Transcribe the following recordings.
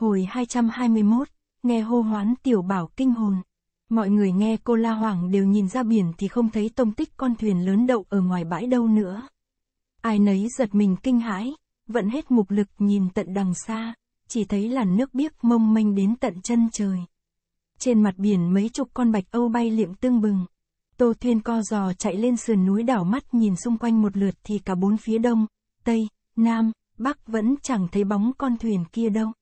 Hồi 221, nghe hô hoán tiểu bảo kinh hồn. Mọi người nghe cô la hoảng đều nhìn ra biển thì không thấy tông tích con thuyền lớn đậu ở ngoài bãi đâu nữa. Ai nấy giật mình kinh hãi, vẫn hết mục lực nhìn tận đằng xa, chỉ thấy làn nước biếc mông mênh đến tận chân trời. Trên mặt biển mấy chục con bạch âu bay liệm tương bừng. Tô Thuyên co giò chạy lên sườn núi đảo mắt nhìn xung quanh một lượt thì cả bốn phía đông, tây, nam, bắc vẫn chẳng thấy bóng con thuyền kia đâu.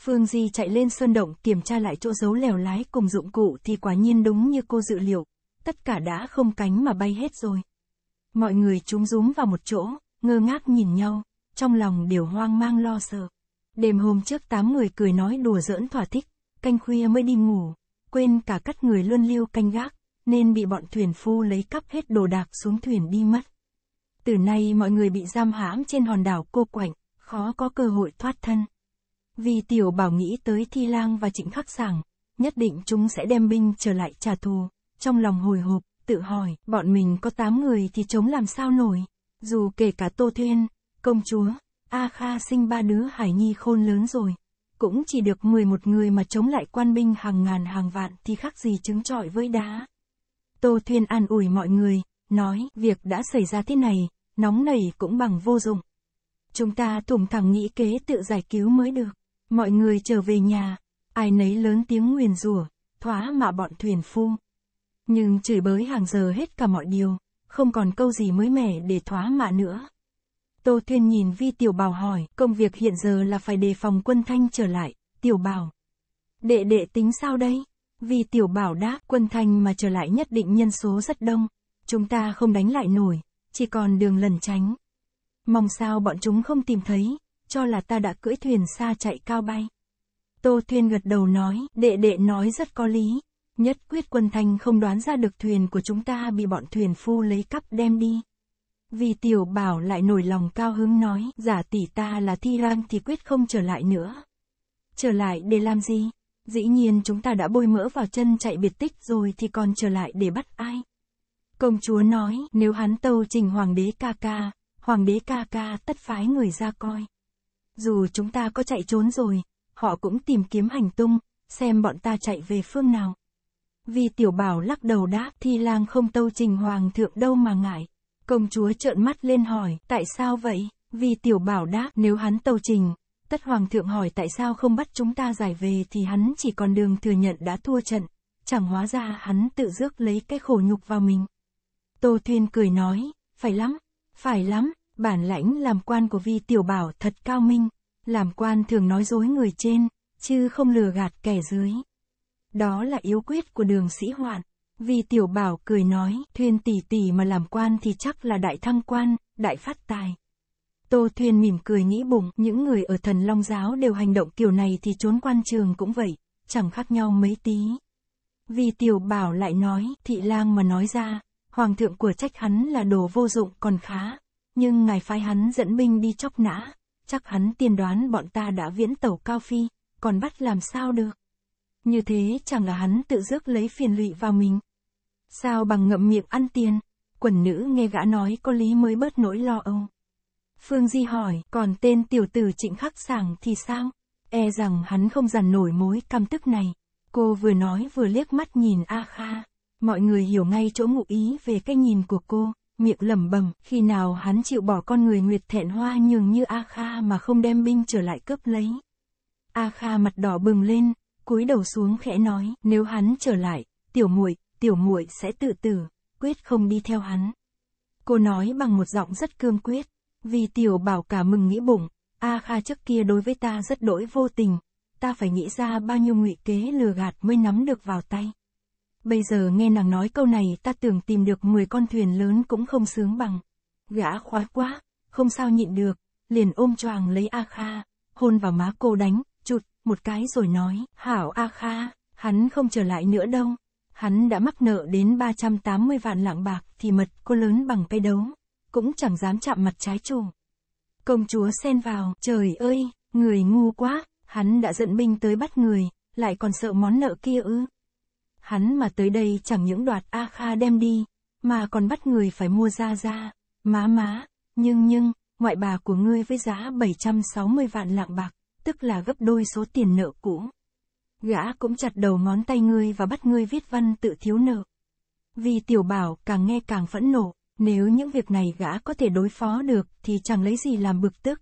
Phương Di chạy lên sơn động kiểm tra lại chỗ giấu lèo lái cùng dụng cụ thì quả nhiên đúng như cô dự liệu. Tất cả đã không cánh mà bay hết rồi. Mọi người trúng rúm vào một chỗ, ngơ ngác nhìn nhau, trong lòng đều hoang mang lo sợ. Đêm hôm trước tám người cười nói đùa giỡn thỏa thích, canh khuya mới đi ngủ, quên cả cắt người luân lưu canh gác, nên bị bọn thuyền phu lấy cắp hết đồ đạc xuống thuyền đi mất. Từ nay mọi người bị giam hãm trên hòn đảo cô quạnh, khó có cơ hội thoát thân. Vì tiểu bảo nghĩ tới Thi Lang và Trịnh Khắc Sảng, nhất định chúng sẽ đem binh trở lại trả thù, trong lòng hồi hộp, tự hỏi, bọn mình có 8 người thì chống làm sao nổi, dù kể cả Tô Thuyên, công chúa, A Kha sinh ba đứa Hải Nhi khôn lớn rồi, cũng chỉ được 11 người mà chống lại quan binh hàng ngàn hàng vạn thì khác gì trứng trọi với đá. Tô Thuyên an ủi mọi người, nói, việc đã xảy ra thế này, nóng nảy cũng bằng vô dụng. Chúng ta thủng thẳng nghĩ kế tự giải cứu mới được. Mọi người trở về nhà, ai nấy lớn tiếng nguyền rủa, thoá mạ bọn thuyền phu. Nhưng chửi bới hàng giờ hết cả mọi điều, không còn câu gì mới mẻ để thoá mạ nữa. Tô Thiên nhìn Vi Tiểu Bảo hỏi, công việc hiện giờ là phải đề phòng quân Thanh trở lại, Tiểu Bảo. Đệ đệ tính sao đây? Vi Tiểu Bảo đáp, quân Thanh mà trở lại nhất định nhân số rất đông, chúng ta không đánh lại nổi, chỉ còn đường lần tránh. Mong sao bọn chúng không tìm thấy, cho là ta đã cưỡi thuyền xa chạy cao bay. Tô Thiên gật đầu nói, đệ đệ nói rất có lý. Nhất quyết quân thanh không đoán ra được thuyền của chúng ta bị bọn thuyền phu lấy cắp đem đi. Vì tiểu bảo lại nổi lòng cao hứng nói, giả tỷ ta là thi hoang thì quyết không trở lại nữa. Trở lại để làm gì? Dĩ nhiên chúng ta đã bôi mỡ vào chân chạy biệt tích rồi thì còn trở lại để bắt ai? Công chúa nói, nếu hắn tâu trình hoàng đế ca ca, hoàng đế ca ca tất phái người ra coi. Dù chúng ta có chạy trốn rồi, họ cũng tìm kiếm hành tung, xem bọn ta chạy về phương nào. Vì tiểu bảo lắc đầu đáp thì lang không tâu trình hoàng thượng đâu mà ngại. Công chúa trợn mắt lên hỏi, tại sao vậy? Vì tiểu bảo đáp nếu hắn tâu trình, tất hoàng thượng hỏi tại sao không bắt chúng ta giải về thì hắn chỉ còn đường thừa nhận đã thua trận. Chẳng hóa ra hắn tự rước lấy cái khổ nhục vào mình. Tô Thuyên cười nói, phải lắm, phải lắm, Bản lãnh làm quan của vi tiểu bảo thật cao minh, làm quan thường nói dối người trên, chứ không lừa gạt kẻ dưới. Đó là yếu quyết của đường sĩ hoạn. Vì tiểu bảo cười nói, thuyền tỷ tỷ mà làm quan thì chắc là đại thăng quan, đại phát tài. Tô thuyền mỉm cười nghĩ bụng, những người ở thần Long Giáo đều hành động kiểu này thì trốn quan trường cũng vậy, chẳng khác nhau mấy tí. Vì tiểu bảo lại nói, thị lang mà nói ra, hoàng thượng của trách hắn là đồ vô dụng còn khá, nhưng ngài phái hắn dẫn binh đi chóc nã, chắc hắn tiên đoán bọn ta đã viễn tẩu Cao Phi, còn bắt làm sao được. Như thế chẳng là hắn tự rước lấy phiền lụy vào mình. Sao bằng ngậm miệng ăn tiền, quần nữ nghe gã nói có lý mới bớt nỗi lo âu. Phương Di hỏi, còn tên tiểu tử trịnh khắc sảng thì sao? E rằng hắn không dằn nổi mối căm tức này. Cô vừa nói vừa liếc mắt nhìn A Kha. Mọi người hiểu ngay chỗ ngụ ý về cái nhìn của cô miệng lẩm bẩm, khi nào hắn chịu bỏ con người Nguyệt Thẹn Hoa nhường như A Kha mà không đem binh trở lại cướp lấy. A Kha mặt đỏ bừng lên, cúi đầu xuống khẽ nói, nếu hắn trở lại, tiểu muội, tiểu muội sẽ tự tử, quyết không đi theo hắn. Cô nói bằng một giọng rất cương quyết, vì tiểu bảo cả mừng nghĩ bụng, A Kha trước kia đối với ta rất đỗi vô tình, ta phải nghĩ ra bao nhiêu ngụy kế lừa gạt mới nắm được vào tay. Bây giờ nghe nàng nói câu này ta tưởng tìm được 10 con thuyền lớn cũng không sướng bằng. Gã khoái quá, không sao nhịn được, liền ôm choàng lấy A Kha, hôn vào má cô đánh, chụt, một cái rồi nói, hảo A Kha, hắn không trở lại nữa đâu. Hắn đã mắc nợ đến 380 vạn lạng bạc thì mật cô lớn bằng cây đấu, cũng chẳng dám chạm mặt trái chủ. Công chúa xen vào, trời ơi, người ngu quá, hắn đã dẫn binh tới bắt người, lại còn sợ món nợ kia ư. Hắn mà tới đây chẳng những đoạt A Kha đem đi, mà còn bắt người phải mua ra ra, má má, nhưng nhưng, ngoại bà của ngươi với giá 760 vạn lạng bạc, tức là gấp đôi số tiền nợ cũ. Gã cũng chặt đầu ngón tay ngươi và bắt ngươi viết văn tự thiếu nợ. Vì tiểu bảo càng nghe càng phẫn nộ, nếu những việc này gã có thể đối phó được thì chẳng lấy gì làm bực tức.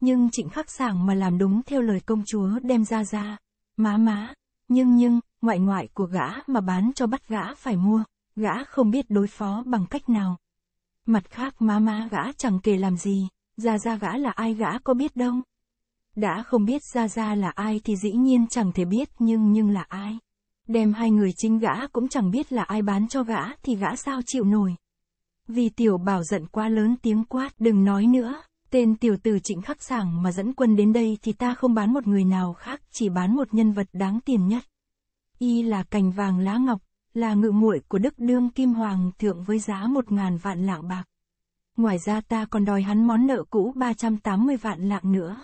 Nhưng trịnh khắc sảng mà làm đúng theo lời công chúa đem ra ra, má má, nhưng nhưng, ngoại ngoại của gã mà bán cho bắt gã phải mua, gã không biết đối phó bằng cách nào. Mặt khác má má gã chẳng kể làm gì, ra ra gã là ai gã có biết đâu. Đã không biết ra ra là ai thì dĩ nhiên chẳng thể biết nhưng nhưng là ai. Đem hai người chính gã cũng chẳng biết là ai bán cho gã thì gã sao chịu nổi. Vì tiểu bảo giận quá lớn tiếng quát đừng nói nữa, tên tiểu tử trịnh khắc sảng mà dẫn quân đến đây thì ta không bán một người nào khác chỉ bán một nhân vật đáng tiền nhất y là cành vàng lá ngọc, là ngự muội của đức đương kim hoàng thượng với giá một ngàn vạn lạng bạc. Ngoài ra ta còn đòi hắn món nợ cũ 380 vạn lạng nữa.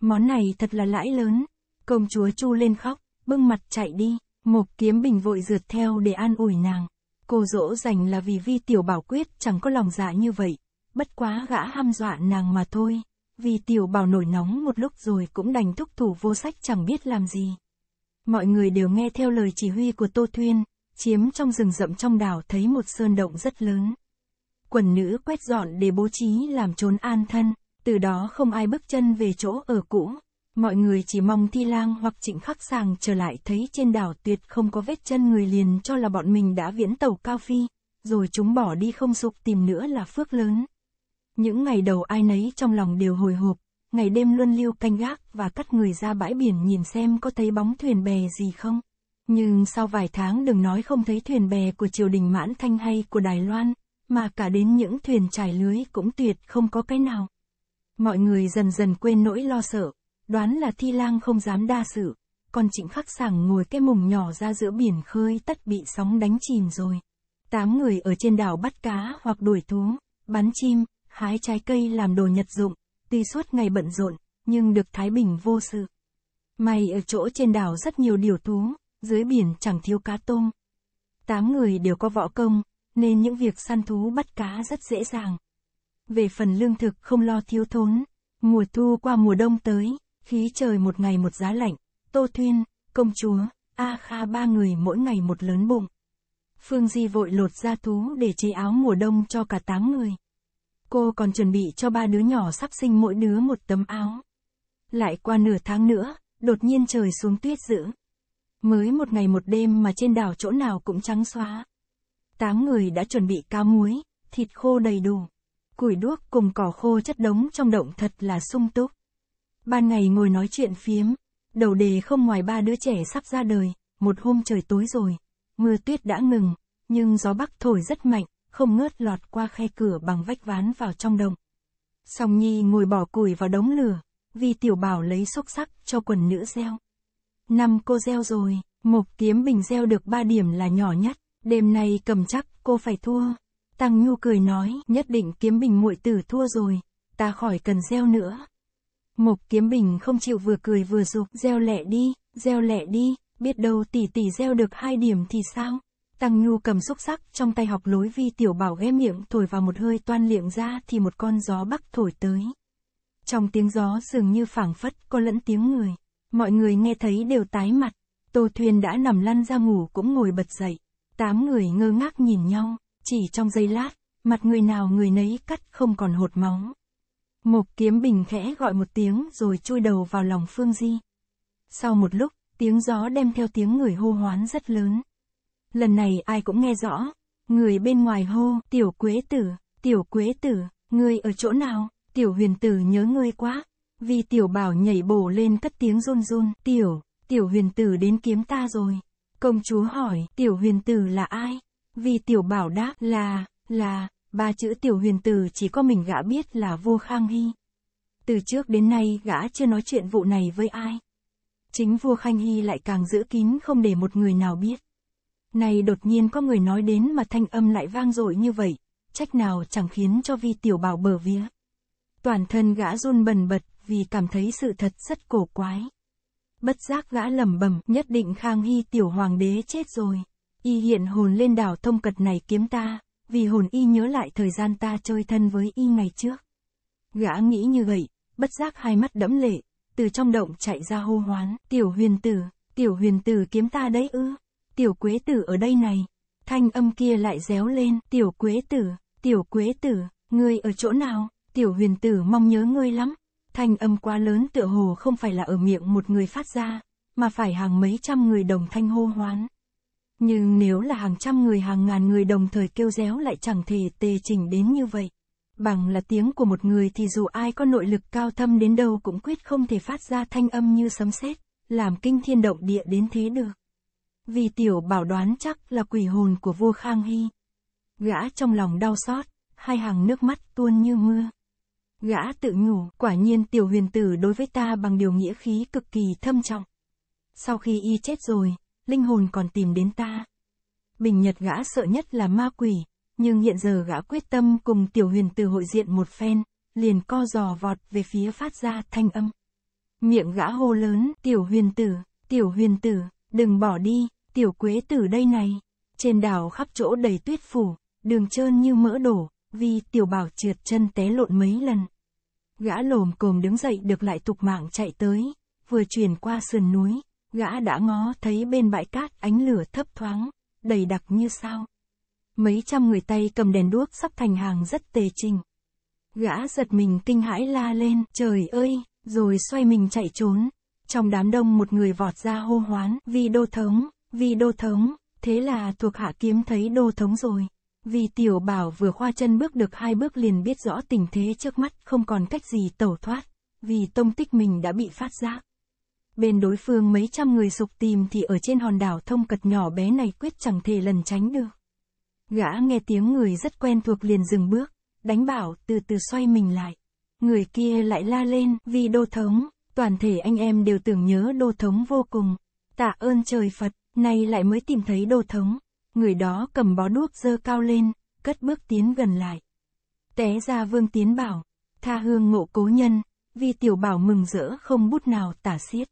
Món này thật là lãi lớn, công chúa Chu lên khóc, bưng mặt chạy đi, Mộc Kiếm Bình vội rượt theo để an ủi nàng. Cô dỗ dành là vì vi tiểu bảo quyết chẳng có lòng dạ như vậy, bất quá gã ham dọa nàng mà thôi. Vì tiểu bảo nổi nóng một lúc rồi cũng đành thúc thủ vô sách chẳng biết làm gì. Mọi người đều nghe theo lời chỉ huy của Tô Thuyên, chiếm trong rừng rậm trong đảo thấy một sơn động rất lớn. Quần nữ quét dọn để bố trí làm trốn an thân, từ đó không ai bước chân về chỗ ở cũ. Mọi người chỉ mong Thi Lang hoặc Trịnh Khắc Sàng trở lại thấy trên đảo tuyệt không có vết chân người liền cho là bọn mình đã viễn tàu Cao Phi, rồi chúng bỏ đi không sụp tìm nữa là phước lớn. Những ngày đầu ai nấy trong lòng đều hồi hộp, ngày đêm luân lưu canh gác và cắt người ra bãi biển nhìn xem có thấy bóng thuyền bè gì không. Nhưng sau vài tháng đừng nói không thấy thuyền bè của triều đình mãn thanh hay của Đài Loan, mà cả đến những thuyền trải lưới cũng tuyệt không có cái nào. Mọi người dần dần quên nỗi lo sợ, đoán là thi lang không dám đa sự, còn trịnh khắc sảng ngồi cái mùng nhỏ ra giữa biển khơi tất bị sóng đánh chìm rồi. Tám người ở trên đảo bắt cá hoặc đuổi thú, bắn chim, hái trái cây làm đồ nhật dụng, tuy suốt ngày bận rộn, nhưng được thái bình vô sự. May ở chỗ trên đảo rất nhiều điều thú dưới biển chẳng thiếu cá tôm. Tám người đều có võ công, nên những việc săn thú bắt cá rất dễ dàng. Về phần lương thực không lo thiếu thốn, mùa thu qua mùa đông tới, khí trời một ngày một giá lạnh, Tô Thuyên, công chúa, A Kha ba người mỗi ngày một lớn bụng. Phương Di vội lột ra thú để chế áo mùa đông cho cả tám người. Cô còn chuẩn bị cho ba đứa nhỏ sắp sinh mỗi đứa một tấm áo. Lại qua nửa tháng nữa, đột nhiên trời xuống tuyết dữ. Mới một ngày một đêm mà trên đảo chỗ nào cũng trắng xóa. Tám người đã chuẩn bị cá muối, thịt khô đầy đủ. Củi đuốc cùng cỏ khô chất đống trong động thật là sung túc. Ban ngày ngồi nói chuyện phiếm, đầu đề không ngoài ba đứa trẻ sắp ra đời, một hôm trời tối rồi. Mưa tuyết đã ngừng, nhưng gió bắc thổi rất mạnh, không ngớt lọt qua khe cửa bằng vách ván vào trong đồng. Song Nhi ngồi bỏ củi vào đống lửa, vì tiểu bảo lấy xúc sắc cho quần nữ gieo. Năm cô gieo rồi, Mộc Kiếm Bình gieo được ba điểm là nhỏ nhất, đêm nay cầm chắc cô phải thua. Tăng Nhu cười nói, nhất định Kiếm Bình muội tử thua rồi, ta khỏi cần gieo nữa. Mộc Kiếm Bình không chịu vừa cười vừa dục, gieo lẹ đi, gieo lẹ đi, biết đâu tỷ tỷ gieo được hai điểm thì sao? Tăng Nhu cầm xúc sắc, trong tay học lối vi tiểu bảo ghé miệng thổi vào một hơi toan liệng ra thì một con gió bắc thổi tới. Trong tiếng gió dường như phảng phất có lẫn tiếng người. Mọi người nghe thấy đều tái mặt. Tô Thuyền đã nằm lăn ra ngủ cũng ngồi bật dậy. Tám người ngơ ngác nhìn nhau, chỉ trong giây lát, mặt người nào người nấy cắt không còn hột máu. một kiếm bình khẽ gọi một tiếng rồi chui đầu vào lòng Phương Di. Sau một lúc, tiếng gió đem theo tiếng người hô hoán rất lớn lần này ai cũng nghe rõ. Người bên ngoài hô, tiểu quế tử, tiểu quế tử, ngươi ở chỗ nào, tiểu huyền tử nhớ ngươi quá. Vì tiểu bảo nhảy bổ lên cất tiếng run run, tiểu, tiểu huyền tử đến kiếm ta rồi. Công chúa hỏi, tiểu huyền tử là ai? Vì tiểu bảo đáp là, là, ba chữ tiểu huyền tử chỉ có mình gã biết là vua khang hy. Từ trước đến nay gã chưa nói chuyện vụ này với ai. Chính vua khang Hy lại càng giữ kín không để một người nào biết. Này đột nhiên có người nói đến mà thanh âm lại vang dội như vậy, trách nào chẳng khiến cho vi tiểu bảo bờ vía. Toàn thân gã run bần bật, vì cảm thấy sự thật rất cổ quái. Bất giác gã lẩm bẩm, nhất định Khang Hy tiểu hoàng đế chết rồi. Y hiện hồn lên đảo thông cật này kiếm ta, vì hồn y nhớ lại thời gian ta chơi thân với y ngày trước. Gã nghĩ như vậy, bất giác hai mắt đẫm lệ, từ trong động chạy ra hô hoán, tiểu huyền tử, tiểu huyền tử kiếm ta đấy ư tiểu quế tử ở đây này. Thanh âm kia lại réo lên, tiểu quế tử, tiểu quế tử, ngươi ở chỗ nào, tiểu huyền tử mong nhớ ngươi lắm. Thanh âm quá lớn tựa hồ không phải là ở miệng một người phát ra, mà phải hàng mấy trăm người đồng thanh hô hoán. Nhưng nếu là hàng trăm người hàng ngàn người đồng thời kêu réo lại chẳng thể tề chỉnh đến như vậy. Bằng là tiếng của một người thì dù ai có nội lực cao thâm đến đâu cũng quyết không thể phát ra thanh âm như sấm sét, làm kinh thiên động địa đến thế được. Vì tiểu bảo đoán chắc là quỷ hồn của vua Khang Hy. Gã trong lòng đau xót, hai hàng nước mắt tuôn như mưa. Gã tự nhủ, quả nhiên tiểu huyền tử đối với ta bằng điều nghĩa khí cực kỳ thâm trọng. Sau khi y chết rồi, linh hồn còn tìm đến ta. Bình nhật gã sợ nhất là ma quỷ, nhưng hiện giờ gã quyết tâm cùng tiểu huyền tử hội diện một phen, liền co giò vọt về phía phát ra thanh âm. Miệng gã hô lớn, tiểu huyền tử, tiểu huyền tử, đừng bỏ đi, Tiểu quế tử đây này, trên đảo khắp chỗ đầy tuyết phủ, đường trơn như mỡ đổ, vì tiểu bảo trượt chân té lộn mấy lần. Gã lồm cồm đứng dậy được lại tục mạng chạy tới, vừa chuyển qua sườn núi, gã đã ngó thấy bên bãi cát ánh lửa thấp thoáng, đầy đặc như sao. Mấy trăm người tay cầm đèn đuốc sắp thành hàng rất tề trình. Gã giật mình kinh hãi la lên, trời ơi, rồi xoay mình chạy trốn. Trong đám đông một người vọt ra hô hoán, vì đô thống, vì đô thống, thế là thuộc hạ kiếm thấy đô thống rồi. Vì tiểu bảo vừa khoa chân bước được hai bước liền biết rõ tình thế trước mắt không còn cách gì tẩu thoát, vì tông tích mình đã bị phát giác. Bên đối phương mấy trăm người sục tìm thì ở trên hòn đảo thông cật nhỏ bé này quyết chẳng thể lần tránh được. Gã nghe tiếng người rất quen thuộc liền dừng bước, đánh bảo từ từ xoay mình lại. Người kia lại la lên vì đô thống, toàn thể anh em đều tưởng nhớ đô thống vô cùng. Tạ ơn trời Phật, Nay lại mới tìm thấy đồ thống, người đó cầm bó đuốc dơ cao lên, cất bước tiến gần lại. Té ra vương tiến bảo, tha hương ngộ cố nhân, vì tiểu bảo mừng rỡ không bút nào tả xiết.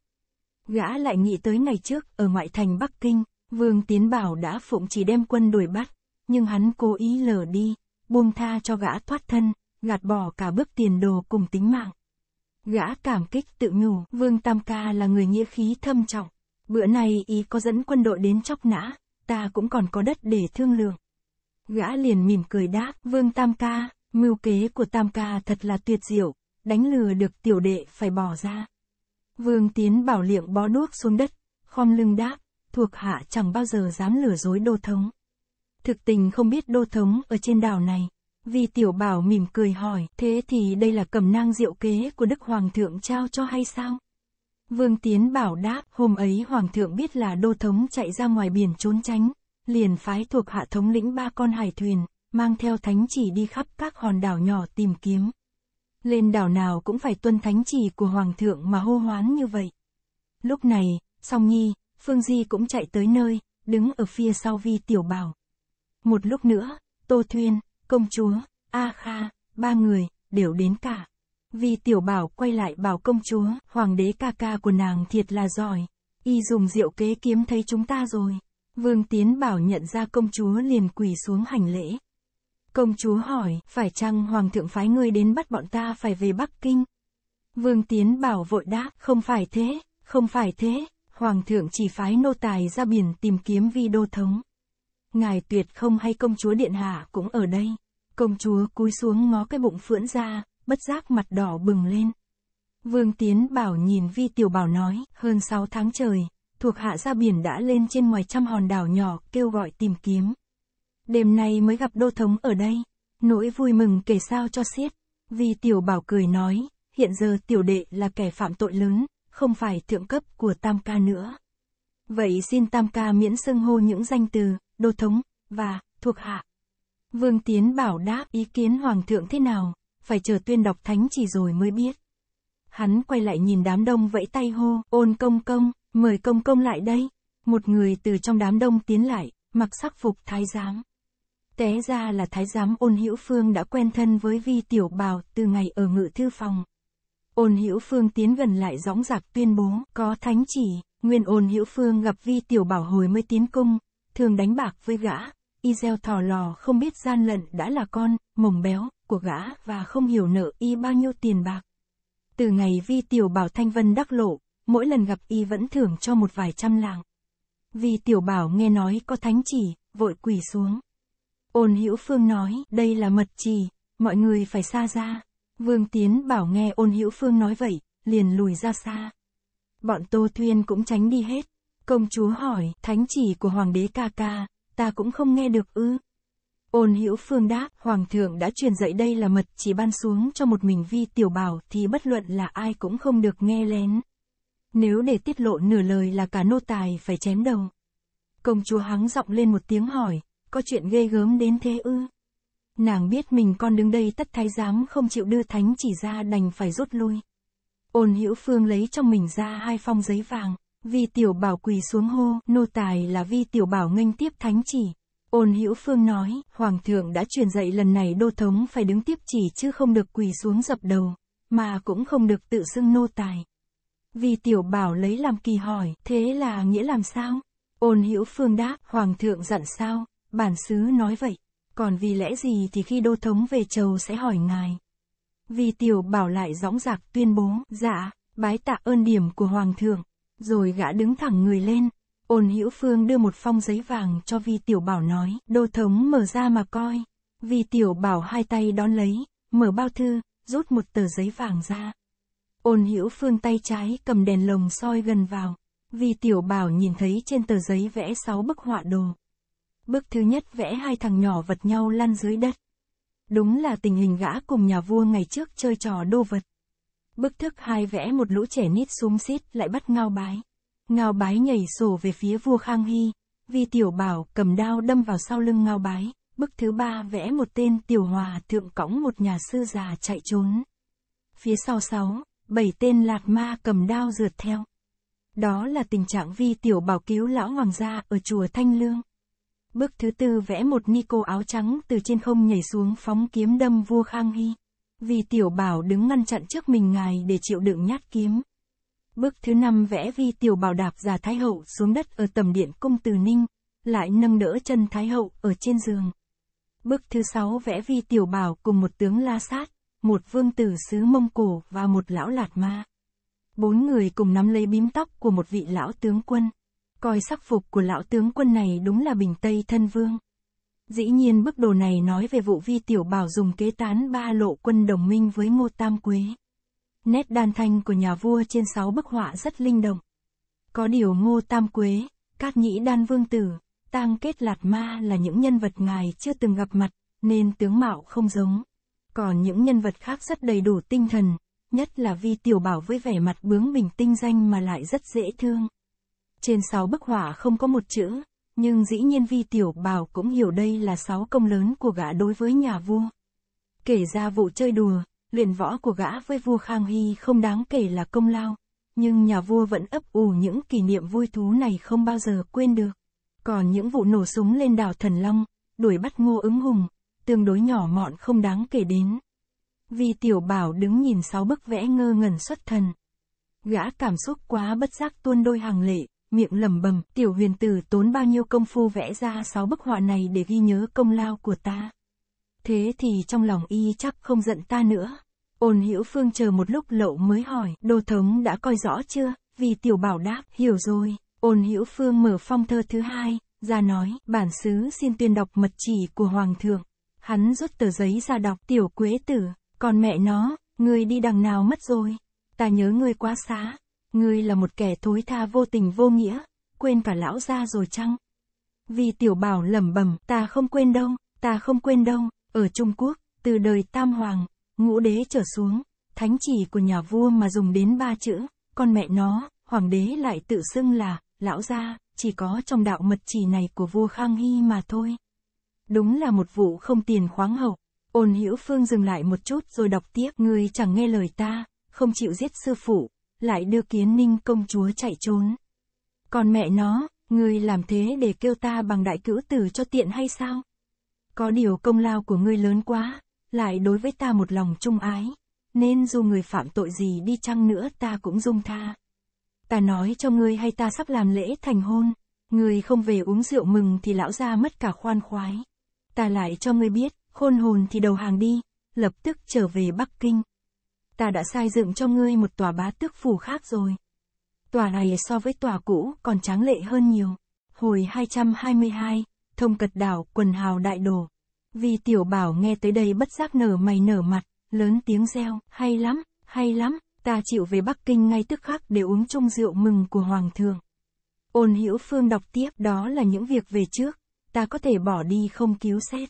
Gã lại nghĩ tới ngày trước, ở ngoại thành Bắc Kinh, vương tiến bảo đã phụng chỉ đem quân đuổi bắt, nhưng hắn cố ý lờ đi, buông tha cho gã thoát thân, gạt bỏ cả bước tiền đồ cùng tính mạng. Gã cảm kích tự nhủ, Vương Tam Ca là người nghĩa khí thâm trọng, Bữa nay y có dẫn quân đội đến chóc nã, ta cũng còn có đất để thương lượng. Gã liền mỉm cười đáp, Vương Tam Ca, mưu kế của Tam Ca thật là tuyệt diệu, đánh lừa được tiểu đệ phải bỏ ra. Vương Tiến bảo liệng bó đuốc xuống đất, khom lưng đáp, thuộc hạ chẳng bao giờ dám lừa dối đô thống. Thực tình không biết đô thống ở trên đảo này. Vì tiểu bảo mỉm cười hỏi, thế thì đây là cầm nang diệu kế của Đức Hoàng thượng trao cho hay sao? Vương Tiến bảo đáp, hôm ấy Hoàng thượng biết là đô thống chạy ra ngoài biển trốn tránh, liền phái thuộc hạ thống lĩnh ba con hải thuyền, mang theo thánh chỉ đi khắp các hòn đảo nhỏ tìm kiếm. Lên đảo nào cũng phải tuân thánh chỉ của Hoàng thượng mà hô hoán như vậy. Lúc này, song nhi, Phương Di cũng chạy tới nơi, đứng ở phía sau vi tiểu bảo. Một lúc nữa, Tô Thuyên, công chúa, A Kha, ba người, đều đến cả vì tiểu bảo quay lại bảo công chúa, hoàng đế ca ca của nàng thiệt là giỏi. Y dùng rượu kế kiếm thấy chúng ta rồi. Vương Tiến Bảo nhận ra công chúa liền quỳ xuống hành lễ. Công chúa hỏi, phải chăng hoàng thượng phái ngươi đến bắt bọn ta phải về Bắc Kinh? Vương Tiến Bảo vội đáp, không phải thế, không phải thế, hoàng thượng chỉ phái nô tài ra biển tìm kiếm vi đô thống. Ngài tuyệt không hay công chúa điện hạ cũng ở đây. Công chúa cúi xuống ngó cái bụng phưỡn ra, bất giác mặt đỏ bừng lên. Vương Tiến Bảo nhìn Vi Tiểu Bảo nói, hơn 6 tháng trời, thuộc hạ ra biển đã lên trên ngoài trăm hòn đảo nhỏ kêu gọi tìm kiếm. Đêm nay mới gặp đô thống ở đây, nỗi vui mừng kể sao cho xiết. Vi Tiểu Bảo cười nói, hiện giờ tiểu đệ là kẻ phạm tội lớn, không phải thượng cấp của Tam Ca nữa. Vậy xin Tam Ca miễn xưng hô những danh từ, đô thống, và, thuộc hạ. Vương Tiến Bảo đáp ý kiến Hoàng thượng thế nào? phải chờ tuyên đọc thánh chỉ rồi mới biết. Hắn quay lại nhìn đám đông vẫy tay hô, ôn công công, mời công công lại đây. Một người từ trong đám đông tiến lại, mặc sắc phục thái giám. Té ra là thái giám ôn hữu phương đã quen thân với vi tiểu bào từ ngày ở ngự thư phòng. Ôn hữu phương tiến gần lại dõng dạc tuyên bố, có thánh chỉ, nguyên ôn hữu phương gặp vi tiểu bảo hồi mới tiến cung, thường đánh bạc với gã, y gieo thò lò không biết gian lận đã là con, mồng béo, của gã và không hiểu nợ y bao nhiêu tiền bạc. Từ ngày vi tiểu bảo Thanh Vân đắc lộ, mỗi lần gặp y vẫn thưởng cho một vài trăm lạng. Vi tiểu bảo nghe nói có thánh chỉ, vội quỳ xuống. Ôn hữu phương nói đây là mật chỉ mọi người phải xa ra. Vương Tiến bảo nghe ôn hữu phương nói vậy, liền lùi ra xa. Bọn Tô Thuyên cũng tránh đi hết. Công chúa hỏi, thánh chỉ của hoàng đế ca ca, ta cũng không nghe được ư. Ôn hữu phương đáp, hoàng thượng đã truyền dạy đây là mật chỉ ban xuống cho một mình vi tiểu bảo thì bất luận là ai cũng không được nghe lén. Nếu để tiết lộ nửa lời là cả nô tài phải chém đầu. Công chúa hắng giọng lên một tiếng hỏi, có chuyện ghê gớm đến thế ư? Nàng biết mình con đứng đây tất thái giám không chịu đưa thánh chỉ ra đành phải rút lui. Ôn hữu phương lấy trong mình ra hai phong giấy vàng, Vi Tiểu Bảo quỳ xuống hô, nô tài là Vi Tiểu Bảo nghênh tiếp thánh chỉ. Ôn Hữu Phương nói, Hoàng thượng đã truyền dạy lần này đô thống phải đứng tiếp chỉ chứ không được quỳ xuống dập đầu, mà cũng không được tự xưng nô tài. Vi Tiểu Bảo lấy làm kỳ hỏi, thế là nghĩa làm sao? Ôn Hữu Phương đáp, Hoàng thượng dặn sao, bản sứ nói vậy, còn vì lẽ gì thì khi đô thống về chầu sẽ hỏi ngài. Vi Tiểu Bảo lại dõng dạc tuyên bố, dạ, bái tạ ơn điểm của Hoàng thượng. Rồi gã đứng thẳng người lên, ôn hữu phương đưa một phong giấy vàng cho vi tiểu bảo nói, đô thống mở ra mà coi. Vi tiểu bảo hai tay đón lấy, mở bao thư, rút một tờ giấy vàng ra. Ôn hữu phương tay trái cầm đèn lồng soi gần vào. Vi tiểu bảo nhìn thấy trên tờ giấy vẽ sáu bức họa đồ. Bức thứ nhất vẽ hai thằng nhỏ vật nhau lăn dưới đất. Đúng là tình hình gã cùng nhà vua ngày trước chơi trò đô vật. Bức thức hai vẽ một lũ trẻ nít súng xít lại bắt ngao bái. Ngao bái nhảy sổ về phía vua Khang Hy. Vi tiểu bảo cầm đao đâm vào sau lưng ngao bái. Bức thứ ba vẽ một tên tiểu hòa thượng cõng một nhà sư già chạy trốn. Phía sau sáu, bảy tên lạt ma cầm đao rượt theo. Đó là tình trạng vi tiểu bảo cứu lão hoàng gia ở chùa Thanh Lương. bức thứ tư vẽ một ni cô áo trắng từ trên không nhảy xuống phóng kiếm đâm vua Khang Hy. Vì tiểu bảo đứng ngăn chặn trước mình ngài để chịu đựng nhát kiếm. Bước thứ năm vẽ vi tiểu bảo đạp già Thái Hậu xuống đất ở tầm điện cung Từ Ninh, lại nâng đỡ chân Thái Hậu ở trên giường. Bước thứ sáu vẽ vi tiểu bảo cùng một tướng la sát, một vương tử xứ Mông Cổ và một lão lạt ma. Bốn người cùng nắm lấy bím tóc của một vị lão tướng quân. Coi sắc phục của lão tướng quân này đúng là bình Tây thân vương. Dĩ nhiên bức đồ này nói về vụ vi tiểu bảo dùng kế tán ba lộ quân đồng minh với Ngô Tam Quế. Nét đan thanh của nhà vua trên sáu bức họa rất linh động. Có điều Ngô Tam Quế, Cát Nhĩ Đan Vương Tử, Tang Kết Lạt Ma là những nhân vật ngài chưa từng gặp mặt, nên tướng mạo không giống. Còn những nhân vật khác rất đầy đủ tinh thần, nhất là vi tiểu bảo với vẻ mặt bướng bỉnh tinh danh mà lại rất dễ thương. Trên sáu bức họa không có một chữ, nhưng dĩ nhiên Vi Tiểu Bảo cũng hiểu đây là sáu công lớn của gã đối với nhà vua. Kể ra vụ chơi đùa, luyện võ của gã với vua Khang Hy không đáng kể là công lao, nhưng nhà vua vẫn ấp ủ những kỷ niệm vui thú này không bao giờ quên được. Còn những vụ nổ súng lên đảo Thần Long, đuổi bắt ngô ứng hùng, tương đối nhỏ mọn không đáng kể đến. Vì tiểu bảo đứng nhìn sáu bức vẽ ngơ ngẩn xuất thần. Gã cảm xúc quá bất giác tuôn đôi hàng lệ, miệng lẩm bẩm, tiểu huyền tử tốn bao nhiêu công phu vẽ ra sáu bức họa này để ghi nhớ công lao của ta. Thế thì trong lòng y chắc không giận ta nữa. Ôn Hữu Phương chờ một lúc lậu mới hỏi, đô thống đã coi rõ chưa? Vì tiểu bảo đáp, hiểu rồi. Ôn Hữu Phương mở phong thơ thứ hai, ra nói, bản xứ xin tuyên đọc mật chỉ của Hoàng thượng. Hắn rút tờ giấy ra đọc tiểu quế tử, còn mẹ nó, người đi đằng nào mất rồi. Ta nhớ người quá xá, Ngươi là một kẻ thối tha vô tình vô nghĩa, quên cả lão gia rồi chăng? Vì tiểu bảo lẩm bẩm, ta không quên đâu, ta không quên đâu, ở Trung Quốc, từ đời Tam Hoàng, ngũ đế trở xuống, thánh chỉ của nhà vua mà dùng đến ba chữ, con mẹ nó, hoàng đế lại tự xưng là, lão gia, chỉ có trong đạo mật chỉ này của vua Khang Hy mà thôi. Đúng là một vụ không tiền khoáng hậu. Ôn Hữu Phương dừng lại một chút rồi đọc tiếp, ngươi chẳng nghe lời ta, không chịu giết sư phụ, lại đưa kiến ninh công chúa chạy trốn. Còn mẹ nó, ngươi làm thế để kêu ta bằng đại cữu tử cho tiện hay sao? Có điều công lao của ngươi lớn quá, lại đối với ta một lòng trung ái, nên dù người phạm tội gì đi chăng nữa ta cũng dung tha. Ta nói cho ngươi hay ta sắp làm lễ thành hôn, ngươi không về uống rượu mừng thì lão gia mất cả khoan khoái. Ta lại cho ngươi biết, khôn hồn thì đầu hàng đi, lập tức trở về Bắc Kinh ta đã sai dựng cho ngươi một tòa bá tước phủ khác rồi. Tòa này so với tòa cũ còn tráng lệ hơn nhiều. Hồi 222, thông cật đảo quần hào đại đổ. Vì tiểu bảo nghe tới đây bất giác nở mày nở mặt, lớn tiếng reo, hay lắm, hay lắm, ta chịu về Bắc Kinh ngay tức khắc để uống chung rượu mừng của Hoàng thượng. Ôn Hữu Phương đọc tiếp đó là những việc về trước, ta có thể bỏ đi không cứu xét.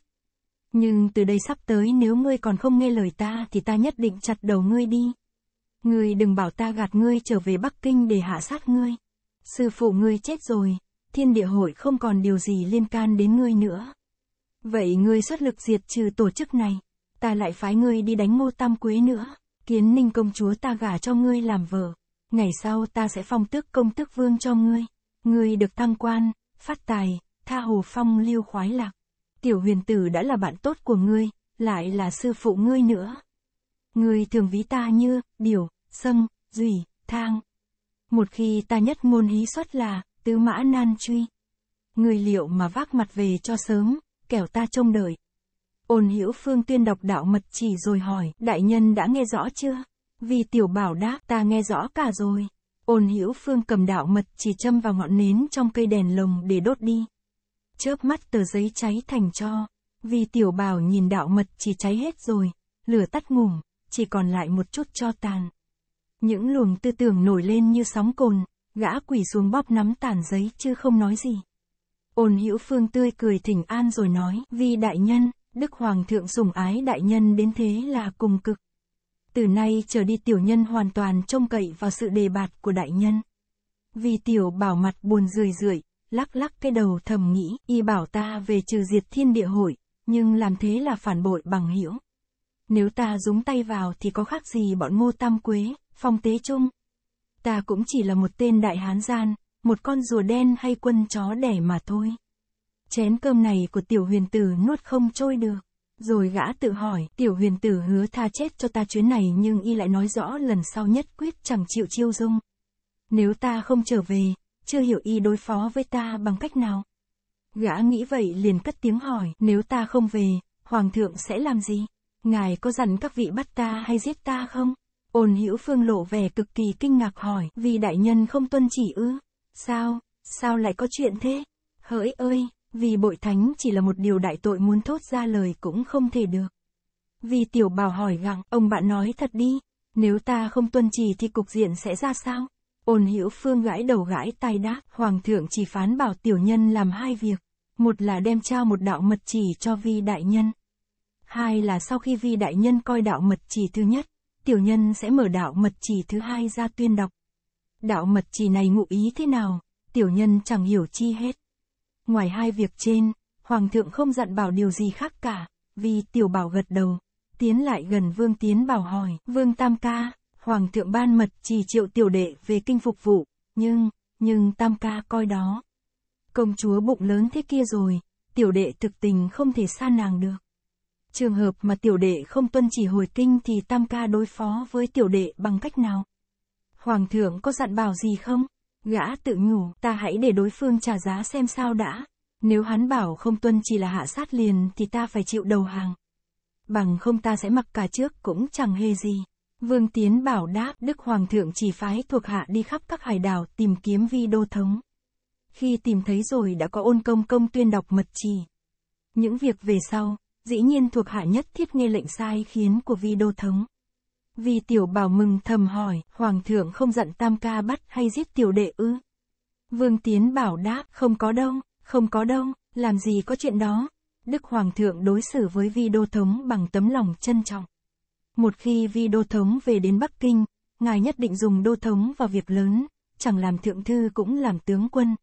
Nhưng từ đây sắp tới nếu ngươi còn không nghe lời ta thì ta nhất định chặt đầu ngươi đi. Ngươi đừng bảo ta gạt ngươi trở về Bắc Kinh để hạ sát ngươi. Sư phụ ngươi chết rồi, thiên địa hội không còn điều gì liên can đến ngươi nữa. Vậy ngươi xuất lực diệt trừ tổ chức này, ta lại phái ngươi đi đánh ngô tam quế nữa. Kiến ninh công chúa ta gả cho ngươi làm vợ. Ngày sau ta sẽ phong tước công tước vương cho ngươi. Ngươi được thăng quan, phát tài, tha hồ phong lưu khoái lạc tiểu huyền tử đã là bạn tốt của ngươi, lại là sư phụ ngươi nữa. Ngươi thường ví ta như, điều, sâm, dùy, thang. Một khi ta nhất ngôn hí xuất là, tứ mã nan truy. Ngươi liệu mà vác mặt về cho sớm, kẻo ta trông đợi. Ôn hữu phương tuyên đọc đạo mật chỉ rồi hỏi, đại nhân đã nghe rõ chưa? Vì tiểu bảo đáp, ta nghe rõ cả rồi. Ôn hữu phương cầm đạo mật chỉ châm vào ngọn nến trong cây đèn lồng để đốt đi chớp mắt tờ giấy cháy thành cho. Vì tiểu bảo nhìn đạo mật chỉ cháy hết rồi, lửa tắt ngủm, chỉ còn lại một chút cho tàn. Những luồng tư tưởng nổi lên như sóng cồn, gã quỷ xuống bóp nắm tàn giấy chứ không nói gì. Ôn hữu phương tươi cười thỉnh an rồi nói, vì đại nhân, đức hoàng thượng sủng ái đại nhân đến thế là cùng cực. Từ nay trở đi tiểu nhân hoàn toàn trông cậy vào sự đề bạt của đại nhân. Vì tiểu bảo mặt buồn rười rượi, lắc lắc cái đầu thầm nghĩ, y bảo ta về trừ diệt thiên địa hội, nhưng làm thế là phản bội bằng hiểu. Nếu ta dúng tay vào thì có khác gì bọn ngô tam quế, phong tế trung. Ta cũng chỉ là một tên đại hán gian, một con rùa đen hay quân chó đẻ mà thôi. Chén cơm này của tiểu huyền tử nuốt không trôi được. Rồi gã tự hỏi, tiểu huyền tử hứa tha chết cho ta chuyến này nhưng y lại nói rõ lần sau nhất quyết chẳng chịu chiêu dung. Nếu ta không trở về, chưa hiểu y đối phó với ta bằng cách nào. Gã nghĩ vậy liền cất tiếng hỏi, nếu ta không về, hoàng thượng sẽ làm gì? Ngài có dặn các vị bắt ta hay giết ta không? Ôn hữu phương lộ vẻ cực kỳ kinh ngạc hỏi, vì đại nhân không tuân chỉ ư? Sao, sao lại có chuyện thế? Hỡi ơi, vì bội thánh chỉ là một điều đại tội muốn thốt ra lời cũng không thể được. Vì tiểu bào hỏi gặng, ông bạn nói thật đi, nếu ta không tuân chỉ thì cục diện sẽ ra sao? Ôn hiểu Phương gãi đầu gãi tay đáp, Hoàng thượng chỉ phán bảo tiểu nhân làm hai việc. Một là đem trao một đạo mật chỉ cho vi đại nhân. Hai là sau khi vi đại nhân coi đạo mật chỉ thứ nhất, tiểu nhân sẽ mở đạo mật chỉ thứ hai ra tuyên đọc. Đạo mật chỉ này ngụ ý thế nào, tiểu nhân chẳng hiểu chi hết. Ngoài hai việc trên, Hoàng thượng không dặn bảo điều gì khác cả, vì tiểu bảo gật đầu, tiến lại gần Vương Tiến bảo hỏi, Vương Tam Ca, Hoàng thượng ban mật chỉ triệu tiểu đệ về kinh phục vụ, nhưng, nhưng tam ca coi đó. Công chúa bụng lớn thế kia rồi, tiểu đệ thực tình không thể xa nàng được. Trường hợp mà tiểu đệ không tuân chỉ hồi kinh thì tam ca đối phó với tiểu đệ bằng cách nào? Hoàng thượng có dặn bảo gì không? Gã tự nhủ, ta hãy để đối phương trả giá xem sao đã. Nếu hắn bảo không tuân chỉ là hạ sát liền thì ta phải chịu đầu hàng. Bằng không ta sẽ mặc cả trước cũng chẳng hề gì. Vương Tiến bảo đáp Đức Hoàng thượng chỉ phái thuộc hạ đi khắp các hải đảo tìm kiếm vi đô thống. Khi tìm thấy rồi đã có ôn công công tuyên đọc mật trì. Những việc về sau, dĩ nhiên thuộc hạ nhất thiết nghe lệnh sai khiến của vi đô thống. Vì tiểu bảo mừng thầm hỏi, hoàng thượng không giận tam ca bắt hay giết tiểu đệ ư? Vương Tiến bảo đáp, không có đâu, không có đâu, làm gì có chuyện đó. Đức Hoàng thượng đối xử với vi đô thống bằng tấm lòng trân trọng. Một khi vi đô thống về đến Bắc Kinh, ngài nhất định dùng đô thống vào việc lớn, chẳng làm thượng thư cũng làm tướng quân.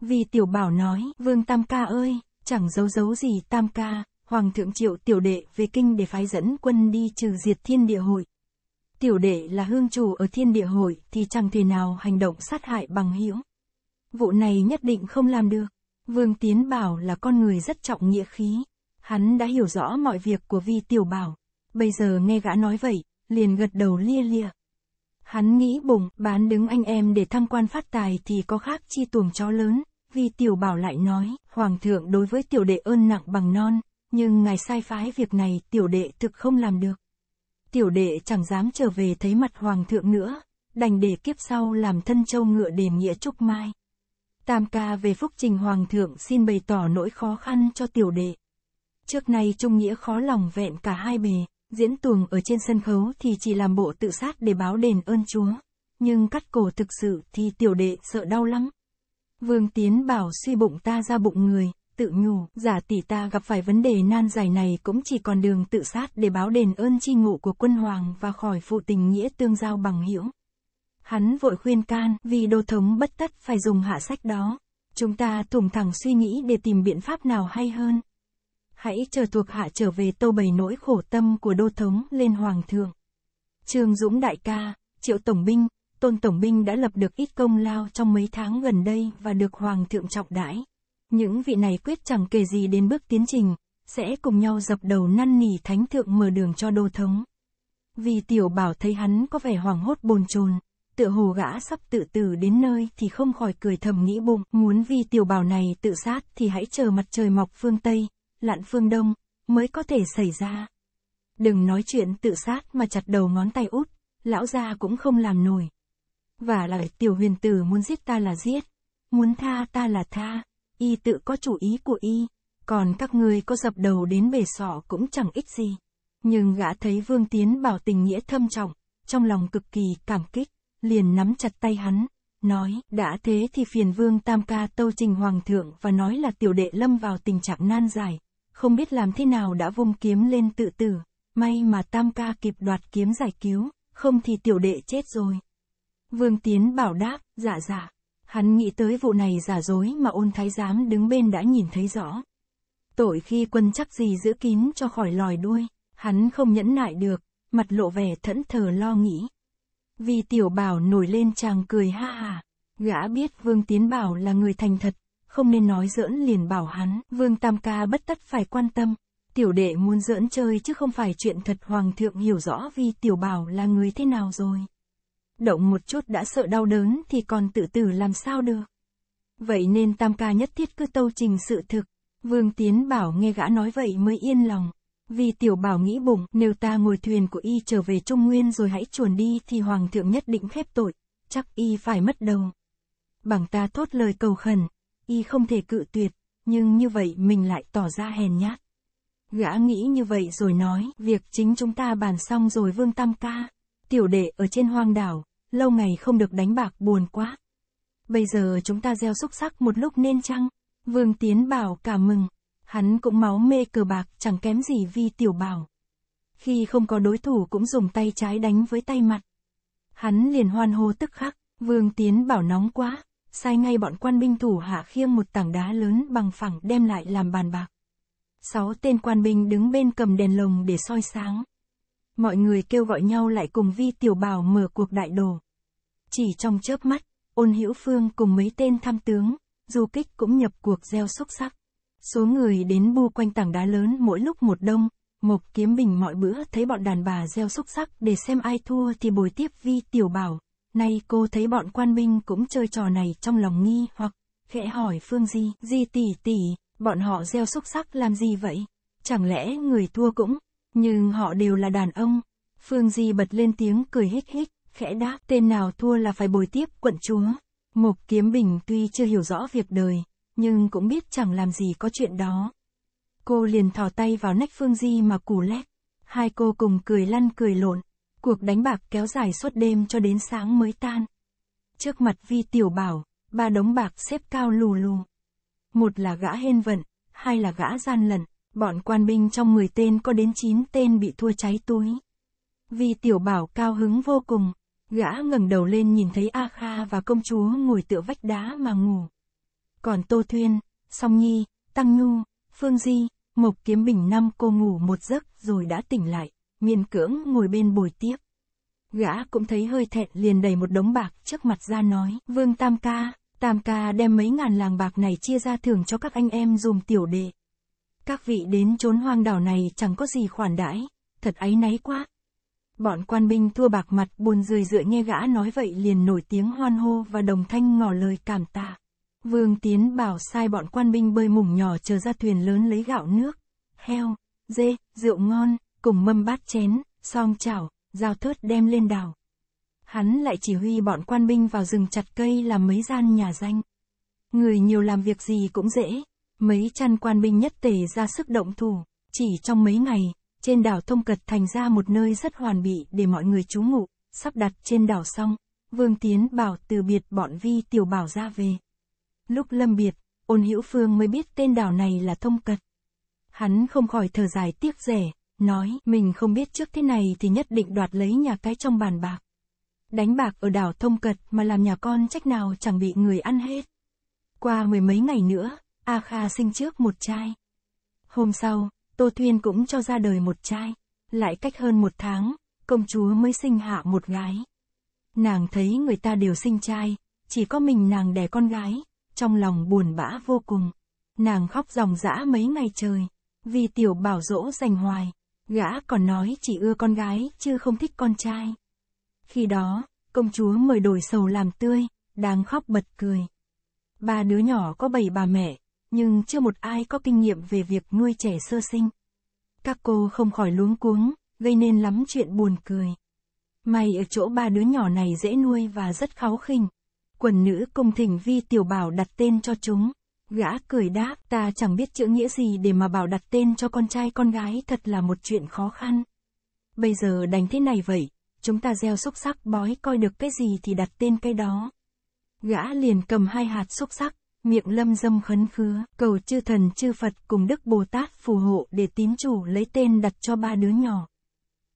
Vì tiểu bảo nói, Vương Tam Ca ơi, chẳng giấu giấu gì Tam Ca, Hoàng thượng triệu tiểu đệ về kinh để phái dẫn quân đi trừ diệt thiên địa hội. Tiểu đệ là hương chủ ở thiên địa hội thì chẳng thể nào hành động sát hại bằng hữu. Vụ này nhất định không làm được. Vương Tiến Bảo là con người rất trọng nghĩa khí. Hắn đã hiểu rõ mọi việc của vi tiểu bảo, bây giờ nghe gã nói vậy, liền gật đầu lia lia. Hắn nghĩ bụng, bán đứng anh em để thăng quan phát tài thì có khác chi tuồng chó lớn, vì tiểu bảo lại nói, hoàng thượng đối với tiểu đệ ơn nặng bằng non, nhưng ngài sai phái việc này tiểu đệ thực không làm được. Tiểu đệ chẳng dám trở về thấy mặt hoàng thượng nữa, đành để kiếp sau làm thân châu ngựa đềm nghĩa trúc mai. Tam ca về phúc trình hoàng thượng xin bày tỏ nỗi khó khăn cho tiểu đệ. Trước nay trung nghĩa khó lòng vẹn cả hai bề, Diễn tuồng ở trên sân khấu thì chỉ làm bộ tự sát để báo đền ơn Chúa. Nhưng cắt cổ thực sự thì tiểu đệ sợ đau lắm. Vương Tiến bảo suy bụng ta ra bụng người, tự nhủ, giả tỷ ta gặp phải vấn đề nan giải này cũng chỉ còn đường tự sát để báo đền ơn chi ngụ của quân hoàng và khỏi phụ tình nghĩa tương giao bằng hữu. Hắn vội khuyên can, vì đô thống bất tất phải dùng hạ sách đó. Chúng ta thủng thẳng suy nghĩ để tìm biện pháp nào hay hơn hãy chờ thuộc hạ trở về tô bày nỗi khổ tâm của đô thống lên hoàng thượng. Trương Dũng đại ca, Triệu Tổng binh, Tôn Tổng binh đã lập được ít công lao trong mấy tháng gần đây và được hoàng thượng trọng đãi. Những vị này quyết chẳng kể gì đến bước tiến trình, sẽ cùng nhau dập đầu năn nỉ thánh thượng mở đường cho đô thống. Vì tiểu bảo thấy hắn có vẻ hoảng hốt bồn chồn, tựa hồ gã sắp tự tử đến nơi thì không khỏi cười thầm nghĩ bụng, muốn vì tiểu bảo này tự sát thì hãy chờ mặt trời mọc phương Tây, lặn phương đông, mới có thể xảy ra. Đừng nói chuyện tự sát mà chặt đầu ngón tay út, lão gia cũng không làm nổi. Và là tiểu huyền tử muốn giết ta là giết, muốn tha ta là tha, y tự có chủ ý của y, còn các ngươi có dập đầu đến bể sọ cũng chẳng ích gì. Nhưng gã thấy Vương Tiến bảo tình nghĩa thâm trọng, trong lòng cực kỳ cảm kích, liền nắm chặt tay hắn, nói, đã thế thì phiền Vương Tam Ca tâu trình Hoàng thượng và nói là tiểu đệ lâm vào tình trạng nan giải, không biết làm thế nào đã vung kiếm lên tự tử, may mà tam ca kịp đoạt kiếm giải cứu, không thì tiểu đệ chết rồi. Vương Tiến bảo đáp, dạ dạ, hắn nghĩ tới vụ này giả dối mà ôn thái giám đứng bên đã nhìn thấy rõ. Tội khi quân chắc gì giữ kín cho khỏi lòi đuôi, hắn không nhẫn nại được, mặt lộ vẻ thẫn thờ lo nghĩ. Vì tiểu bảo nổi lên chàng cười ha hà, gã biết Vương Tiến Bảo là người thành thật, không nên nói giỡn liền bảo hắn, Vương Tam Ca bất tất phải quan tâm. Tiểu đệ muốn giỡn chơi chứ không phải chuyện thật Hoàng thượng hiểu rõ vì tiểu bảo là người thế nào rồi. Động một chút đã sợ đau đớn thì còn tự tử làm sao được. Vậy nên Tam Ca nhất thiết cứ tâu trình sự thực. Vương Tiến Bảo nghe gã nói vậy mới yên lòng. Vì tiểu bảo nghĩ bụng, nếu ta ngồi thuyền của y trở về Trung Nguyên rồi hãy chuồn đi thì Hoàng thượng nhất định khép tội, chắc y phải mất đầu. Bằng ta thốt lời cầu khẩn, y không thể cự tuyệt, nhưng như vậy mình lại tỏ ra hèn nhát. Gã nghĩ như vậy rồi nói, việc chính chúng ta bàn xong rồi Vương Tam ca, tiểu đệ ở trên hoang đảo, lâu ngày không được đánh bạc buồn quá. Bây giờ chúng ta gieo xúc sắc một lúc nên chăng? Vương Tiến bảo cả mừng, hắn cũng máu mê cờ bạc chẳng kém gì vi tiểu bảo. Khi không có đối thủ cũng dùng tay trái đánh với tay mặt. Hắn liền hoan hô tức khắc, Vương Tiến bảo nóng quá, sai ngay bọn quan binh thủ hạ khiêng một tảng đá lớn bằng phẳng đem lại làm bàn bạc. Sáu tên quan binh đứng bên cầm đèn lồng để soi sáng. Mọi người kêu gọi nhau lại cùng vi tiểu bảo mở cuộc đại đồ. Chỉ trong chớp mắt, ôn hữu phương cùng mấy tên tham tướng, du kích cũng nhập cuộc gieo xúc sắc. Số người đến bu quanh tảng đá lớn mỗi lúc một đông, Mộc Kiếm Bình mọi bữa thấy bọn đàn bà gieo xúc sắc để xem ai thua thì bồi tiếp Vi Tiểu Bảo, Nay cô thấy bọn quan binh cũng chơi trò này trong lòng nghi hoặc khẽ hỏi Phương Di, Di tỷ tỷ, bọn họ gieo xúc sắc làm gì vậy? Chẳng lẽ người thua cũng, nhưng họ đều là đàn ông. Phương Di bật lên tiếng cười hích hích, khẽ đáp, tên nào thua là phải bồi tiếp quận chúa. Mục Kiếm Bình tuy chưa hiểu rõ việc đời, nhưng cũng biết chẳng làm gì có chuyện đó. Cô liền thò tay vào nách Phương Di mà cù lét. Hai cô cùng cười lăn cười lộn. Cuộc đánh bạc kéo dài suốt đêm cho đến sáng mới tan. Trước mặt Vi Tiểu Bảo, ba đống bạc xếp cao lù lù. Một là gã hên vận, hai là gã gian lận, bọn quan binh trong 10 tên có đến 9 tên bị thua cháy túi. Vi Tiểu Bảo cao hứng vô cùng, gã ngẩng đầu lên nhìn thấy A Kha và công chúa ngồi tựa vách đá mà ngủ. Còn Tô Thuyên, Song Nhi, Tăng Nhu, Phương Di, Mộc Kiếm Bình năm cô ngủ một giấc rồi đã tỉnh lại miên cưỡng ngồi bên bồi tiếp. Gã cũng thấy hơi thẹn liền đầy một đống bạc trước mặt ra nói, Vương Tam Ca, Tam Ca đem mấy ngàn làng bạc này chia ra thưởng cho các anh em dùm tiểu đệ. Các vị đến trốn hoang đảo này chẳng có gì khoản đãi, thật áy náy quá. Bọn quan binh thua bạc mặt buồn rười rượi nghe gã nói vậy liền nổi tiếng hoan hô và đồng thanh ngỏ lời cảm tạ. Vương Tiến bảo sai bọn quan binh bơi mủng nhỏ chờ ra thuyền lớn lấy gạo nước, heo, dê, rượu ngon, cùng mâm bát chén, song chảo, dao thớt đem lên đảo. Hắn lại chỉ huy bọn quan binh vào rừng chặt cây làm mấy gian nhà danh. Người nhiều làm việc gì cũng dễ, mấy chăn quan binh nhất tề ra sức động thủ, chỉ trong mấy ngày, trên đảo Thông Cật thành ra một nơi rất hoàn bị để mọi người trú ngụ, sắp đặt trên đảo xong, Vương Tiến bảo từ biệt bọn vi tiểu bảo ra về. Lúc lâm biệt, ôn hữu phương mới biết tên đảo này là Thông Cật. Hắn không khỏi thở dài tiếc rẻ, nói, mình không biết trước thế này thì nhất định đoạt lấy nhà cái trong bàn bạc. Đánh bạc ở đảo Thông Cật mà làm nhà con trách nào chẳng bị người ăn hết. Qua mười mấy ngày nữa, A Kha sinh trước một trai. Hôm sau, Tô Thuyên cũng cho ra đời một trai. Lại cách hơn một tháng, công chúa mới sinh hạ một gái. Nàng thấy người ta đều sinh trai, chỉ có mình nàng đẻ con gái, trong lòng buồn bã vô cùng. Nàng khóc ròng rã mấy ngày trời, vì tiểu bảo dỗ dành hoài, Gã còn nói chỉ ưa con gái, chứ không thích con trai. Khi đó, công chúa mời đổi sầu làm tươi, đang khóc bật cười. Ba đứa nhỏ có bảy bà mẹ, nhưng chưa một ai có kinh nghiệm về việc nuôi trẻ sơ sinh. Các cô không khỏi luống cuống, gây nên lắm chuyện buồn cười. May ở chỗ ba đứa nhỏ này dễ nuôi và rất kháu khinh. Quần nữ công thỉnh vi tiểu bảo đặt tên cho chúng. Gã cười đáp, ta chẳng biết chữ nghĩa gì để mà bảo đặt tên cho con trai con gái thật là một chuyện khó khăn. Bây giờ đánh thế này vậy, chúng ta gieo xúc sắc bói coi được cái gì thì đặt tên cái đó. Gã liền cầm hai hạt xúc sắc, miệng lâm dâm khấn khứa, cầu chư thần chư Phật cùng Đức Bồ Tát phù hộ để tín chủ lấy tên đặt cho ba đứa nhỏ.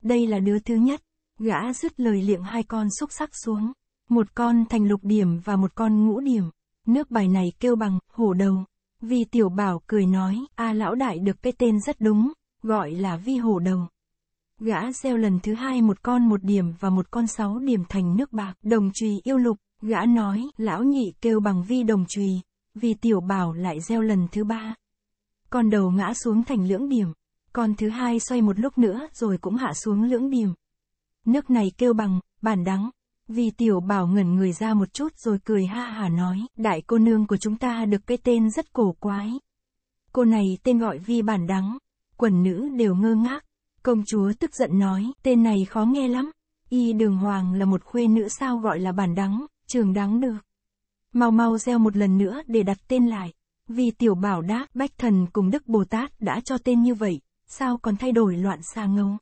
Đây là đứa thứ nhất, gã dứt lời liệng hai con xúc sắc xuống, một con thành lục điểm và một con ngũ điểm. Nước bài này kêu bằng, hổ đầu. Vi tiểu bảo cười nói, a lão đại được cái tên rất đúng, gọi là vi hổ đầu. Gã gieo lần thứ hai một con một điểm và một con sáu điểm thành nước bạc, đồng trùy yêu lục, gã nói, lão nhị kêu bằng vi đồng trùy, vì tiểu bảo lại gieo lần thứ ba. Con đầu ngã xuống thành lưỡng điểm, con thứ hai xoay một lúc nữa rồi cũng hạ xuống lưỡng điểm. Nước này kêu bằng, bản đắng, vì tiểu bảo ngẩn người ra một chút rồi cười ha hà nói, đại cô nương của chúng ta được cái tên rất cổ quái. Cô này tên gọi vi bản đắng, quần nữ đều ngơ ngác. Công chúa tức giận nói, tên này khó nghe lắm. Y đường hoàng là một khuê nữ sao gọi là bản đắng, trường đắng được. Mau mau gieo một lần nữa để đặt tên lại. Vì tiểu bảo đáp, bách thần cùng Đức Bồ Tát đã cho tên như vậy, sao còn thay đổi loạn xa ngâu.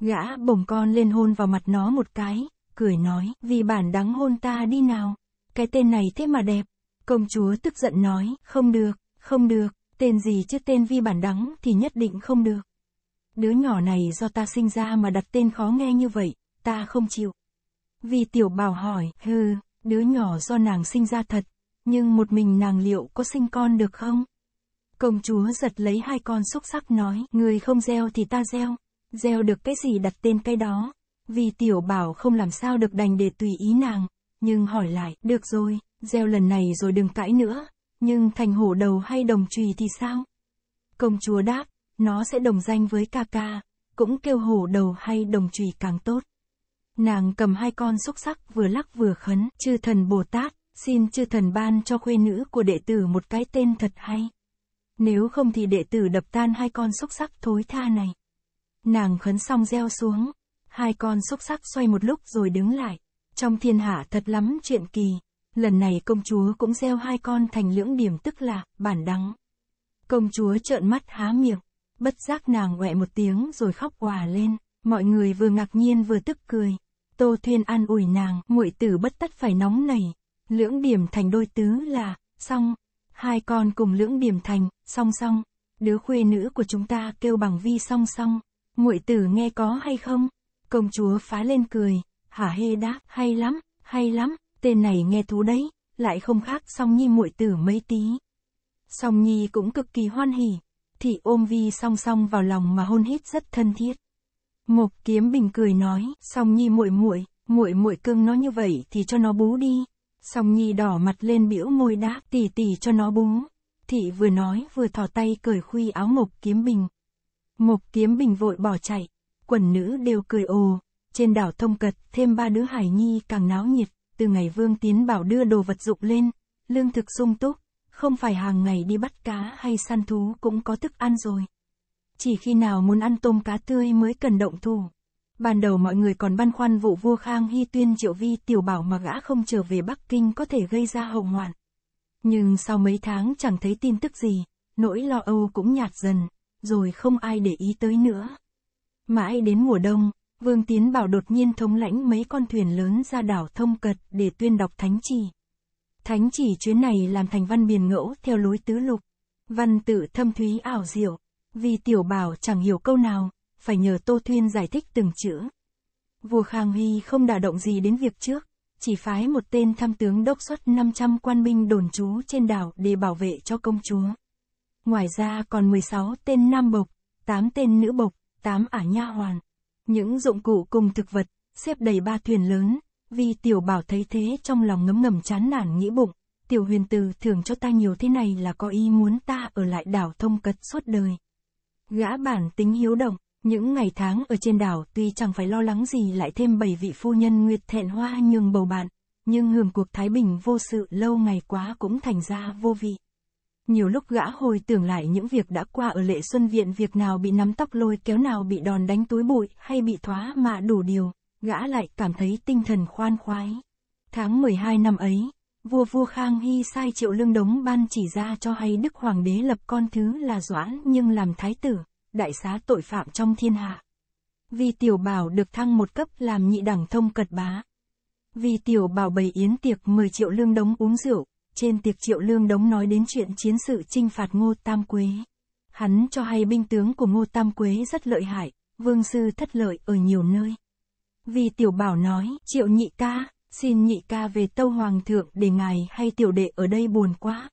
Gã bổng con lên hôn vào mặt nó một cái, cười nói, vì bản đắng hôn ta đi nào. Cái tên này thế mà đẹp. Công chúa tức giận nói, không được, không được, tên gì chứ tên vi bản đắng thì nhất định không được. Đứa nhỏ này do ta sinh ra mà đặt tên khó nghe như vậy, ta không chịu. Vì tiểu bảo hỏi, hừ, đứa nhỏ do nàng sinh ra thật, nhưng một mình nàng liệu có sinh con được không? Công chúa giật lấy hai con xúc sắc nói, người không gieo thì ta gieo, gieo được cái gì đặt tên cái đó. Vì tiểu bảo không làm sao được đành để tùy ý nàng, nhưng hỏi lại, được rồi, gieo lần này rồi đừng cãi nữa, nhưng thành hổ đầu hay đồng trùy thì sao? Công chúa đáp, nó sẽ đồng danh với ca ca, cũng kêu hổ đầu hay đồng trùy càng tốt. Nàng cầm hai con xúc sắc vừa lắc vừa khấn, chư thần Bồ Tát, xin chư thần ban cho khuê nữ của đệ tử một cái tên thật hay. Nếu không thì đệ tử đập tan hai con xúc sắc thối tha này. Nàng khấn xong gieo xuống, Hai con xúc sắc xoay một lúc rồi đứng lại. Trong thiên hạ thật lắm chuyện kỳ. Lần này công chúa cũng gieo hai con thành lưỡng điểm tức là, bản đắng. Công chúa trợn mắt há miệng. Bất giác nàng quẹ một tiếng rồi khóc hòa lên. Mọi người vừa ngạc nhiên vừa tức cười. Tô Thuyên an ủi nàng, muội tử bất tất phải nóng nảy. Lưỡng điểm thành đôi tứ là, xong. Hai con cùng lưỡng điểm thành, song song. Đứa khuê nữ của chúng ta kêu bằng vi song song. Muội tử nghe có hay không? Công chúa phá lên cười, hả hê đáp, hay lắm, hay lắm, tên này nghe thú đấy, lại không khác song nhi muội tử mấy tí. Song nhi cũng cực kỳ hoan hỉ, thị ôm vi song song vào lòng mà hôn hít rất thân thiết. Mộc Kiếm Bình cười nói, song nhi muội muội, muội muội cưng nó như vậy thì cho nó bú đi. Song nhi đỏ mặt lên biểu môi đáp, tỉ tỉ cho nó bú. Thị vừa nói vừa thò tay cởi khuy áo Mộc Kiếm Bình. Mộc Kiếm Bình vội bỏ chạy, quần nữ đều cười ồ, trên đảo Thông Cật thêm ba đứa hải nhi càng náo nhiệt, từ ngày Vương Tiến Bảo đưa đồ vật dụng lên, lương thực sung túc, không phải hàng ngày đi bắt cá hay săn thú cũng có thức ăn rồi. Chỉ khi nào muốn ăn tôm cá tươi mới cần động thủ. Ban đầu mọi người còn băn khoăn vụ vua Khang Hy tuyên triệu vi tiểu bảo mà gã không trở về Bắc Kinh có thể gây ra hậu hoạn. Nhưng sau mấy tháng chẳng thấy tin tức gì, nỗi lo âu cũng nhạt dần, rồi không ai để ý tới nữa. Mãi đến mùa đông, Vương Tiến Bảo đột nhiên thống lãnh mấy con thuyền lớn ra đảo Thông Cật để tuyên đọc Thánh Chỉ. Thánh Chỉ chuyến này làm thành văn biển ngẫu theo lối tứ lục. Văn tự thâm thúy ảo diệu, vì tiểu bảo chẳng hiểu câu nào, phải nhờ Tô Thuyên giải thích từng chữ. Vua Khang Huy không đả động gì đến việc trước, chỉ phái một tên tham tướng đốc xuất 500 quan binh đồn trú trên đảo để bảo vệ cho công chúa. Ngoài ra còn 16 tên nam bộc, 8 tên nữ bộc, tám ả nha hoàn. Những dụng cụ cùng thực vật, xếp đầy ba thuyền lớn, vì tiểu bảo thấy thế trong lòng ngấm ngầm chán nản nghĩ bụng, tiểu huyền từ thưởng cho ta nhiều thế này là có ý muốn ta ở lại đảo thông cật suốt đời. Gã bản tính hiếu động, những ngày tháng ở trên đảo tuy chẳng phải lo lắng gì lại thêm bảy vị phu nhân nguyệt thẹn hoa nhường bầu bạn, nhưng hưởng cuộc thái bình vô sự lâu ngày quá cũng thành ra vô vị. Nhiều lúc gã hồi tưởng lại những việc đã qua ở lệ xuân viện việc nào bị nắm tóc lôi kéo nào bị đòn đánh túi bụi hay bị thóa mạ đủ điều, gã lại cảm thấy tinh thần khoan khoái. Tháng 12 năm ấy, vua vua Khang Hy sai triệu lương đống ban chỉ ra cho hay Đức Hoàng đế lập con thứ là Doãn nhưng làm thái tử, đại xá tội phạm trong thiên hạ. Vì tiểu bảo được thăng một cấp làm nhị đẳng thông cật bá. Vì tiểu bảo bày yến tiệc mời triệu lương đống uống rượu, trên tiệc triệu lương đống nói đến chuyện chiến sự chinh phạt Ngô Tam Quế. Hắn cho hay binh tướng của Ngô Tam Quế rất lợi hại, vương sư thất lợi ở nhiều nơi. Vì tiểu bảo nói, triệu nhị ca, xin nhị ca về tâu hoàng thượng để ngài hay tiểu đệ ở đây buồn quá.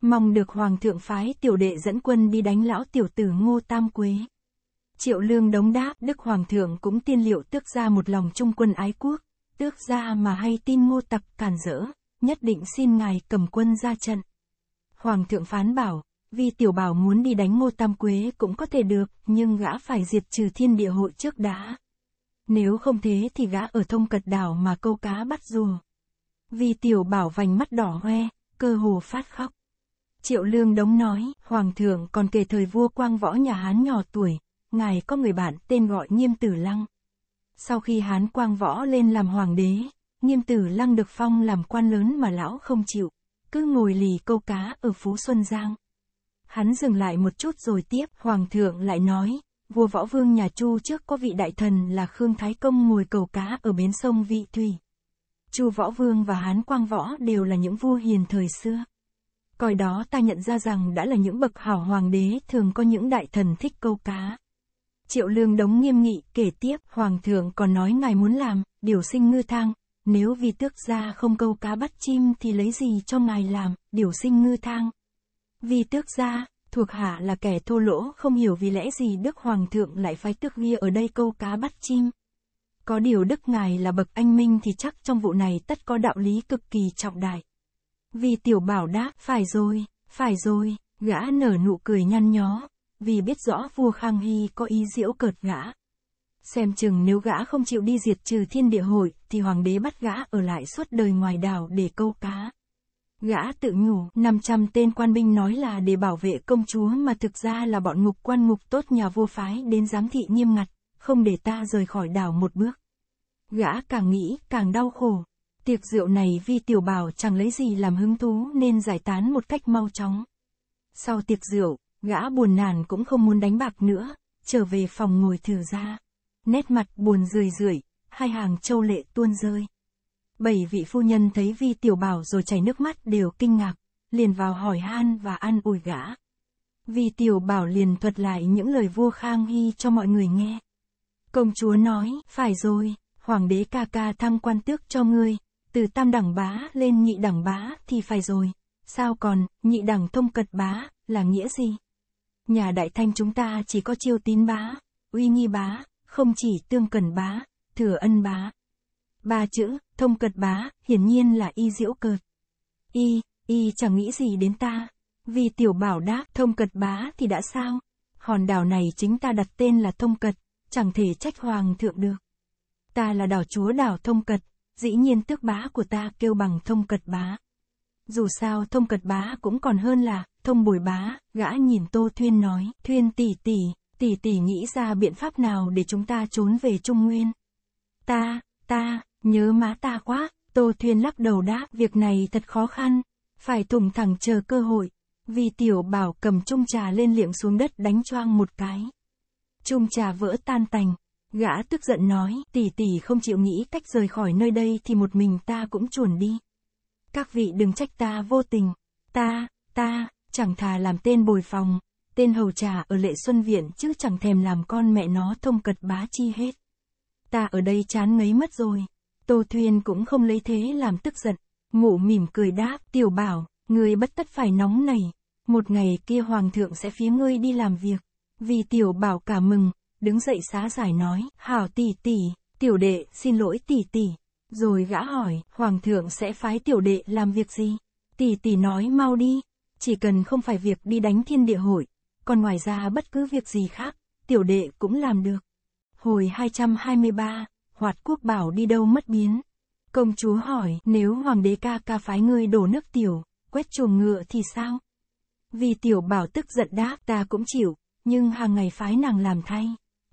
Mong được hoàng thượng phái tiểu đệ dẫn quân đi đánh lão tiểu tử Ngô Tam Quế. Triệu lương đống đáp, Đức Hoàng thượng cũng tiên liệu tước ra một lòng trung quân ái quốc, tước ra mà hay tin ngô tặc càn rỡ, nhất định xin ngài cầm quân ra trận. Hoàng thượng phán bảo, vì tiểu bảo muốn đi đánh ngô tam quế cũng có thể được, nhưng gã phải diệt trừ thiên địa hội trước đã. Nếu không thế thì gã ở thông cật đảo mà câu cá bắt rùa. Vì tiểu bảo vành mắt đỏ hoe, cơ hồ phát khóc. Triệu Lương Đống nói, Hoàng thượng còn kể thời vua quang võ nhà Hán nhỏ tuổi, ngài có người bạn tên gọi Nghiêm Tử Lăng. Sau khi Hán quang võ lên làm hoàng đế, Nghiêm tử lăng được phong làm quan lớn mà lão không chịu, cứ ngồi lì câu cá ở Phú Xuân Giang. Hắn dừng lại một chút rồi tiếp, Hoàng thượng lại nói, vua võ vương nhà Chu trước có vị đại thần là Khương Thái Công ngồi cầu cá ở bến sông Vị Thủy. Chu võ vương và Hán Quang Võ đều là những vua hiền thời xưa. Coi đó ta nhận ra rằng đã là những bậc hảo hoàng đế thường có những đại thần thích câu cá. Triệu lương đống nghiêm nghị kể tiếp, Hoàng thượng còn nói ngài muốn làm, điều sinh ngư thang, nếu vì tước gia không câu cá bắt chim thì lấy gì cho ngài làm, điều sinh ngư thang. Vì tước gia, thuộc hạ là kẻ thô lỗ không hiểu vì lẽ gì Đức Hoàng thượng lại phái tước ghi ở đây câu cá bắt chim. Có điều Đức Ngài là bậc anh minh thì chắc trong vụ này tất có đạo lý cực kỳ trọng đại. Vì tiểu bảo đáp, phải rồi, phải rồi, gã nở nụ cười nhăn nhó, vì biết rõ vua Khang Hy có ý diễu cợt gã. Xem chừng nếu gã không chịu đi diệt trừ thiên địa hội, thì hoàng đế bắt gã ở lại suốt đời ngoài đảo để câu cá. Gã tự nhủ, 500 tên quan binh nói là để bảo vệ công chúa mà thực ra là bọn ngục quan ngục tốt nhà vua phái đến giám thị nghiêm ngặt, không để ta rời khỏi đảo một bước. Gã càng nghĩ, càng đau khổ. Tiệc rượu này vi tiểu bảo chẳng lấy gì làm hứng thú nên giải tán một cách mau chóng. Sau tiệc rượu, gã buồn nản cũng không muốn đánh bạc nữa, trở về phòng ngồi thử ra. Nét mặt buồn rười rượi, hai hàng châu lệ tuôn rơi. Bảy vị phu nhân thấy vi tiểu bảo rồi chảy nước mắt đều kinh ngạc, liền vào hỏi han và ăn ủi gã. Vi tiểu bảo liền thuật lại những lời vua Khang Hy cho mọi người nghe. Công chúa nói, phải rồi, hoàng đế ca ca thăng quan tước cho ngươi, từ tam đẳng bá lên nhị đẳng bá thì phải rồi, sao còn, nhị đẳng thông cật bá, là nghĩa gì? Nhà đại thanh chúng ta chỉ có chiêu tín bá, uy nghi bá, không chỉ tương cần bá, thừa ân bá. Ba chữ, thông cật bá, hiển nhiên là y diễu cợt. Y, y chẳng nghĩ gì đến ta. Vì tiểu bảo đáp thông cật bá thì đã sao? Hòn đảo này chính ta đặt tên là thông cật, chẳng thể trách hoàng thượng được. Ta là đảo chúa đảo thông cật, dĩ nhiên tước bá của ta kêu bằng thông cật bá. Dù sao thông cật bá cũng còn hơn là thông bồi bá, gã nhìn Tô Thuyên nói, Thuyên tỷ tỷ, tỷ tỷ nghĩ ra biện pháp nào để chúng ta trốn về Trung Nguyên. Ta, ta, nhớ má ta quá, Tô Thuyên lắc đầu đáp việc này thật khó khăn, phải thủng thẳng chờ cơ hội. Vì tiểu bảo cầm chung trà lên liệm xuống đất đánh choang một cái. Chung trà vỡ tan tành, gã tức giận nói tỷ tỷ không chịu nghĩ cách rời khỏi nơi đây thì một mình ta cũng chuồn đi. Các vị đừng trách ta vô tình, ta, ta, chẳng thà làm tên bồi phòng, tên hầu trà ở lệ xuân viện chứ chẳng thèm làm con mẹ nó thông cật bá chi hết ta ở đây chán ngấy mất rồi. Tô Thuyên cũng không lấy thế làm tức giận, ngủ mỉm cười đáp, tiểu bảo, ngươi bất tất phải nóng này, một ngày kia hoàng thượng sẽ phía ngươi đi làm việc. Vì tiểu bảo cả mừng, đứng dậy xá giải nói, hảo tỷ tỷ, tiểu đệ, xin lỗi tỷ tỷ. Rồi gã hỏi, hoàng thượng sẽ phái tiểu đệ làm việc gì? Tỷ tỷ nói mau đi, chỉ cần không phải việc đi đánh thiên địa hội, còn ngoài ra bất cứ việc gì khác, tiểu đệ cũng làm được hồi 223, hoạt quốc bảo đi đâu mất biến. Công chúa hỏi, nếu hoàng đế ca ca phái ngươi đổ nước tiểu, quét chuồng ngựa thì sao? Vì tiểu bảo tức giận đáp, ta cũng chịu, nhưng hàng ngày phái nàng làm thay.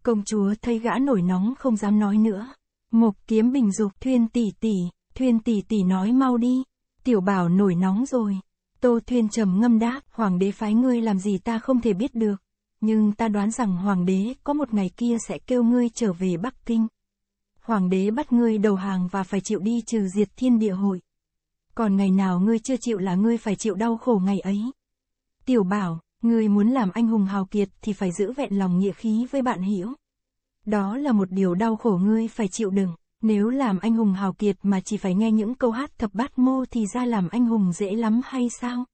Công chúa thấy gã nổi nóng không dám nói nữa. mục kiếm bình dục, thuyên tỷ tỷ, thuyên tỷ tỷ nói mau đi. Tiểu bảo nổi nóng rồi. Tô thuyên trầm ngâm đáp, hoàng đế phái ngươi làm gì ta không thể biết được nhưng ta đoán rằng hoàng đế có một ngày kia sẽ kêu ngươi trở về Bắc Kinh. Hoàng đế bắt ngươi đầu hàng và phải chịu đi trừ diệt thiên địa hội. Còn ngày nào ngươi chưa chịu là ngươi phải chịu đau khổ ngày ấy. Tiểu bảo, ngươi muốn làm anh hùng hào kiệt thì phải giữ vẹn lòng nghĩa khí với bạn hiểu. Đó là một điều đau khổ ngươi phải chịu đựng. Nếu làm anh hùng hào kiệt mà chỉ phải nghe những câu hát thập bát mô thì ra làm anh hùng dễ lắm hay sao?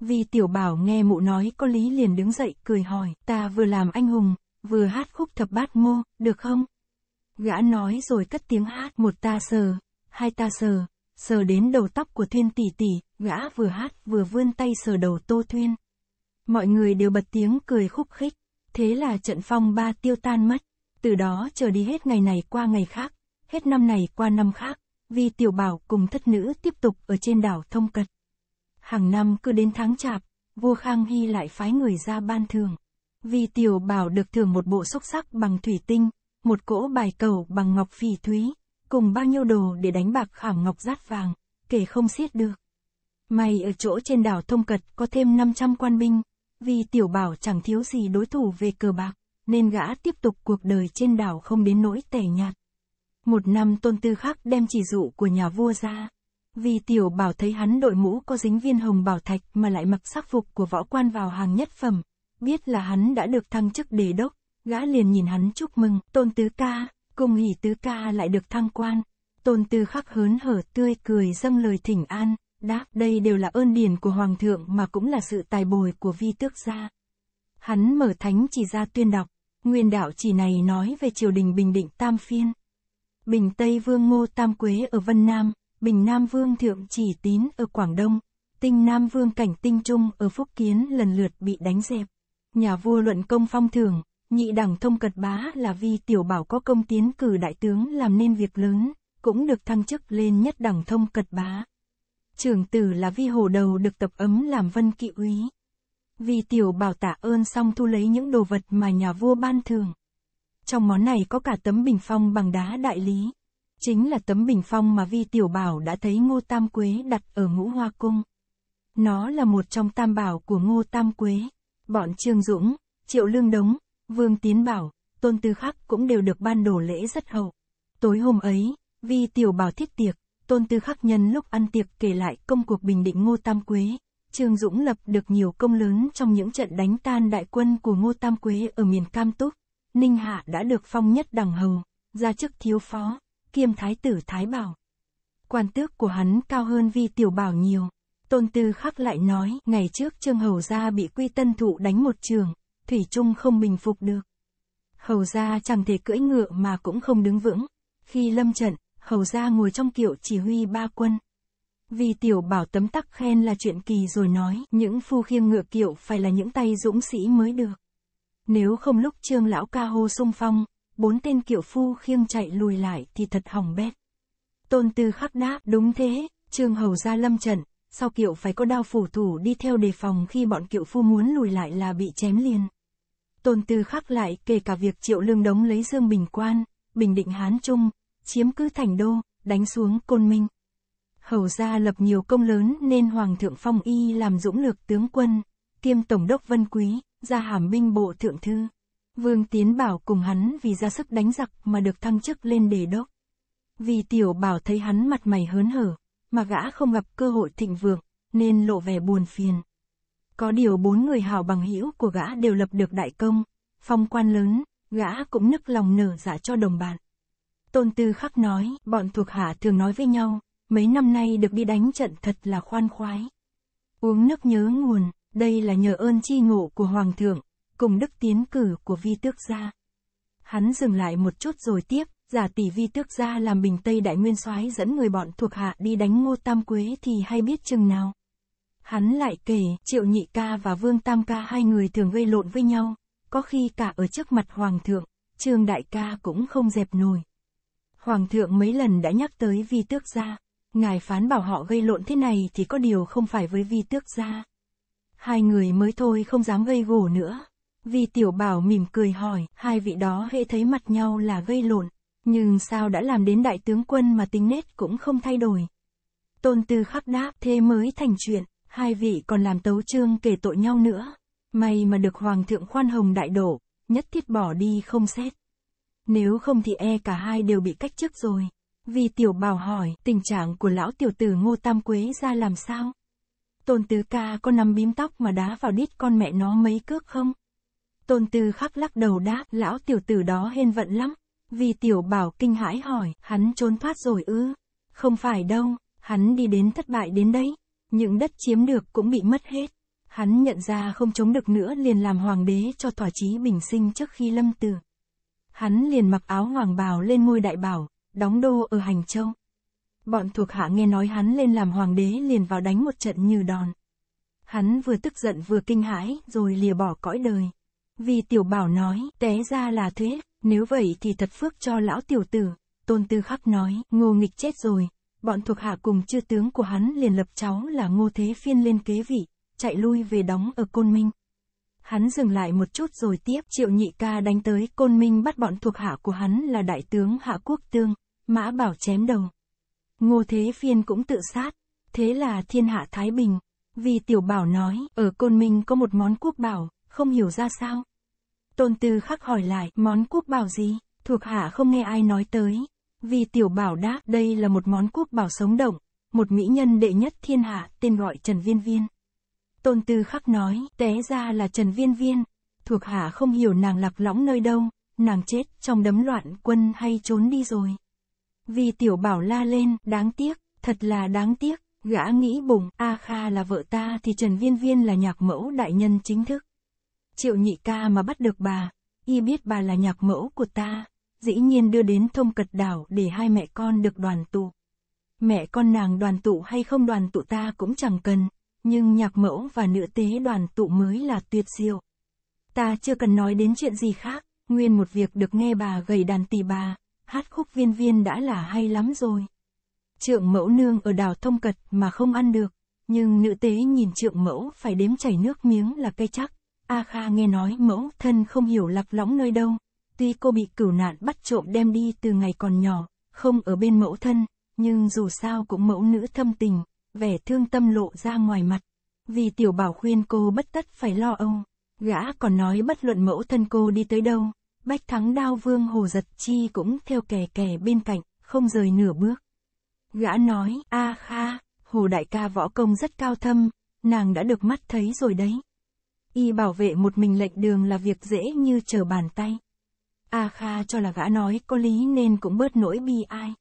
Vì tiểu bảo nghe mụ nói có lý liền đứng dậy, cười hỏi, ta vừa làm anh hùng, vừa hát khúc thập bát ngô, được không? Gã nói rồi cất tiếng hát, một ta sờ, hai ta sờ, sờ đến đầu tóc của Thuyên tỷ tỷ, gã vừa hát vừa vươn tay sờ đầu Tô Thuyên. Mọi người đều bật tiếng cười khúc khích, thế là trận phong ba tiêu tan mất, từ đó chờ đi hết ngày này qua ngày khác, hết năm này qua năm khác, vì tiểu bảo cùng thất nữ tiếp tục ở trên đảo thông cật. Hàng năm cứ đến tháng chạp, vua Khang Hy lại phái người ra ban thường. Vì tiểu bảo được thưởng một bộ xúc sắc bằng thủy tinh, một cỗ bài cầu bằng ngọc phỉ thúy, cùng bao nhiêu đồ để đánh bạc khảm ngọc rát vàng, kể không xiết được. May ở chỗ trên đảo Thông Cật có thêm 500 quan binh, vì tiểu bảo chẳng thiếu gì đối thủ về cờ bạc, nên gã tiếp tục cuộc đời trên đảo không đến nỗi tẻ nhạt. Một năm tôn tư khác đem chỉ dụ của nhà vua ra, vì tiểu bảo thấy hắn đội mũ có dính viên hồng bảo thạch mà lại mặc sắc phục của võ quan vào hàng nhất phẩm, biết là hắn đã được thăng chức đề đốc, gã liền nhìn hắn chúc mừng, tôn tứ ca, cùng hỉ tứ ca lại được thăng quan. Tôn tư khắc hớn hở tươi cười dâng lời thỉnh an, đáp đây đều là ơn điển của hoàng thượng mà cũng là sự tài bồi của vi tước gia. Hắn mở thánh chỉ ra tuyên đọc, nguyên đạo chỉ này nói về triều đình Bình Định Tam Phiên. Bình Tây Vương Ngô Tam Quế ở Vân Nam, Bình Nam Vương Thượng Chỉ Tín ở Quảng Đông, Tinh Nam Vương Cảnh Tinh Trung ở Phúc Kiến lần lượt bị đánh dẹp. Nhà vua luận công phong thưởng, nhị đẳng thông cật bá là vì tiểu bảo có công tiến cử đại tướng làm nên việc lớn, cũng được thăng chức lên nhất đẳng thông cật bá. Trưởng tử là vi hồ đầu được tập ấm làm vân kỵ úy. Vì tiểu bảo tạ ơn xong thu lấy những đồ vật mà nhà vua ban thường. Trong món này có cả tấm bình phong bằng đá đại lý chính là tấm bình phong mà Vi Tiểu Bảo đã thấy Ngô Tam Quế đặt ở ngũ hoa cung. Nó là một trong tam bảo của Ngô Tam Quế. Bọn Trương Dũng, Triệu Lương Đống, Vương Tiến Bảo, Tôn Tư Khắc cũng đều được ban đổ lễ rất hậu. Tối hôm ấy, Vi Tiểu Bảo thiết tiệc, Tôn Tư Khắc nhân lúc ăn tiệc kể lại công cuộc bình định Ngô Tam Quế. Trương Dũng lập được nhiều công lớn trong những trận đánh tan đại quân của Ngô Tam Quế ở miền Cam Túc. Ninh Hạ đã được phong nhất đằng hầu, ra chức thiếu phó kiêm thái tử Thái Bảo. Quan tước của hắn cao hơn vi tiểu bảo nhiều. Tôn Tư Khắc lại nói, ngày trước Trương Hầu Gia bị Quy Tân Thụ đánh một trường, Thủy Trung không bình phục được. Hầu Gia chẳng thể cưỡi ngựa mà cũng không đứng vững. Khi lâm trận, Hầu Gia ngồi trong kiệu chỉ huy ba quân. Vì tiểu bảo tấm tắc khen là chuyện kỳ rồi nói, những phu khiêng ngựa kiệu phải là những tay dũng sĩ mới được. Nếu không lúc trương lão ca hô sung phong, bốn tên kiệu phu khiêng chạy lùi lại thì thật hỏng bét. Tôn Tư khắc đáp, đúng thế, Trương Hầu ra lâm trận, sau kiệu phải có đao phủ thủ đi theo đề phòng khi bọn kiệu phu muốn lùi lại là bị chém liền. Tôn Tư khắc lại kể cả việc triệu lương đống lấy Dương Bình Quan, Bình Định Hán Trung, chiếm cứ thành đô, đánh xuống Côn Minh. Hầu gia lập nhiều công lớn nên Hoàng thượng Phong Y làm dũng lược tướng quân, kiêm Tổng đốc Vân Quý, ra hàm binh bộ thượng thư. Vương Tiến Bảo cùng hắn vì ra sức đánh giặc mà được thăng chức lên đề đốc. Vì Tiểu Bảo thấy hắn mặt mày hớn hở, mà gã không gặp cơ hội thịnh vượng, nên lộ vẻ buồn phiền. Có điều bốn người hào bằng hữu của gã đều lập được đại công, phong quan lớn, gã cũng nức lòng nở dạ cho đồng bạn. Tôn Tư Khắc nói, bọn thuộc hạ thường nói với nhau, mấy năm nay được đi đánh trận thật là khoan khoái. Uống nước nhớ nguồn, đây là nhờ ơn chi ngộ của Hoàng thượng, cùng đức tiến cử của vi tước gia. Hắn dừng lại một chút rồi tiếp, giả tỷ vi tước gia làm bình Tây Đại Nguyên soái dẫn người bọn thuộc hạ đi đánh ngô tam quế thì hay biết chừng nào. Hắn lại kể, triệu nhị ca và vương tam ca hai người thường gây lộn với nhau, có khi cả ở trước mặt hoàng thượng, trương đại ca cũng không dẹp nổi. Hoàng thượng mấy lần đã nhắc tới vi tước gia, ngài phán bảo họ gây lộn thế này thì có điều không phải với vi tước gia. Hai người mới thôi không dám gây gổ nữa vì Tiểu Bảo mỉm cười hỏi, hai vị đó hệ thấy mặt nhau là gây lộn, nhưng sao đã làm đến đại tướng quân mà tính nết cũng không thay đổi. Tôn Tư khắc đáp, thế mới thành chuyện, hai vị còn làm tấu chương kể tội nhau nữa. May mà được Hoàng thượng khoan hồng đại đổ nhất thiết bỏ đi không xét. Nếu không thì e cả hai đều bị cách chức rồi. Vì tiểu bảo hỏi, tình trạng của lão tiểu tử ngô tam quế ra làm sao? Tôn tứ ca có nắm bím tóc mà đá vào đít con mẹ nó mấy cước không? Tôn tư khắc lắc đầu đáp, lão tiểu tử đó hên vận lắm. Vì tiểu bảo kinh hãi hỏi, hắn trốn thoát rồi ư? Không phải đâu, hắn đi đến thất bại đến đấy. Những đất chiếm được cũng bị mất hết. Hắn nhận ra không chống được nữa liền làm hoàng đế cho thỏa chí bình sinh trước khi lâm tử. Hắn liền mặc áo hoàng bào lên ngôi đại bảo, đóng đô ở Hành Châu. Bọn thuộc hạ nghe nói hắn lên làm hoàng đế liền vào đánh một trận như đòn. Hắn vừa tức giận vừa kinh hãi rồi lìa bỏ cõi đời. Vì tiểu bảo nói, té ra là thế, nếu vậy thì thật phước cho lão tiểu tử. Tôn Tư Khắc nói, ngô nghịch chết rồi. Bọn thuộc hạ cùng chư tướng của hắn liền lập cháu là ngô thế phiên lên kế vị, chạy lui về đóng ở Côn Minh. Hắn dừng lại một chút rồi tiếp, triệu nhị ca đánh tới Côn Minh bắt bọn thuộc hạ của hắn là đại tướng Hạ Quốc Tương, mã bảo chém đầu. Ngô thế phiên cũng tự sát, thế là thiên hạ Thái Bình. Vì tiểu bảo nói, ở Côn Minh có một món quốc bảo, không hiểu ra sao, Tôn Tư khắc hỏi lại, món quốc bảo gì? Thuộc hạ không nghe ai nói tới. Vì tiểu bảo đáp, đây là một món quốc bảo sống động, một mỹ nhân đệ nhất thiên hạ, tên gọi Trần Viên Viên. Tôn Tư khắc nói, té ra là Trần Viên Viên, thuộc hạ không hiểu nàng lạc lõng nơi đâu, nàng chết trong đấm loạn quân hay trốn đi rồi. Vì tiểu bảo la lên, đáng tiếc, thật là đáng tiếc, gã nghĩ bụng, A Kha là vợ ta thì Trần Viên Viên là nhạc mẫu đại nhân chính thức. Triệu nhị ca mà bắt được bà, y biết bà là nhạc mẫu của ta, dĩ nhiên đưa đến thông cật đảo để hai mẹ con được đoàn tụ. Mẹ con nàng đoàn tụ hay không đoàn tụ ta cũng chẳng cần, nhưng nhạc mẫu và nữ tế đoàn tụ mới là tuyệt diệu. Ta chưa cần nói đến chuyện gì khác, nguyên một việc được nghe bà gầy đàn tỳ bà, hát khúc viên viên đã là hay lắm rồi. Trượng mẫu nương ở đảo thông cật mà không ăn được, nhưng nữ tế nhìn trượng mẫu phải đếm chảy nước miếng là cây chắc, A Kha nghe nói mẫu thân không hiểu lạc lõng nơi đâu, tuy cô bị cửu nạn bắt trộm đem đi từ ngày còn nhỏ, không ở bên mẫu thân, nhưng dù sao cũng mẫu nữ thâm tình, vẻ thương tâm lộ ra ngoài mặt. Vì tiểu bảo khuyên cô bất tất phải lo ông, gã còn nói bất luận mẫu thân cô đi tới đâu, bách thắng đao vương hồ giật chi cũng theo kè kè bên cạnh, không rời nửa bước. Gã nói, a kha, hồ đại ca võ công rất cao thâm, nàng đã được mắt thấy rồi đấy y bảo vệ một mình lệnh đường là việc dễ như chờ bàn tay. A Kha cho là gã nói có lý nên cũng bớt nỗi bi ai.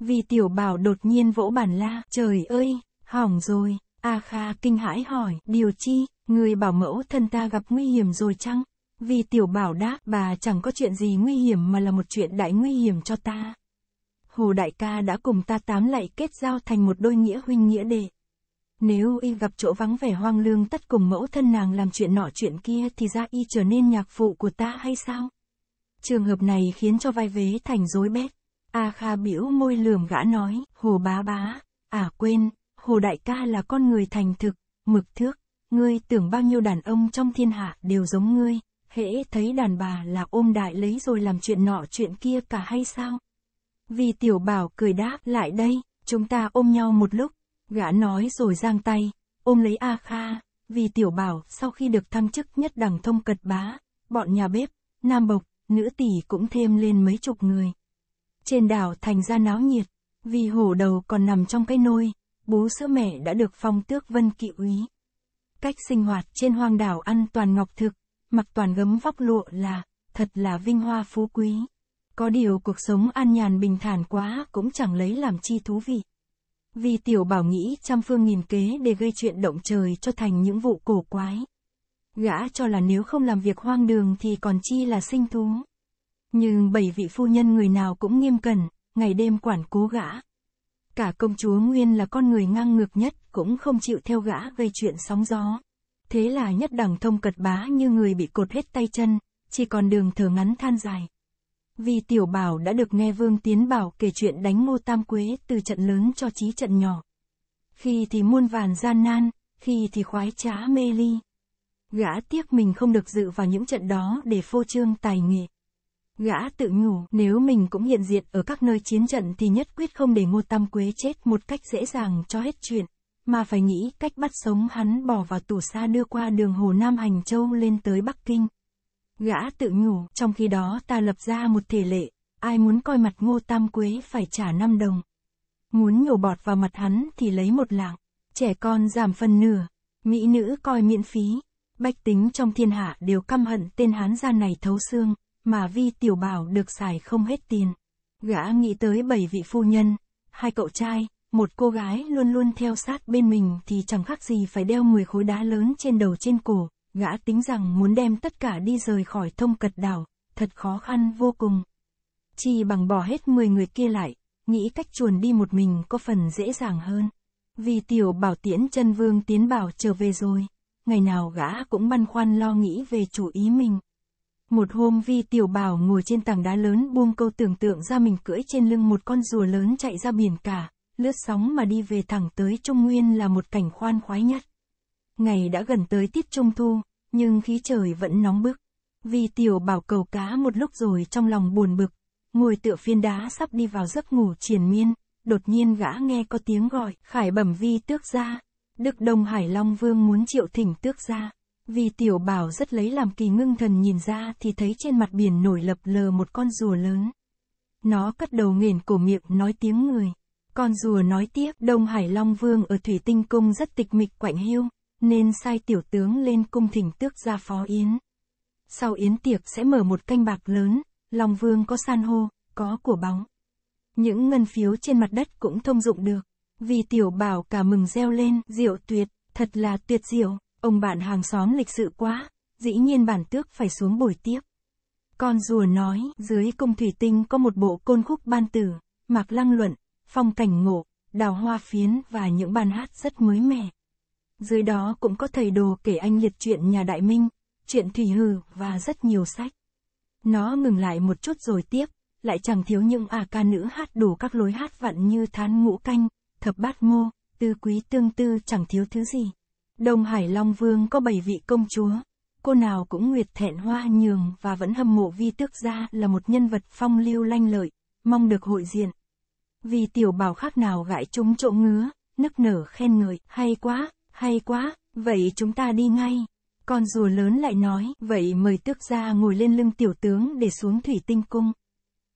Vì tiểu bảo đột nhiên vỗ bàn la, trời ơi, hỏng rồi, A Kha kinh hãi hỏi, điều chi, người bảo mẫu thân ta gặp nguy hiểm rồi chăng? Vì tiểu bảo đáp, bà chẳng có chuyện gì nguy hiểm mà là một chuyện đại nguy hiểm cho ta. Hồ đại ca đã cùng ta tám lại kết giao thành một đôi nghĩa huynh nghĩa đệ. Nếu y gặp chỗ vắng vẻ hoang lương tất cùng mẫu thân nàng làm chuyện nọ chuyện kia thì ra y trở nên nhạc phụ của ta hay sao? Trường hợp này khiến cho vai vế thành rối bét. A Kha biểu môi lườm gã nói, hồ bá bá, à quên, hồ đại ca là con người thành thực, mực thước, ngươi tưởng bao nhiêu đàn ông trong thiên hạ đều giống ngươi, hễ thấy đàn bà là ôm đại lấy rồi làm chuyện nọ chuyện kia cả hay sao? Vì tiểu bảo cười đáp lại đây, chúng ta ôm nhau một lúc, Gã nói rồi giang tay, ôm lấy A Kha, vì tiểu bảo sau khi được thăng chức nhất đẳng thông cật bá, bọn nhà bếp, nam bộc, nữ tỷ cũng thêm lên mấy chục người. Trên đảo thành ra náo nhiệt, vì hổ đầu còn nằm trong cái nôi, bú sữa mẹ đã được phong tước vân kỵ úy. Cách sinh hoạt trên hoang đảo ăn toàn ngọc thực, mặc toàn gấm vóc lụa là, thật là vinh hoa phú quý. Có điều cuộc sống an nhàn bình thản quá cũng chẳng lấy làm chi thú vị vì tiểu bảo nghĩ trăm phương nghìn kế để gây chuyện động trời cho thành những vụ cổ quái. Gã cho là nếu không làm việc hoang đường thì còn chi là sinh thú. Nhưng bảy vị phu nhân người nào cũng nghiêm cẩn, ngày đêm quản cố gã. Cả công chúa Nguyên là con người ngang ngược nhất, cũng không chịu theo gã gây chuyện sóng gió. Thế là nhất đẳng thông cật bá như người bị cột hết tay chân, chỉ còn đường thở ngắn than dài vì tiểu bảo đã được nghe Vương Tiến Bảo kể chuyện đánh Ngô Tam Quế từ trận lớn cho chí trận nhỏ. Khi thì muôn vàn gian nan, khi thì khoái trá mê ly. Gã tiếc mình không được dự vào những trận đó để phô trương tài nghệ. Gã tự nhủ nếu mình cũng hiện diện ở các nơi chiến trận thì nhất quyết không để Ngô Tam Quế chết một cách dễ dàng cho hết chuyện, mà phải nghĩ cách bắt sống hắn bỏ vào tủ xa đưa qua đường Hồ Nam Hành Châu lên tới Bắc Kinh. Gã tự nhủ, trong khi đó ta lập ra một thể lệ, ai muốn coi mặt ngô tam quế phải trả năm đồng. Muốn nhổ bọt vào mặt hắn thì lấy một lạng, trẻ con giảm phần nửa, mỹ nữ coi miễn phí. Bách tính trong thiên hạ đều căm hận tên hán gia này thấu xương, mà vi tiểu bảo được xài không hết tiền. Gã nghĩ tới bảy vị phu nhân, hai cậu trai, một cô gái luôn luôn theo sát bên mình thì chẳng khác gì phải đeo 10 khối đá lớn trên đầu trên cổ, gã tính rằng muốn đem tất cả đi rời khỏi thông cật đảo, thật khó khăn vô cùng. Chỉ bằng bỏ hết 10 người kia lại, nghĩ cách chuồn đi một mình có phần dễ dàng hơn. Vì tiểu bảo tiễn chân vương tiến bảo trở về rồi, ngày nào gã cũng băn khoăn lo nghĩ về chủ ý mình. Một hôm vi tiểu bảo ngồi trên tảng đá lớn buông câu tưởng tượng ra mình cưỡi trên lưng một con rùa lớn chạy ra biển cả, lướt sóng mà đi về thẳng tới Trung Nguyên là một cảnh khoan khoái nhất. Ngày đã gần tới tiết trung thu, nhưng khí trời vẫn nóng bức. Vì tiểu bảo cầu cá một lúc rồi trong lòng buồn bực, ngồi tựa phiên đá sắp đi vào giấc ngủ triền miên, đột nhiên gã nghe có tiếng gọi, khải bẩm vi tước ra. Đức Đông Hải Long Vương muốn triệu thỉnh tước ra. Vì tiểu bảo rất lấy làm kỳ ngưng thần nhìn ra thì thấy trên mặt biển nổi lập lờ một con rùa lớn. Nó cất đầu nghển cổ miệng nói tiếng người. Con rùa nói tiếp Đông Hải Long Vương ở Thủy Tinh Cung rất tịch mịch quạnh hiu, nên sai tiểu tướng lên cung thỉnh tước ra phó yến. Sau yến tiệc sẽ mở một canh bạc lớn, Long Vương có san hô, có của bóng. Những ngân phiếu trên mặt đất cũng thông dụng được. Vì tiểu bảo cả mừng reo lên, diệu tuyệt, thật là tuyệt diệu, ông bạn hàng xóm lịch sự quá, dĩ nhiên bản tước phải xuống bồi tiếp. Con rùa nói, dưới cung thủy tinh có một bộ côn khúc ban tử, mạc lăng luận, phong cảnh ngộ, đào hoa phiến và những bàn hát rất mới mẻ. Dưới đó cũng có thầy đồ kể anh liệt chuyện nhà Đại Minh, chuyện Thủy Hư và rất nhiều sách. Nó ngừng lại một chút rồi tiếp, lại chẳng thiếu những à ca nữ hát đủ các lối hát vặn như thán ngũ canh, thập bát mô, tư quý tương tư chẳng thiếu thứ gì. Đông Hải Long Vương có bảy vị công chúa, cô nào cũng nguyệt thẹn hoa nhường và vẫn hâm mộ vi tước gia là một nhân vật phong lưu lanh lợi, mong được hội diện. Vì tiểu bảo khác nào gãi chúng chỗ ngứa, nức nở khen ngợi, hay quá, hay quá, vậy chúng ta đi ngay. Con rùa lớn lại nói, vậy mời tước gia ngồi lên lưng tiểu tướng để xuống thủy tinh cung.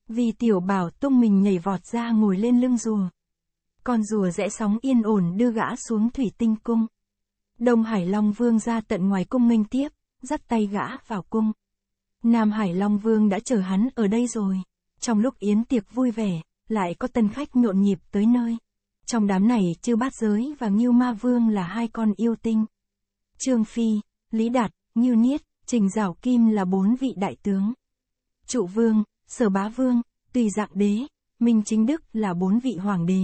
Vì tiểu bảo tung mình nhảy vọt ra ngồi lên lưng rùa. Con rùa rẽ sóng yên ổn đưa gã xuống thủy tinh cung. Đông Hải Long Vương ra tận ngoài cung nghênh tiếp, dắt tay gã vào cung. Nam Hải Long Vương đã chờ hắn ở đây rồi. Trong lúc yến tiệc vui vẻ, lại có tân khách nhộn nhịp tới nơi. Trong đám này, chư bát giới và Ngưu Ma Vương là hai con yêu tinh. Trương Phi, Lý Đạt, Ngưu Niết, Trình Giảo Kim là bốn vị đại tướng. Trụ Vương, Sở Bá Vương, Tùy Dạng Đế, Minh Chính Đức là bốn vị hoàng đế.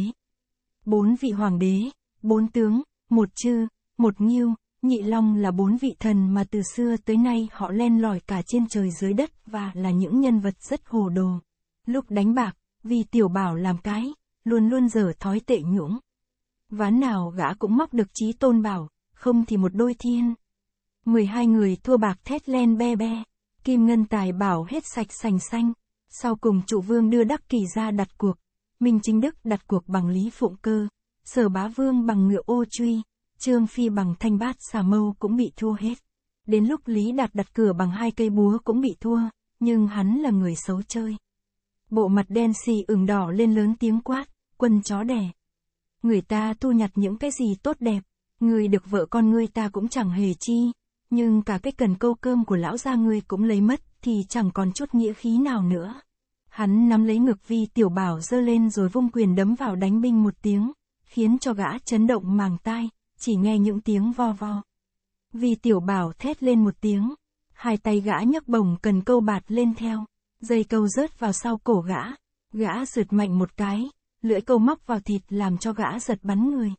Bốn vị hoàng đế, bốn tướng, một chư, một nghiêu, nhị long là bốn vị thần mà từ xưa tới nay họ len lỏi cả trên trời dưới đất và là những nhân vật rất hồ đồ. Lúc đánh bạc, vì tiểu bảo làm cái, luôn luôn dở thói tệ nhũng. Ván nào gã cũng móc được trí tôn bảo, không thì một đôi thiên. 12 người thua bạc thét len be be, Kim Ngân Tài bảo hết sạch sành xanh, sau cùng trụ vương đưa Đắc Kỳ ra đặt cuộc, Minh Chính Đức đặt cuộc bằng Lý Phụng Cơ, Sở Bá Vương bằng Ngựa Ô Truy, Trương Phi bằng Thanh Bát Xà Mâu cũng bị thua hết. Đến lúc Lý Đạt đặt cửa bằng hai cây búa cũng bị thua, nhưng hắn là người xấu chơi. Bộ mặt đen xì ửng đỏ lên lớn tiếng quát quân chó đẻ. Người ta thu nhặt những cái gì tốt đẹp, người được vợ con ngươi ta cũng chẳng hề chi, nhưng cả cái cần câu cơm của lão gia ngươi cũng lấy mất, thì chẳng còn chút nghĩa khí nào nữa. Hắn nắm lấy ngực vi tiểu bảo dơ lên rồi vung quyền đấm vào đánh binh một tiếng, khiến cho gã chấn động màng tai, chỉ nghe những tiếng vo vo. Vi tiểu bảo thét lên một tiếng, hai tay gã nhấc bổng cần câu bạt lên theo, dây câu rớt vào sau cổ gã, gã sượt mạnh một cái, lưỡi câu móc vào thịt làm cho gã giật bắn người.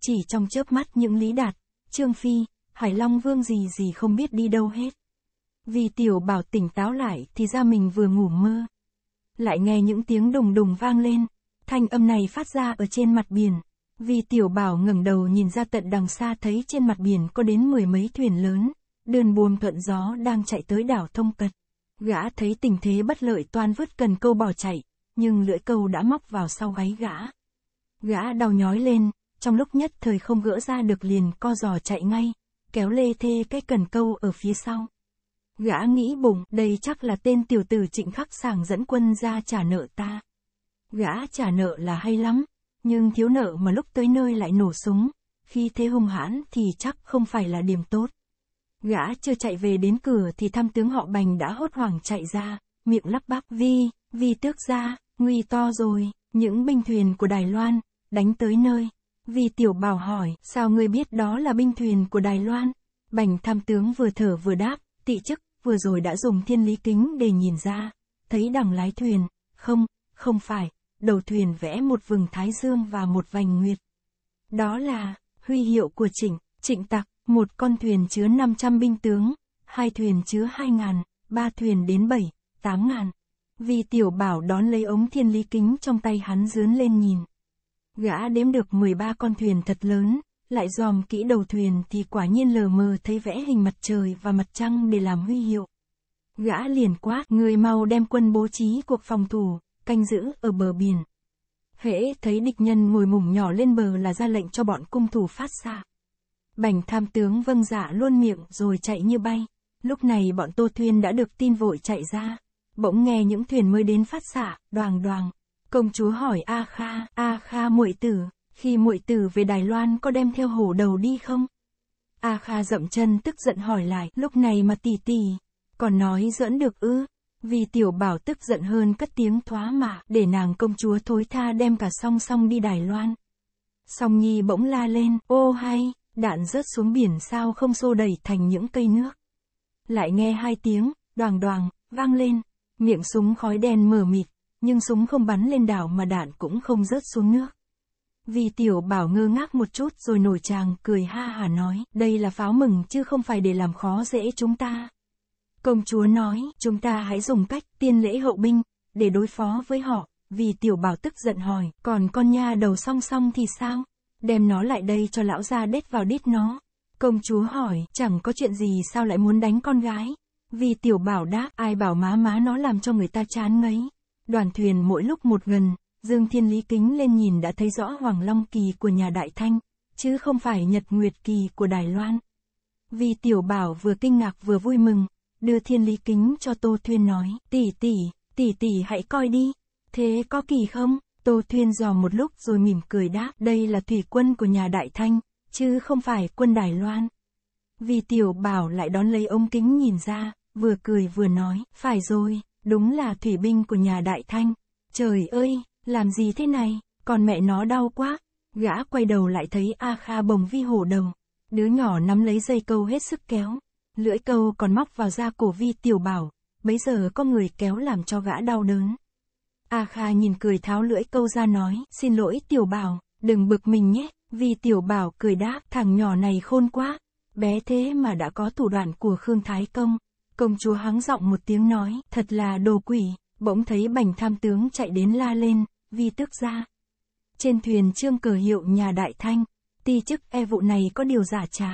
Chỉ trong chớp mắt những Lý Đạt, Trương Phi, Hải Long Vương gì gì không biết đi đâu hết. Vì tiểu bảo tỉnh táo lại thì ra mình vừa ngủ mơ. Lại nghe những tiếng đùng đùng vang lên, thanh âm này phát ra ở trên mặt biển. Vì tiểu bảo ngẩng đầu nhìn ra tận đằng xa thấy trên mặt biển có đến mười mấy thuyền lớn, đơn buồm thuận gió đang chạy tới đảo Thông Cật. Gã thấy tình thế bất lợi toan vứt cần câu bỏ chạy, nhưng lưỡi câu đã móc vào sau gáy gã. Gã đau nhói lên, trong lúc nhất thời không gỡ ra được liền co giò chạy ngay, kéo lê thê cái cần câu ở phía sau. Gã nghĩ bụng, đây chắc là tên tiểu tử trịnh khắc sàng dẫn quân ra trả nợ ta. Gã trả nợ là hay lắm, nhưng thiếu nợ mà lúc tới nơi lại nổ súng, khi thế hung hãn thì chắc không phải là điểm tốt. Gã chưa chạy về đến cửa thì thăm tướng họ bành đã hốt hoảng chạy ra, miệng lắp bắp vi, vì tước ra, nguy to rồi, những binh thuyền của Đài Loan, đánh tới nơi. vì tiểu bảo hỏi, sao ngươi biết đó là binh thuyền của Đài Loan? Bành tham tướng vừa thở vừa đáp, tị chức, vừa rồi đã dùng thiên lý kính để nhìn ra, thấy đằng lái thuyền, không, không phải, đầu thuyền vẽ một vừng thái dương và một vành nguyệt. Đó là, huy hiệu của trịnh, trịnh tặc, một con thuyền chứa 500 binh tướng, hai thuyền chứa 2 ngàn, ba thuyền đến 7, 8 ngàn. Vi tiểu bảo đón lấy ống thiên lý kính trong tay hắn dướn lên nhìn. Gã đếm được 13 con thuyền thật lớn, lại dòm kỹ đầu thuyền thì quả nhiên lờ mờ thấy vẽ hình mặt trời và mặt trăng để làm huy hiệu. Gã liền quát, người mau đem quân bố trí cuộc phòng thủ, canh giữ ở bờ biển. Hễ thấy địch nhân ngồi mùng nhỏ lên bờ là ra lệnh cho bọn cung thủ phát xạ. Bành tham tướng vâng dạ luôn miệng rồi chạy như bay. Lúc này bọn Tô Thuyên đã được tin vội chạy ra. Bỗng nghe những thuyền mới đến phát xạ, đoàng đoàng. Công chúa hỏi A Kha, A Kha muội tử, khi muội tử về Đài Loan có đem theo hổ đầu đi không? A Kha dậm chân tức giận hỏi lại, lúc này mà tì tì, còn nói dẫn được ư? Vì tiểu bảo tức giận hơn cất tiếng thoá mạ, để nàng công chúa thối tha đem cả song song đi Đài Loan. Song Nhi bỗng la lên, ô hay, đạn rớt xuống biển sao không xô đẩy thành những cây nước. Lại nghe hai tiếng, đoàng đoàng, vang lên, Miệng súng khói đen mờ mịt, nhưng súng không bắn lên đảo mà đạn cũng không rớt xuống nước. Vì tiểu bảo ngơ ngác một chút rồi nổi tràng cười ha hà nói, đây là pháo mừng chứ không phải để làm khó dễ chúng ta. Công chúa nói, chúng ta hãy dùng cách tiên lễ hậu binh, để đối phó với họ, vì tiểu bảo tức giận hỏi, còn con nha đầu song song thì sao? Đem nó lại đây cho lão ra đét vào đít nó. Công chúa hỏi, chẳng có chuyện gì sao lại muốn đánh con gái? Vì tiểu bảo đã, ai bảo má má nó làm cho người ta chán ngấy. Đoàn thuyền mỗi lúc một gần, Dương Thiên Lý kính lên nhìn đã thấy rõ Hoàng Long Kỳ của nhà Đại Thanh, chứ không phải Nhật Nguyệt Kỳ của Đài Loan. Vì tiểu bảo vừa kinh ngạc vừa vui mừng, đưa Thiên Lý kính cho Tô Thuyên nói, tỷ tỷ, tỷ tỷ hãy coi đi, thế có kỳ không? Tô Thuyên dò một lúc rồi mỉm cười đáp, đây là thủy quân của nhà Đại Thanh, chứ không phải quân Đài Loan. Vì tiểu bảo lại đón lấy ống kính nhìn ra, vừa cười vừa nói, phải rồi, đúng là thủy binh của nhà Đại Thanh. Trời ơi, làm gì thế này, còn mẹ nó đau quá. Gã quay đầu lại thấy A Kha bồng vi hổ đầu. Đứa nhỏ nắm lấy dây câu hết sức kéo. Lưỡi câu còn móc vào da cổ vi tiểu bảo. Bấy giờ có người kéo làm cho gã đau đớn. A Kha nhìn cười tháo lưỡi câu ra nói, xin lỗi tiểu bảo, đừng bực mình nhé. Vì tiểu bảo cười đáp, thằng nhỏ này khôn quá. Bé thế mà đã có thủ đoạn của Khương Thái Công. Công chúa hắng giọng một tiếng nói, thật là đồ quỷ, bỗng thấy bảnh tham tướng chạy đến la lên, vì tức ra. Trên thuyền trương cờ hiệu nhà đại thanh, ti chức e vụ này có điều giả trá.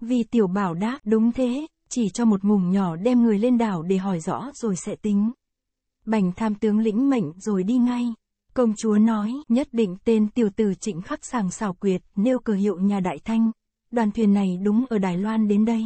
Vì tiểu bảo đáp, đúng thế, chỉ cho một mùng nhỏ đem người lên đảo để hỏi rõ rồi sẽ tính. bảnh tham tướng lĩnh mệnh rồi đi ngay. Công chúa nói, nhất định tên tiểu tử trịnh khắc sàng xảo quyệt, nêu cờ hiệu nhà đại thanh. Đoàn thuyền này đúng ở Đài Loan đến đây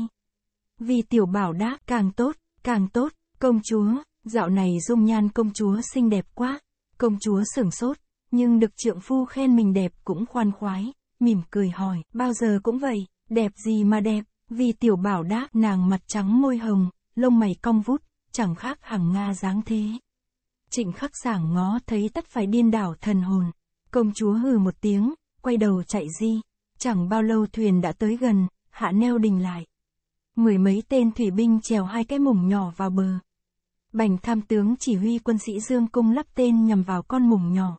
vì tiểu bảo đáp, càng tốt, càng tốt, công chúa, dạo này dung nhan công chúa xinh đẹp quá. Công chúa sửng sốt, nhưng được trượng phu khen mình đẹp cũng khoan khoái, mỉm cười hỏi, bao giờ cũng vậy, đẹp gì mà đẹp, vì tiểu bảo đáp nàng mặt trắng môi hồng, lông mày cong vút, chẳng khác hàng Nga dáng thế. Trịnh khắc sảng ngó thấy tất phải điên đảo thần hồn, công chúa hừ một tiếng, quay đầu chạy di, chẳng bao lâu thuyền đã tới gần, hạ neo đình lại. Mười mấy tên thủy binh trèo hai cái mủng nhỏ vào bờ. Bành tham tướng chỉ huy quân sĩ Dương Cung lắp tên nhằm vào con mủng nhỏ.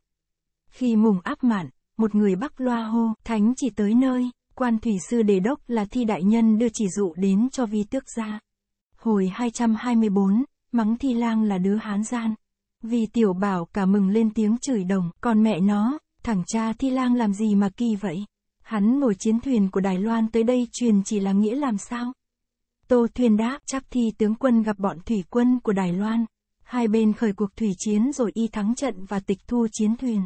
Khi mủng áp mạn, một người bắc loa hô, thánh chỉ tới nơi, quan thủy sư đề đốc là thi đại nhân đưa chỉ dụ đến cho vi tước gia. Hồi 224, mắng thi lang là đứa hán gian. Vì tiểu bảo cả mừng lên tiếng chửi đồng, còn mẹ nó, thằng cha thi lang làm gì mà kỳ vậy? Hắn ngồi chiến thuyền của Đài Loan tới đây truyền chỉ là nghĩa làm sao? Tô thuyền đáp chắc thi tướng quân gặp bọn thủy quân của Đài Loan. Hai bên khởi cuộc thủy chiến rồi y thắng trận và tịch thu chiến thuyền.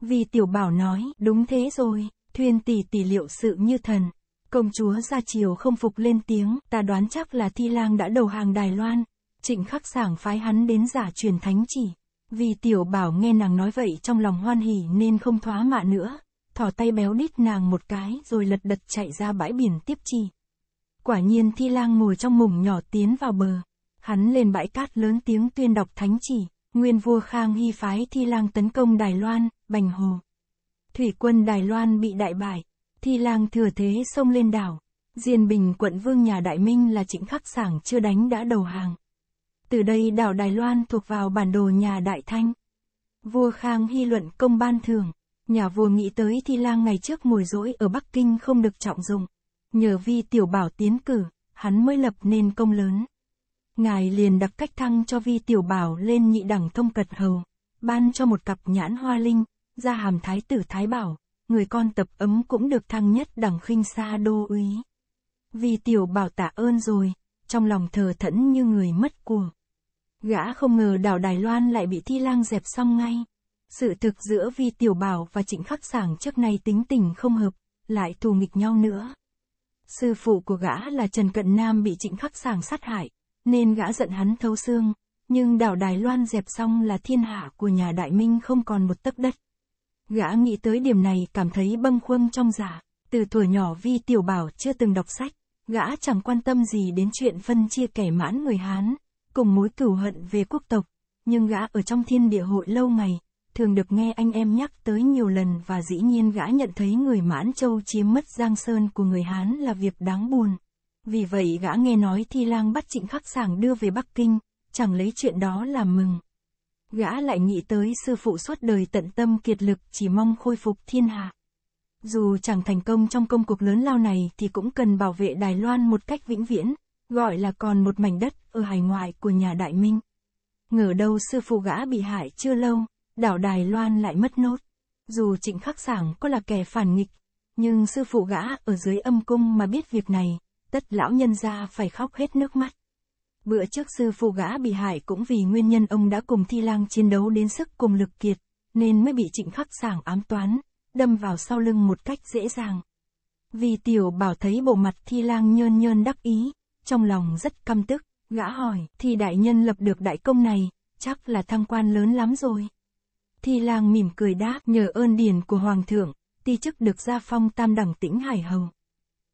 Vì tiểu bảo nói, đúng thế rồi, thuyền tỷ tỷ liệu sự như thần. Công chúa ra chiều không phục lên tiếng, ta đoán chắc là thi lang đã đầu hàng Đài Loan. Trịnh khắc sảng phái hắn đến giả truyền thánh chỉ. Vì tiểu bảo nghe nàng nói vậy trong lòng hoan hỉ nên không thoá mạ nữa. Thỏ tay béo đít nàng một cái rồi lật đật chạy ra bãi biển tiếp chi. Quả nhiên thi lang ngồi trong mùng nhỏ tiến vào bờ. Hắn lên bãi cát lớn tiếng tuyên đọc thánh chỉ, nguyên vua Khang Hy phái thi lang tấn công Đài Loan, Bành Hồ. Thủy quân Đài Loan bị đại bại, thi lang thừa thế xông lên đảo. Diên Bình quận vương nhà Đại Minh là trịnh khắc sảng chưa đánh đã đầu hàng. Từ đây đảo Đài Loan thuộc vào bản đồ nhà Đại Thanh. Vua Khang Hy luận công ban thường, nhà vua nghĩ tới thi lang ngày trước ngồi dỗi ở Bắc Kinh không được trọng dụng. Nhờ vi tiểu bảo tiến cử, hắn mới lập nên công lớn. Ngài liền đặc cách thăng cho vi tiểu bảo lên nhị đẳng thông cật hầu, ban cho một cặp nhãn hoa linh, ra hàm thái tử thái bảo, người con tập ấm cũng được thăng nhất đẳng khinh xa đô úy. Vi tiểu bảo tạ ơn rồi, trong lòng thờ thẫn như người mất của. Gã không ngờ đảo Đài Loan lại bị thi lang dẹp xong ngay. Sự thực giữa vi tiểu bảo và trịnh khắc sảng trước nay tính tình không hợp, lại thù nghịch nhau nữa. Sư phụ của gã là Trần Cận Nam bị trịnh khắc sàng sát hại, nên gã giận hắn thấu xương, nhưng đảo Đài Loan dẹp xong là thiên hạ của nhà Đại Minh không còn một tấc đất. Gã nghĩ tới điểm này cảm thấy bâng khuâng trong giả, dạ. từ tuổi nhỏ Vi Tiểu Bảo chưa từng đọc sách, gã chẳng quan tâm gì đến chuyện phân chia kẻ mãn người Hán, cùng mối cửu hận về quốc tộc, nhưng gã ở trong thiên địa hội lâu ngày, thường được nghe anh em nhắc tới nhiều lần và dĩ nhiên gã nhận thấy người Mãn Châu chiếm mất Giang Sơn của người Hán là việc đáng buồn. Vì vậy gã nghe nói Thi Lang bắt Trịnh Khắc Sảng đưa về Bắc Kinh, chẳng lấy chuyện đó làm mừng. Gã lại nghĩ tới sư phụ suốt đời tận tâm kiệt lực chỉ mong khôi phục thiên hạ. Dù chẳng thành công trong công cuộc lớn lao này thì cũng cần bảo vệ Đài Loan một cách vĩnh viễn, gọi là còn một mảnh đất ở hải ngoại của nhà Đại Minh. Ngờ đâu sư phụ gã bị hại chưa lâu, đảo Đài Loan lại mất nốt. Dù trịnh khắc sảng có là kẻ phản nghịch, nhưng sư phụ gã ở dưới âm cung mà biết việc này, tất lão nhân gia phải khóc hết nước mắt. Bữa trước sư phụ gã bị hại cũng vì nguyên nhân ông đã cùng thi lang chiến đấu đến sức cùng lực kiệt, nên mới bị trịnh khắc sảng ám toán, đâm vào sau lưng một cách dễ dàng. Vì tiểu bảo thấy bộ mặt thi lang nhơn nhơn đắc ý, trong lòng rất căm tức, gã hỏi, thì đại nhân lập được đại công này, chắc là thăng quan lớn lắm rồi. Thi lang mỉm cười đáp, nhờ ơn điển của Hoàng thượng, ti chức được gia phong tam đẳng tĩnh Hải Hầu.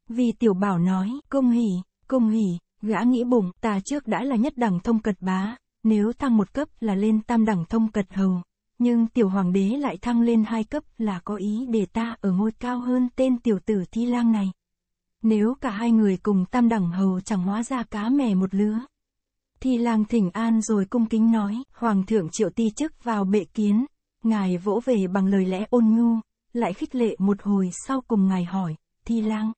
Vì tiểu bảo nói, công hỉ, công hỉ, gã nghĩ bụng, ta trước đã là nhất đẳng thông cật bá, nếu thăng một cấp là lên tam đẳng thông cật hầu. Nhưng tiểu hoàng đế lại thăng lên hai cấp là có ý để ta ở ngôi cao hơn tên tiểu tử thi lang này. Nếu cả hai người cùng tam đẳng hầu chẳng hóa ra cá mè một lứa. Thi lang thỉnh an rồi cung kính nói, hoàng thượng triệu ti chức vào bệ kiến, Ngài vỗ về bằng lời lẽ ôn nhu, lại khích lệ một hồi sau cùng ngài hỏi, Thi Lang.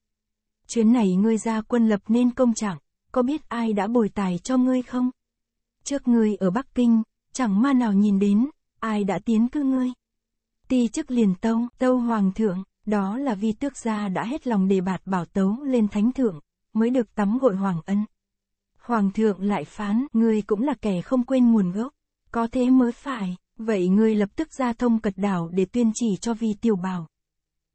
Chuyến này ngươi ra quân lập nên công trạng, có biết ai đã bồi tài cho ngươi không? Trước ngươi ở Bắc Kinh, chẳng ma nào nhìn đến, ai đã tiến cư ngươi? Ti chức liền tâu, tâu hoàng thượng, đó là Vi tước gia đã hết lòng đề bạt bảo tấu lên thánh thượng, mới được tắm gội hoàng ân. Hoàng thượng lại phán, ngươi cũng là kẻ không quên nguồn gốc, có thế mới phải. Vậy ngươi lập tức ra thông cật đảo để tuyên chỉ cho vi tiểu bảo.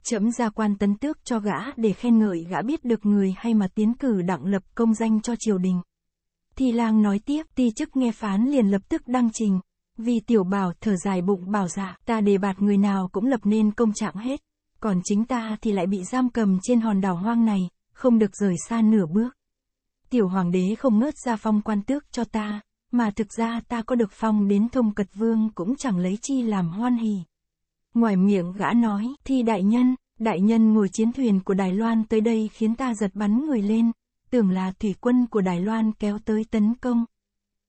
trẫm ra quan tấn tước cho gã để khen ngợi gã biết được người hay mà tiến cử đặng lập công danh cho triều đình. Thi lang nói tiếp, ti chức nghe phán liền lập tức đăng trình. Vì tiểu bảo thở dài bụng bảo dạ, ta đề bạt người nào cũng lập nên công trạng hết. Còn chính ta thì lại bị giam cầm trên hòn đảo hoang này, không được rời xa nửa bước. Tiểu hoàng đế không ngớt ra phong quan tước cho ta, mà thực ra ta có được phong đến thông cật vương cũng chẳng lấy chi làm hoan hỉ. Ngoài miệng gã nói, thì đại nhân, đại nhân ngồi chiến thuyền của Đài Loan tới đây khiến ta giật bắn người lên, tưởng là thủy quân của Đài Loan kéo tới tấn công.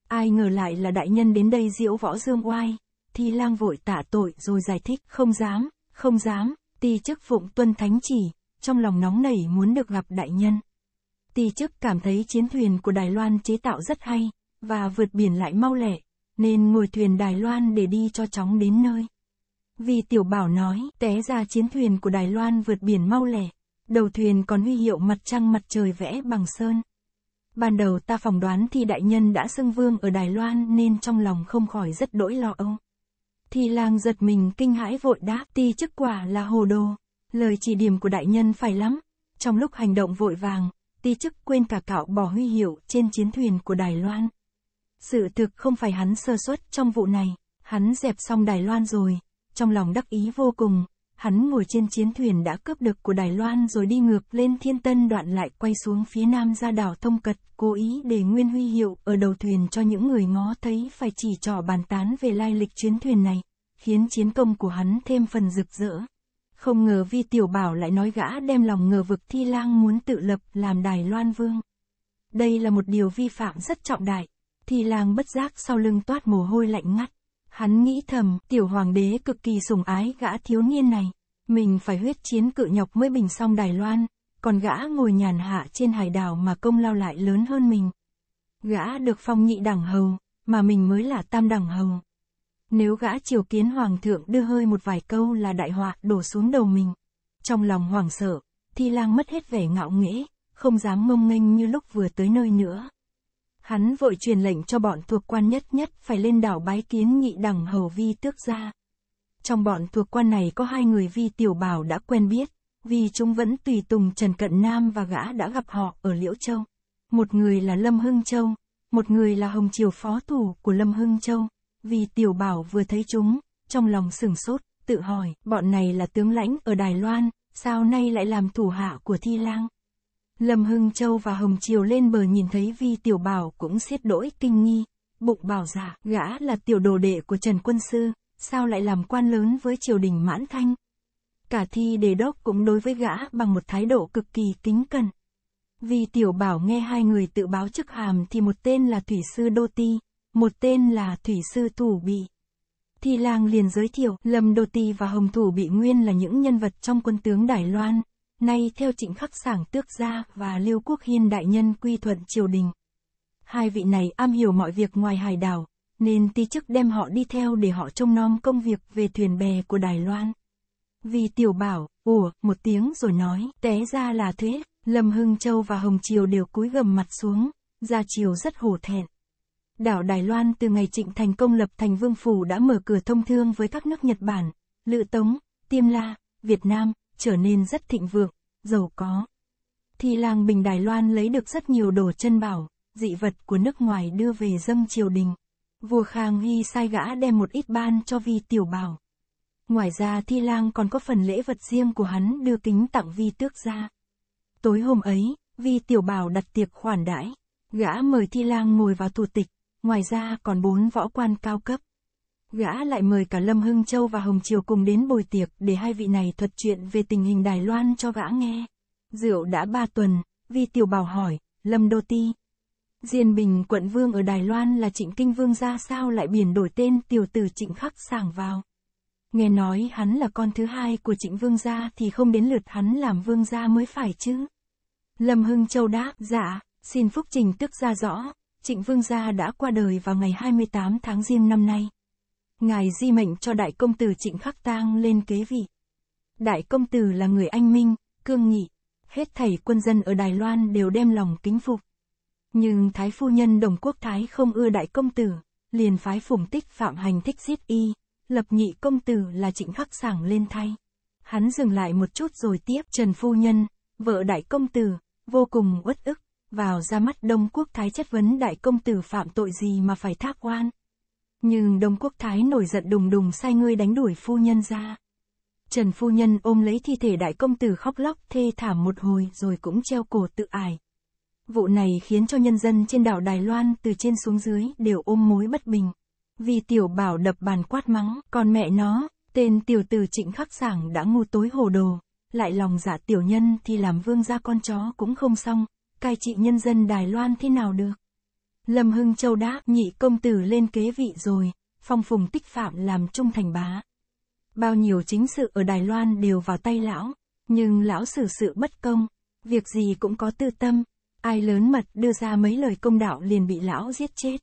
Ai ngờ lại là đại nhân đến đây diễu võ dương oai, thì lang vội tạ tội rồi giải thích, không dám, không dám, ti chức phụng tuân thánh chỉ, trong lòng nóng nảy muốn được gặp đại nhân. Ti chức cảm thấy chiến thuyền của Đài Loan chế tạo rất hay, và vượt biển lại mau lẹ, nên ngồi thuyền Đài Loan để đi cho chóng đến nơi. Vì tiểu bảo nói, té ra chiến thuyền của Đài Loan vượt biển mau lẹ, đầu thuyền còn huy hiệu mặt trăng mặt trời vẽ bằng sơn. Ban đầu ta phỏng đoán thì đại nhân đã xưng vương ở Đài Loan nên trong lòng không khỏi rất đỗi lo âu. Thì lang giật mình kinh hãi vội đáp ti chức quả là hồ đồ, lời chỉ điểm của đại nhân phải lắm. Trong lúc hành động vội vàng, ti chức quên cả cạo bỏ huy hiệu trên chiến thuyền của Đài Loan. Sự thực không phải hắn sơ suất trong vụ này, hắn dẹp xong Đài Loan rồi, trong lòng đắc ý vô cùng, hắn ngồi trên chiến thuyền đã cướp được của Đài Loan rồi đi ngược lên thiên tân đoạn lại quay xuống phía nam ra đảo Thông Cật, cố ý để Nguyên Huy Hiệu ở đầu thuyền cho những người ngó thấy phải chỉ trỏ bàn tán về lai lịch chiến thuyền này, khiến chiến công của hắn thêm phần rực rỡ. Không ngờ Vi Tiểu Bảo lại nói gã đem lòng ngờ vực Thi Lang muốn tự lập làm Đài Loan Vương. Đây là một điều vi phạm rất trọng đại, thì làng bất giác sau lưng toát mồ hôi lạnh ngắt. Hắn nghĩ thầm, tiểu hoàng đế cực kỳ sủng ái gã thiếu niên này. Mình phải huyết chiến cự nhọc mới bình xong Đài Loan, còn gã ngồi nhàn hạ trên hải đảo mà công lao lại lớn hơn mình. Gã được phong nhị đẳng hầu, mà mình mới là tam đẳng hầu. Nếu gã triều kiến hoàng thượng đưa hơi một vài câu là đại họa đổ xuống đầu mình. Trong lòng hoảng sợ, thi lang mất hết vẻ ngạo nghễ, không dám ngông nghênh như lúc vừa tới nơi nữa. Hắn vội truyền lệnh cho bọn thuộc quan nhất nhất phải lên đảo bái kiến nhị đẳng hầu vi tước gia. Trong bọn thuộc quan này có hai người vi tiểu bảo đã quen biết, vì chúng vẫn tùy tùng Trần Cận Nam và gã đã gặp họ ở Liễu Châu. Một người là Lâm Hưng Châu, một người là Hồng Triều phó thủ của Lâm Hưng Châu. Vì tiểu bảo vừa thấy chúng, trong lòng sừng sốt, tự hỏi, bọn này là tướng lãnh ở Đài Loan, sao nay lại làm thủ hạ của Thi Lang? Lâm Hưng Châu và Hồng Triều lên bờ nhìn thấy Vi Tiểu Bảo cũng xiết đỗi kinh nghi. Bụng bảo giả, dạ, gã là tiểu đồ đệ của Trần Quân Sư, sao lại làm quan lớn với triều đình mãn thanh? Cả thi đề đốc cũng đối với gã bằng một thái độ cực kỳ kính cẩn. Vì tiểu bảo nghe hai người tự báo chức hàm thì một tên là Thủy Sư Đô Ti, một tên là Thủy Sư Thủ Bị. Thi lang liền giới thiệu, Lâm Đô Ti và Hồng Thủ Bị Nguyên là những nhân vật trong quân tướng Đài Loan, Nay theo trịnh khắc sảng tước gia và Lưu Quốc Hiên đại nhân quy thuận triều đình. Hai vị này am hiểu mọi việc ngoài hải đảo, nên ti chức đem họ đi theo để họ trông nom công việc về thuyền bè của Đài Loan. Vì tiểu bảo, ủa, một tiếng rồi nói, té ra là thuế Lâm Hưng Châu và Hồng Triều đều cúi gầm mặt xuống, Gia Triều rất hổ thẹn. Đảo Đài Loan từ ngày trịnh thành công lập thành vương phủ đã mở cửa thông thương với các nước Nhật Bản, Lự Tống, Tiêm La, Việt Nam, trở nên rất thịnh vượng, giàu có. Thì làng Bình Đài Loan lấy được rất nhiều đồ chân bảo, dị vật của nước ngoài đưa về dâng triều đình. Vua Khang Hy sai gã đem một ít ban cho vi tiểu bảo. Ngoài ra Thi Lang còn có phần lễ vật riêng của hắn đưa kính tặng vi tước ra. Tối hôm ấy, vi tiểu bảo đặt tiệc khoản đãi. Gã mời Thi Lang ngồi vào thủ tịch, ngoài ra còn bốn võ quan cao cấp gã lại mời cả Lâm Hưng Châu và Hồng Triều cùng đến bồi tiệc để hai vị này thuật chuyện về tình hình Đài Loan cho gã nghe. Rượu đã ba tuần, Vi Tiểu Bảo hỏi, Lâm Đô Ti. Diên Bình quận vương ở Đài Loan là trịnh kinh vương ra sao lại biển đổi tên tiểu tử trịnh khắc sảng vào. Nghe nói hắn là con thứ hai của trịnh vương gia thì không đến lượt hắn làm vương gia mới phải chứ. Lâm Hưng Châu đáp, dạ, xin phúc trình tức ra rõ, trịnh vương gia đã qua đời vào ngày 28 tháng riêng năm nay. Ngài di mệnh cho đại công tử Trịnh Khắc Tang lên kế vị. Đại công tử là người anh minh, cương nghị, hết thảy quân dân ở Đài Loan đều đem lòng kính phục. Nhưng Thái Phu Nhân Đồng Quốc Thái không ưa đại công tử, liền phái phủng tích phạm hành thích giết y, lập nhị công tử là trịnh khắc sảng lên thay. Hắn dừng lại một chút rồi tiếp Trần Phu Nhân, vợ đại công tử, vô cùng uất ức, vào ra mắt Đông Quốc Thái chất vấn đại công tử phạm tội gì mà phải thác oan. Nhưng Đông Quốc Thái nổi giận đùng đùng sai ngươi đánh đuổi phu nhân ra. Trần phu nhân ôm lấy thi thể đại công tử khóc lóc thê thảm một hồi rồi cũng treo cổ tự ải. Vụ này khiến cho nhân dân trên đảo Đài Loan từ trên xuống dưới đều ôm mối bất bình. Vì tiểu bảo đập bàn quát mắng, còn mẹ nó, tên tiểu tử trịnh khắc sảng đã ngu tối hồ đồ. Lại lòng giả dạ tiểu nhân thì làm vương gia con chó cũng không xong, cai trị nhân dân Đài Loan thế nào được. Lâm Hưng Châu đã nhị công tử lên kế vị rồi, phong phùng tích phạm làm trung thành bá. Bao nhiêu chính sự ở Đài Loan đều vào tay lão, nhưng lão xử sự bất công, việc gì cũng có tư tâm, ai lớn mật đưa ra mấy lời công đạo liền bị lão giết chết.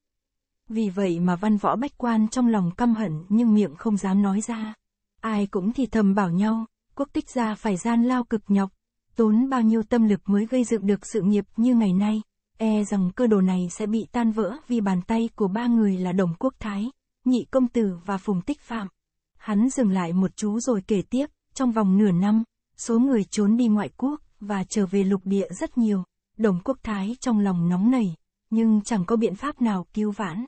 Vì vậy mà văn võ bách quan trong lòng căm hận nhưng miệng không dám nói ra. Ai cũng thì thầm bảo nhau, quốc tích gia phải gian lao cực nhọc, tốn bao nhiêu tâm lực mới gây dựng được sự nghiệp như ngày nay e rằng cơ đồ này sẽ bị tan vỡ vì bàn tay của ba người là Đồng Quốc Thái, Nhị Công Tử và Phùng Tích Phạm. Hắn dừng lại một chú rồi kể tiếp, trong vòng nửa năm, số người trốn đi ngoại quốc và trở về lục địa rất nhiều, Đồng Quốc Thái trong lòng nóng nảy, nhưng chẳng có biện pháp nào cứu vãn.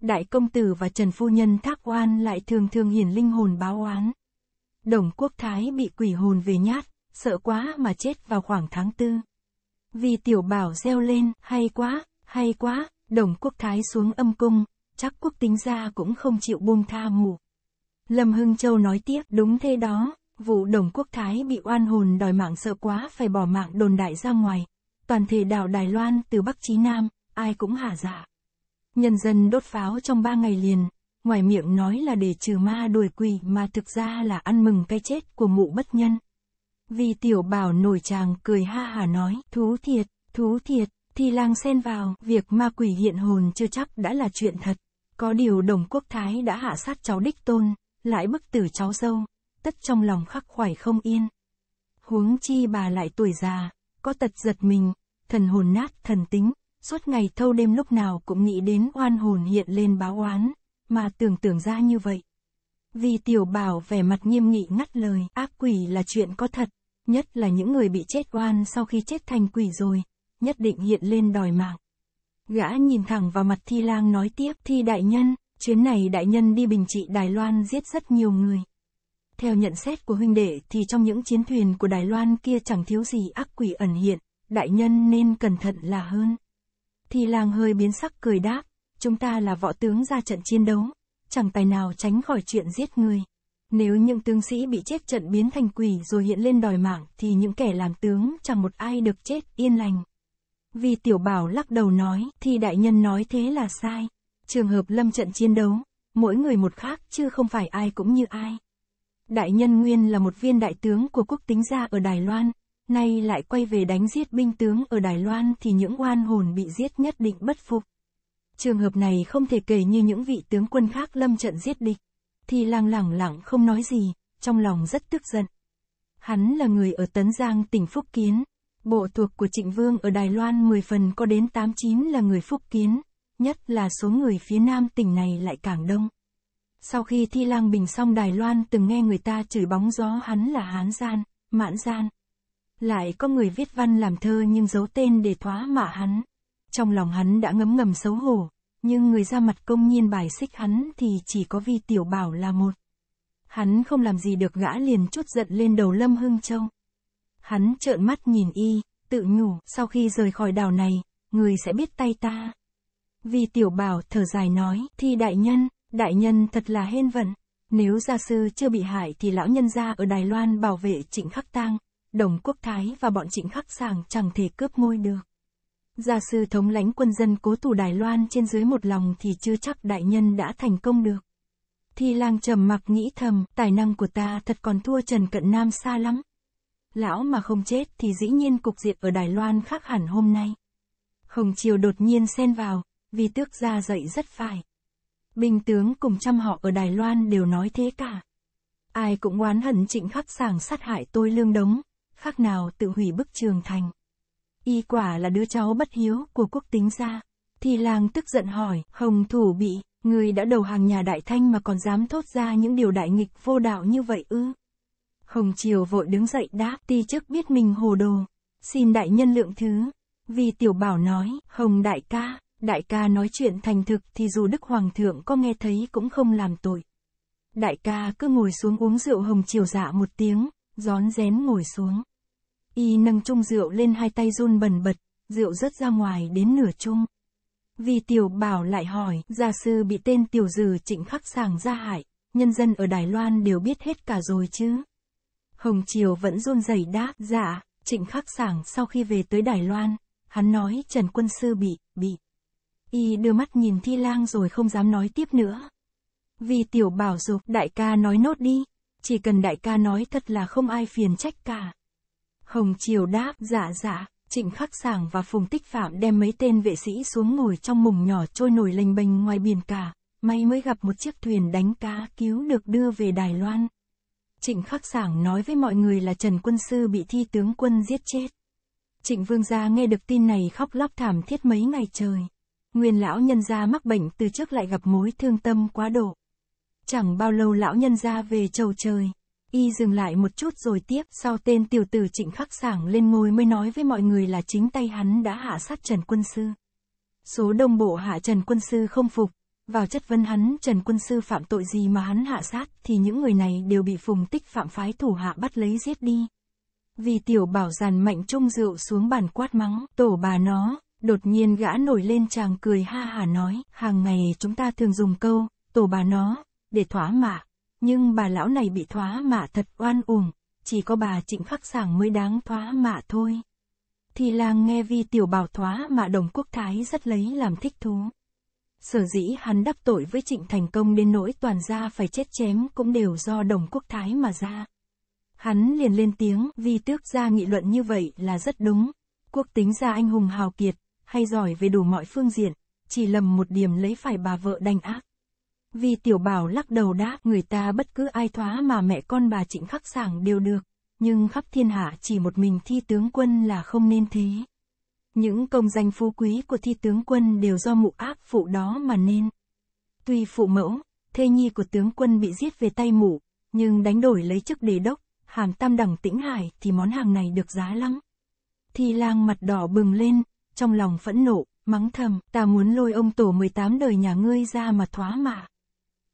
Đại công tử và Trần Phu Nhân thác oan lại thường thường hiển linh hồn báo oán. Đồng Quốc Thái bị quỷ hồn về nhát, sợ quá mà chết vào khoảng tháng tư. Vì tiểu bảo reo lên, hay quá, hay quá, đồng quốc thái xuống âm cung, chắc quốc tính ra cũng không chịu buông tha mù. Lâm Hưng Châu nói tiếp, đúng thế đó, vụ đồng quốc thái bị oan hồn đòi mạng sợ quá phải bỏ mạng đồn đại ra ngoài. Toàn thể đảo Đài Loan từ Bắc chí Nam, ai cũng hả dạ. Nhân dân đốt pháo trong ba ngày liền, ngoài miệng nói là để trừ ma đuổi quỷ mà thực ra là ăn mừng cái chết của mụ bất nhân. Vì tiểu bảo nổi chàng cười ha hà nói, thú thiệt, thú thiệt, thì làng xen vào, việc ma quỷ hiện hồn chưa chắc đã là chuyện thật. Có điều đồng quốc thái đã hạ sát cháu đích tôn, lại bức tử cháu dâu, tất trong lòng khắc khoải không yên. Huống chi bà lại tuổi già, có tật giật mình, thần hồn nát thần tính, suốt ngày thâu đêm lúc nào cũng nghĩ đến oan hồn hiện lên báo oán, mà tưởng tưởng ra như vậy. Vì tiểu bảo vẻ mặt nghiêm nghị ngắt lời, ác quỷ là chuyện có thật, nhất là những người bị chết oan sau khi chết thành quỷ rồi, nhất định hiện lên đòi mạng. Gã nhìn thẳng vào mặt Thi Lang nói tiếp, Thi Đại Nhân, chuyến này Đại Nhân đi bình trị Đài Loan giết rất nhiều người. Theo nhận xét của huynh đệ thì trong những chiến thuyền của Đài Loan kia chẳng thiếu gì ác quỷ ẩn hiện, Đại Nhân nên cẩn thận là hơn. Thi Lang hơi biến sắc cười đáp, chúng ta là võ tướng ra trận chiến đấu, chẳng tài nào tránh khỏi chuyện giết người. Nếu những tướng sĩ bị chết trận biến thành quỷ rồi hiện lên đòi mạng thì những kẻ làm tướng chẳng một ai được chết yên lành. Vì tiểu bảo lắc đầu nói thì đại nhân nói thế là sai. Trường hợp lâm trận chiến đấu, mỗi người một khác chứ không phải ai cũng như ai. Đại nhân Nguyên là một viên đại tướng của quốc tính gia ở Đài Loan, nay lại quay về đánh giết binh tướng ở Đài Loan thì những oan hồn bị giết nhất định bất phục. Trường hợp này không thể kể như những vị tướng quân khác lâm trận giết địch. Thi lang lẳng lặng không nói gì, trong lòng rất tức giận. Hắn là người ở Tấn Giang tỉnh Phúc Kiến. Bộ thuộc của Trịnh Vương ở Đài Loan 10 phần có đến 89 là người Phúc Kiến, nhất là số người phía nam tỉnh này lại càng đông. Sau khi Thi Lang Bình xong Đài Loan từng nghe người ta chửi bóng gió hắn là hán gian, mãn gian. Lại có người viết văn làm thơ nhưng giấu tên để thoá mạ hắn. Trong lòng hắn đã ngấm ngầm xấu hổ, nhưng người ra mặt công nhiên bài xích hắn thì chỉ có vi tiểu bảo là một. Hắn không làm gì được gã liền chút giận lên đầu Lâm Hưng Châu. Hắn trợn mắt nhìn y, tự nhủ, sau khi rời khỏi đảo này, người sẽ biết tay ta. Vì tiểu bảo thở dài nói, thì đại nhân, đại nhân thật là hên vận. Nếu gia sư chưa bị hại thì lão nhân gia ở Đài Loan bảo vệ trịnh khắc tang, đồng quốc thái và bọn trịnh khắc sàng chẳng thể cướp ngôi được gia sư thống lãnh quân dân cố thủ Đài Loan trên dưới một lòng thì chưa chắc đại nhân đã thành công được. Thi lang trầm mặc nghĩ thầm, tài năng của ta thật còn thua Trần Cận Nam xa lắm. Lão mà không chết thì dĩ nhiên cục diện ở Đài Loan khác hẳn hôm nay. hồng triều đột nhiên xen vào, vì tước gia dậy rất phải. Binh tướng cùng trăm họ ở Đài Loan đều nói thế cả. Ai cũng oán hận trịnh khắc sàng sát hại tôi lương đống, khác nào tự hủy bức trường thành y quả là đứa cháu bất hiếu của quốc tính gia. Thì làng tức giận hỏi, hồng thủ bị, người đã đầu hàng nhà đại thanh mà còn dám thốt ra những điều đại nghịch vô đạo như vậy ư. Hồng Triều vội đứng dậy đáp, ti chức biết mình hồ đồ, xin đại nhân lượng thứ. Vì tiểu bảo nói, hồng đại ca, đại ca nói chuyện thành thực thì dù đức hoàng thượng có nghe thấy cũng không làm tội. Đại ca cứ ngồi xuống uống rượu hồng chiều dạ một tiếng, gión rén ngồi xuống. Y nâng chung rượu lên hai tay run bần bật, rượu rớt ra ngoài đến nửa chung. Vì tiểu bảo lại hỏi, gia sư bị tên tiểu dừ trịnh khắc sàng ra hại, nhân dân ở Đài Loan đều biết hết cả rồi chứ. Hồng Triều vẫn run rẩy đáp, dạ, trịnh khắc sàng sau khi về tới Đài Loan, hắn nói Trần Quân Sư bị, bị. Y đưa mắt nhìn Thi Lang rồi không dám nói tiếp nữa. Vì tiểu bảo dục, đại ca nói nốt đi, chỉ cần đại ca nói thật là không ai phiền trách cả. Hồng Triều đáp, dạ dạ, Trịnh Khắc Sảng và Phùng Tích Phạm đem mấy tên vệ sĩ xuống ngồi trong mùng nhỏ trôi nổi lênh bênh ngoài biển cả, may mới gặp một chiếc thuyền đánh cá cứu được đưa về Đài Loan. Trịnh Khắc Sảng nói với mọi người là Trần Quân Sư bị thi tướng quân giết chết. Trịnh Vương gia nghe được tin này khóc lóc thảm thiết mấy ngày trời. Nguyên lão nhân gia mắc bệnh từ trước lại gặp mối thương tâm quá độ. Chẳng bao lâu lão nhân gia về trầu trời, Y dừng lại một chút rồi tiếp, sau tên tiểu tử trịnh khắc sảng lên ngôi mới nói với mọi người là chính tay hắn đã hạ sát Trần Quân Sư. Số đồng bộ hạ Trần Quân Sư không phục, vào chất vấn hắn Trần Quân Sư phạm tội gì mà hắn hạ sát thì những người này đều bị phùng tích phạm phái thủ hạ bắt lấy giết đi. Vì tiểu bảo giàn mạnh trông rượu xuống bàn quát mắng, tổ bà nó, đột nhiên gã nổi lên chàng cười ha hà nói, hàng ngày chúng ta thường dùng câu, tổ bà nó, để thỏa mạ, nhưng bà lão này bị thoá mạ thật oan uổng, chỉ có bà trịnh khắc sảng mới đáng thoá mạ thôi. Thì làng nghe vi tiểu bảo thoá mạ đồng quốc thái rất lấy làm thích thú. Sở dĩ hắn đắc tội với trịnh thành công đến nỗi toàn gia phải chết chém cũng đều do đồng quốc thái mà ra. Hắn liền lên tiếng vì tước gia nghị luận như vậy là rất đúng. Quốc tính gia anh hùng hào kiệt, hay giỏi về đủ mọi phương diện, chỉ lầm một điểm lấy phải bà vợ đành ác vì tiểu bảo lắc đầu đáp người ta bất cứ ai thoá mà mẹ con bà trịnh khắc sảng đều được, nhưng khắp thiên hạ chỉ một mình thi tướng quân là không nên thế. Những công danh phú quý của thi tướng quân đều do mụ ác phụ đó mà nên. Tuy phụ mẫu, thê nhi của tướng quân bị giết về tay mụ, nhưng đánh đổi lấy chức đề đốc, hàm tam đẳng tĩnh hải thì món hàng này được giá lắm. Thi lang mặt đỏ bừng lên, trong lòng phẫn nộ, mắng thầm, ta muốn lôi ông tổ 18 đời nhà ngươi ra mà thoá mạ.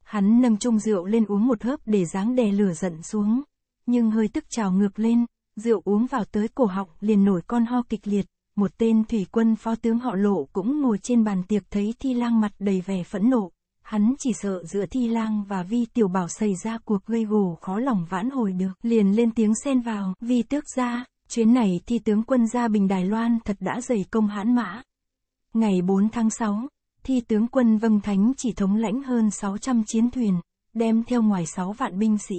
Hắn nâng chung rượu lên uống một hớp để dáng đè lửa giận xuống. Nhưng hơi tức trào ngược lên, rượu uống vào tới cổ họng liền nổi con ho kịch liệt. Một tên thủy quân phó tướng họ lộ cũng ngồi trên bàn tiệc thấy thi lang mặt đầy vẻ phẫn nộ. Hắn chỉ sợ giữa thi lang và vi tiểu bảo xảy ra cuộc gây gổ khó lòng vãn hồi được. Liền lên tiếng xen vào, vi tước ra, chuyến này thi tướng quân ra Bình Đài Loan thật đã dày công hãn mã. Ngày 4 tháng 6, thi tướng quân Vâng Thánh chỉ thống lãnh hơn 600 chiến thuyền, đem theo ngoài 6 vạn binh sĩ.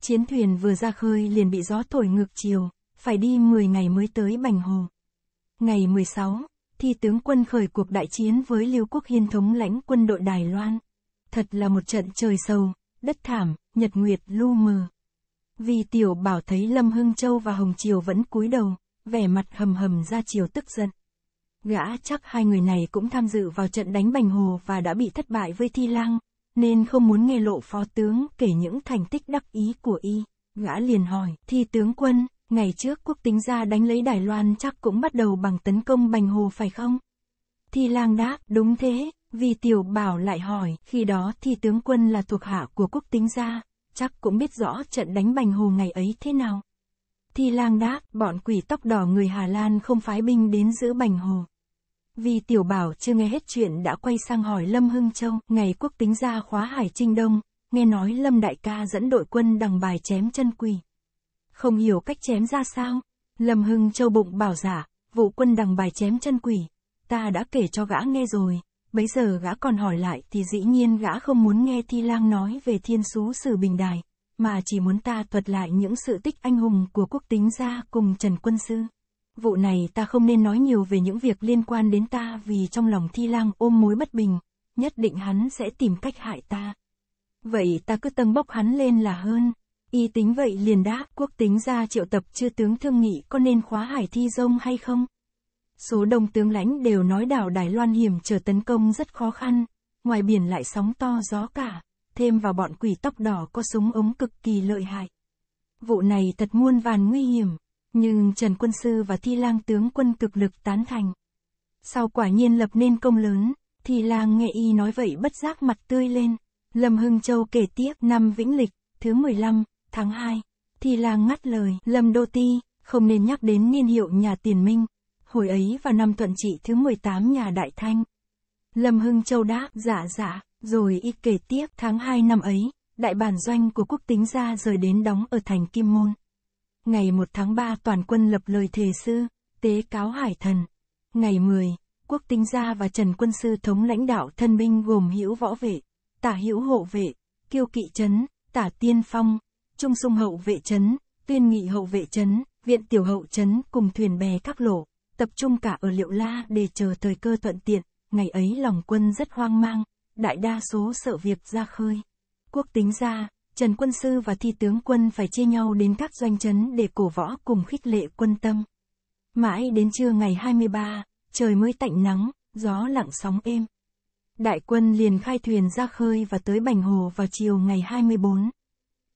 Chiến thuyền vừa ra khơi liền bị gió thổi ngược chiều, phải đi 10 ngày mới tới Bành Hồ. Ngày 16, thi tướng quân khởi cuộc đại chiến với Liêu Quốc Hiên thống lãnh quân đội Đài Loan. Thật là một trận trời sâu, đất thảm, nhật nguyệt lu mờ. Vì tiểu bảo thấy Lâm Hưng Châu và Hồng Triều vẫn cúi đầu, vẻ mặt hầm hầm ra chiều tức giận. Gã chắc hai người này cũng tham dự vào trận đánh Bành Hồ và đã bị thất bại với Thi Lang, nên không muốn nghe lộ phó tướng kể những thành tích đắc ý của y. Gã liền hỏi, Thi tướng quân, ngày trước quốc tính gia đánh lấy Đài Loan chắc cũng bắt đầu bằng tấn công Bành Hồ phải không? Thi Lang đáp, đúng thế, vì tiểu bảo lại hỏi, khi đó thi tướng quân là thuộc hạ của quốc tính gia, chắc cũng biết rõ trận đánh bành hồ ngày ấy thế nào. Thi lang đáp, bọn quỷ tóc đỏ người Hà Lan không phái binh đến giữ bành hồ. Vì tiểu bảo chưa nghe hết chuyện đã quay sang hỏi Lâm Hưng Châu, ngày quốc tính ra khóa Hải Trinh Đông, nghe nói Lâm Đại ca dẫn đội quân đằng bài chém chân quỳ. Không hiểu cách chém ra sao, Lâm Hưng Châu bụng bảo giả, vụ quân đằng bài chém chân quỳ ta đã kể cho gã nghe rồi, bấy giờ gã còn hỏi lại thì dĩ nhiên gã không muốn nghe Thi Lang nói về thiên sú sử bình đài, mà chỉ muốn ta thuật lại những sự tích anh hùng của quốc tính gia cùng Trần Quân Sư vụ này ta không nên nói nhiều về những việc liên quan đến ta vì trong lòng Thi Lang ôm mối bất bình, nhất định hắn sẽ tìm cách hại ta. Vậy ta cứ tâng bóc hắn lên là hơn. Y tính vậy liền đáp, quốc tính ra triệu tập chư tướng thương nghị có nên khóa hải thi rông hay không? Số đông tướng lãnh đều nói đảo Đài Loan hiểm trở tấn công rất khó khăn, ngoài biển lại sóng to gió cả, thêm vào bọn quỷ tóc đỏ có súng ống cực kỳ lợi hại. Vụ này thật muôn vàn nguy hiểm, nhưng Trần Quân Sư và Thi Lang tướng quân cực lực tán thành. Sau quả nhiên lập nên công lớn, Thi Lang nghệ y nói vậy bất giác mặt tươi lên. Lâm Hưng Châu kể tiếp năm Vĩnh Lịch, thứ 15, tháng 2. Thi Lang ngắt lời, Lâm Đô Ti, không nên nhắc đến niên hiệu nhà tiền minh. Hồi ấy vào năm thuận trị thứ 18 nhà Đại Thanh. Lâm Hưng Châu đáp, giả dạ, giả dạ. rồi y kể tiếp tháng 2 năm ấy, đại bản doanh của quốc tính gia rời đến đóng ở thành Kim Môn. Ngày 1 tháng 3 toàn quân lập lời thề sư, tế cáo hải thần. Ngày 10, Quốc Tinh Gia và Trần Quân Sư thống lãnh đạo thân binh gồm hữu võ vệ, tả hữu hộ vệ, kiêu kỵ chấn, tả tiên phong, trung sung hậu vệ chấn, tuyên nghị hậu vệ chấn, viện tiểu hậu chấn cùng thuyền bè các lộ tập trung cả ở liệu la để chờ thời cơ thuận tiện, ngày ấy lòng quân rất hoang mang, đại đa số sợ việc ra khơi. Quốc tính gia Trần Quân Sư và Thi Tướng Quân phải chia nhau đến các doanh trấn để cổ võ cùng khích lệ quân tâm. Mãi đến trưa ngày 23, trời mới tạnh nắng, gió lặng sóng êm. Đại quân liền khai thuyền ra khơi và tới Bành Hồ vào chiều ngày 24.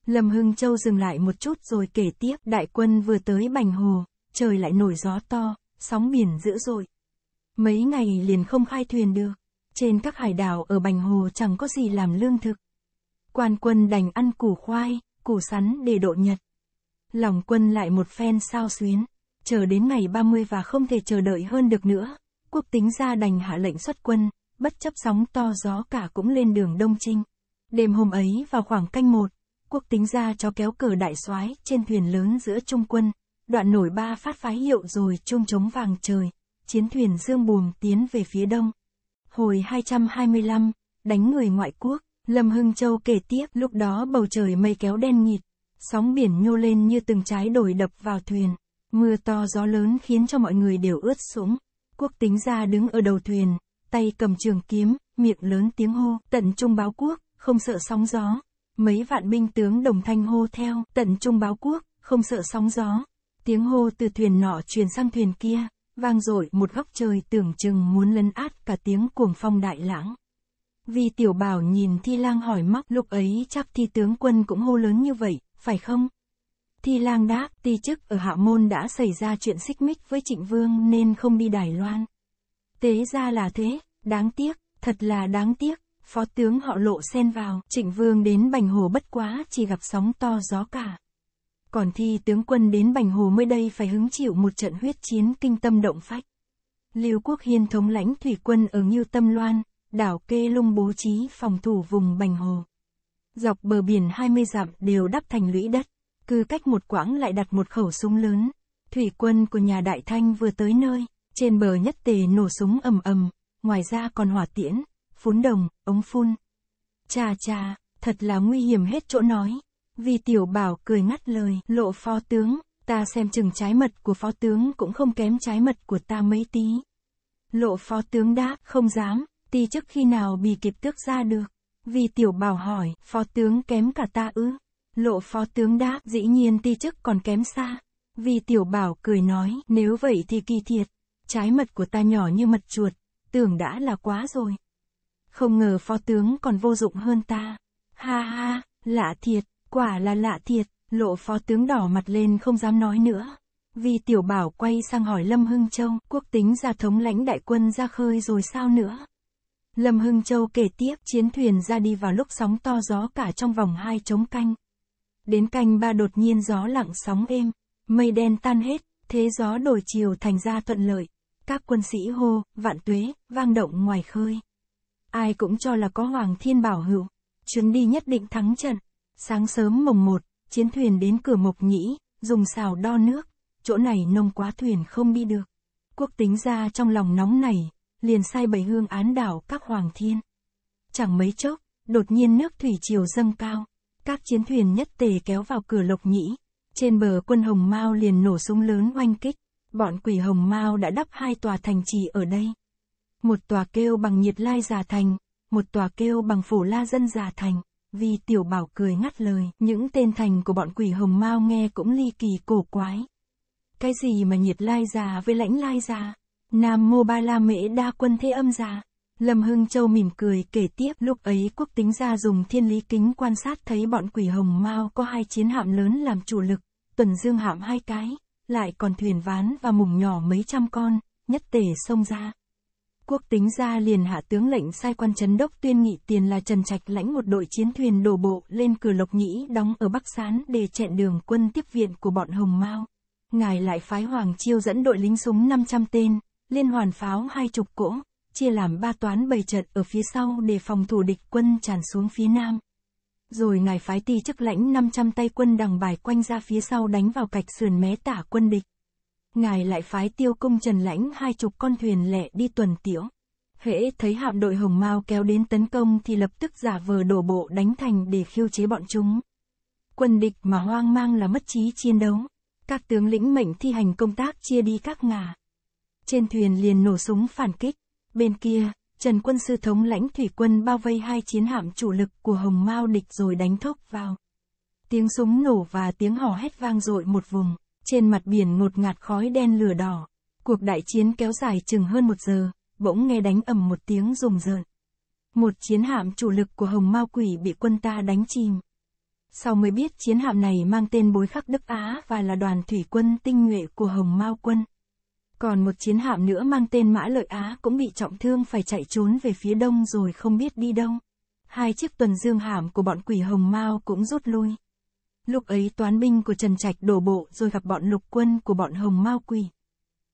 Lâm Hưng Châu dừng lại một chút rồi kể tiếp đại quân vừa tới Bành Hồ, trời lại nổi gió to, sóng biển dữ dội. Mấy ngày liền không khai thuyền được. Trên các hải đảo ở Bành Hồ chẳng có gì làm lương thực. Quan quân đành ăn củ khoai, củ sắn để độ nhật. Lòng quân lại một phen sao xuyến, chờ đến ngày 30 và không thể chờ đợi hơn được nữa. Quốc tính ra đành hạ lệnh xuất quân, bất chấp sóng to gió cả cũng lên đường Đông Trinh. Đêm hôm ấy vào khoảng canh một, quốc tính ra cho kéo cờ đại soái trên thuyền lớn giữa trung quân, đoạn nổi ba phát phái hiệu rồi trung trống vàng trời, chiến thuyền dương buồm tiến về phía đông. Hồi 225, đánh người ngoại quốc, Lâm Hưng Châu kể tiếp, lúc đó bầu trời mây kéo đen nghịt, sóng biển nhô lên như từng trái đồi đập vào thuyền. Mưa to gió lớn khiến cho mọi người đều ướt sũng. Quốc tính ra đứng ở đầu thuyền, tay cầm trường kiếm, miệng lớn tiếng hô, tận trung báo quốc, không sợ sóng gió. Mấy vạn binh tướng đồng thanh hô theo, tận trung báo quốc, không sợ sóng gió. Tiếng hô từ thuyền nọ truyền sang thuyền kia, vang dội một góc trời tưởng chừng muốn lấn át cả tiếng cuồng phong đại lãng vì tiểu bảo nhìn thi lang hỏi móc lúc ấy chắc thi tướng quân cũng hô lớn như vậy, phải không? Thi lang đáp, ti chức ở hạ môn đã xảy ra chuyện xích mích với trịnh vương nên không đi Đài Loan. Tế ra là thế, đáng tiếc, thật là đáng tiếc, phó tướng họ lộ xen vào, trịnh vương đến bành hồ bất quá chỉ gặp sóng to gió cả. Còn thi tướng quân đến bành hồ mới đây phải hứng chịu một trận huyết chiến kinh tâm động phách. Lưu Quốc Hiên thống lãnh thủy quân ở như Tâm Loan, đảo kê lung bố trí phòng thủ vùng Bành Hồ. Dọc bờ biển 20 dặm đều đắp thành lũy đất, cứ cách một quãng lại đặt một khẩu súng lớn. Thủy quân của nhà Đại Thanh vừa tới nơi, trên bờ nhất tề nổ súng ầm ầm, ngoài ra còn hỏa tiễn, phún đồng, ống phun. Cha cha, thật là nguy hiểm hết chỗ nói. Vì tiểu bảo cười ngắt lời, lộ phó tướng, ta xem chừng trái mật của phó tướng cũng không kém trái mật của ta mấy tí. Lộ phó tướng đáp, không dám, ty chức khi nào bị kịp tước ra được? Vì tiểu bảo hỏi, phó tướng kém cả ta ư? Lộ phó tướng đáp, dĩ nhiên ty chức còn kém xa. Vì tiểu bảo cười nói, nếu vậy thì kỳ thiệt. Trái mật của ta nhỏ như mật chuột, tưởng đã là quá rồi. Không ngờ phó tướng còn vô dụng hơn ta. Ha ha, lạ thiệt, quả là lạ thiệt, lộ phó tướng đỏ mặt lên không dám nói nữa. Vì tiểu bảo quay sang hỏi Lâm Hưng Châu, quốc tính ra thống lãnh đại quân ra khơi rồi sao nữa? Lâm Hưng Châu kể tiếp chiến thuyền ra đi vào lúc sóng to gió cả trong vòng hai chống canh. Đến canh ba đột nhiên gió lặng sóng êm, mây đen tan hết, thế gió đổi chiều thành ra thuận lợi. Các quân sĩ hô, vạn tuế, vang động ngoài khơi. Ai cũng cho là có Hoàng Thiên bảo hữu, chuyến đi nhất định thắng trận. Sáng sớm mồng một, chiến thuyền đến cửa Mộc Nhĩ, dùng xào đo nước, chỗ này nông quá thuyền không đi được. Quốc tính ra trong lòng nóng này, liền sai bầy hương án đảo các hoàng thiên. Chẳng mấy chốc, đột nhiên nước thủy triều dâng cao, các chiến thuyền nhất tề kéo vào cửa lộc nhĩ. Trên bờ quân Hồng Mao liền nổ súng lớn oanh kích, bọn quỷ Hồng Mao đã đắp hai tòa thành trì ở đây. Một tòa kêu bằng nhiệt lai giả thành, một tòa kêu bằng phổ la dân giả thành. Vì tiểu bảo cười ngắt lời, những tên thành của bọn quỷ Hồng Mao nghe cũng ly kỳ cổ quái. Cái gì mà nhiệt lai già với lãnh lai già? Nam Mô Ba La Mễ Đa Quân Thế Âm Già. Dạ. Lâm Hưng Châu mỉm cười kể tiếp lúc ấy quốc tính gia dùng thiên lý kính quan sát thấy bọn quỷ hồng mao có hai chiến hạm lớn làm chủ lực, tuần dương hạm hai cái, lại còn thuyền ván và mùng nhỏ mấy trăm con, nhất tể xông ra. Quốc tính gia liền hạ tướng lệnh sai quan chấn đốc tuyên nghị tiền là Trần Trạch lãnh một đội chiến thuyền đổ bộ lên cửa Lộc Nhĩ đóng ở Bắc Sán để chặn đường quân tiếp viện của bọn Hồng Mao. Ngài lại phái Hoàng Chiêu dẫn đội lính súng 500 tên, liên hoàn pháo hai chục cỗ, chia làm ba toán bày trận ở phía sau để phòng thủ địch quân tràn xuống phía nam. Rồi ngài phái tỳ chức lãnh 500 tay quân đằng bài quanh ra phía sau đánh vào cạch sườn mé tả quân địch. Ngài lại phái tiêu công trần lãnh hai chục con thuyền lẻ đi tuần tiễu. Hễ thấy hạm đội hồng mao kéo đến tấn công thì lập tức giả vờ đổ bộ đánh thành để khiêu chế bọn chúng. Quân địch mà hoang mang là mất trí chiến đấu. Các tướng lĩnh mệnh thi hành công tác chia đi các ngà trên thuyền liền nổ súng phản kích. Bên kia, Trần Quân Sư thống lãnh thủy quân bao vây hai chiến hạm chủ lực của Hồng Mao địch rồi đánh thốc vào. Tiếng súng nổ và tiếng hò hét vang dội một vùng, trên mặt biển ngột ngạt khói đen lửa đỏ. Cuộc đại chiến kéo dài chừng hơn một giờ, bỗng nghe đánh ầm một tiếng rùng rợn. Một chiến hạm chủ lực của Hồng Mao Quỷ bị quân ta đánh chìm. Sau mới biết chiến hạm này mang tên bối khắc Đức Á và là đoàn thủy quân tinh nhuệ của Hồng Mao quân. Còn một chiến hạm nữa mang tên Mã Lợi Á cũng bị trọng thương phải chạy trốn về phía đông rồi không biết đi đâu. Hai chiếc tuần dương hạm của bọn quỷ hồng mao cũng rút lui. Lúc ấy toán binh của Trần Trạch đổ bộ rồi gặp bọn lục quân của bọn hồng mao quỷ.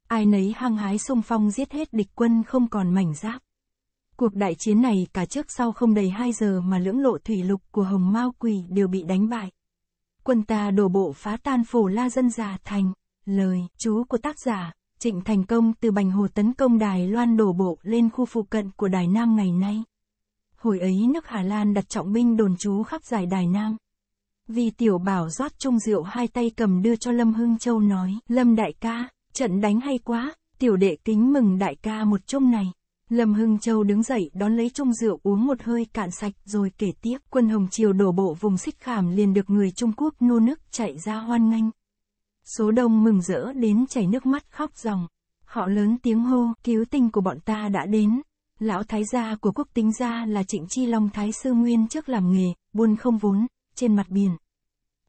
Ai nấy hăng hái xung phong giết hết địch quân không còn mảnh giáp. Cuộc đại chiến này cả trước sau không đầy 2 giờ mà lưỡng lộ thủy lục của hồng mao quỷ đều bị đánh bại. Quân ta đổ bộ phá tan phổ la dân già thành. Lời, chú của tác giả. Trịnh thành công từ Bành Hồ tấn công Đài Loan đổ bộ lên khu phụ cận của Đài Nam ngày nay. Hồi ấy nước Hà Lan đặt trọng binh đồn trú khắp giải Đài Nam. Vì tiểu bảo rót chung rượu hai tay cầm đưa cho Lâm Hưng Châu nói, Lâm đại ca, trận đánh hay quá, tiểu đệ kính mừng đại ca một chung này. Lâm Hưng Châu đứng dậy đón lấy chung rượu uống một hơi cạn sạch rồi kể tiếp quân Hồng Triều đổ bộ vùng xích khảm liền được người Trung Quốc nô nức chạy ra hoan nghênh. Số đông mừng rỡ đến chảy nước mắt khóc ròng. Họ lớn tiếng hô, cứu tinh của bọn ta đã đến. Lão thái gia của quốc tính gia là Trịnh Chi Long Thái Sư Nguyên trước làm nghề, buôn không vốn, trên mặt biển.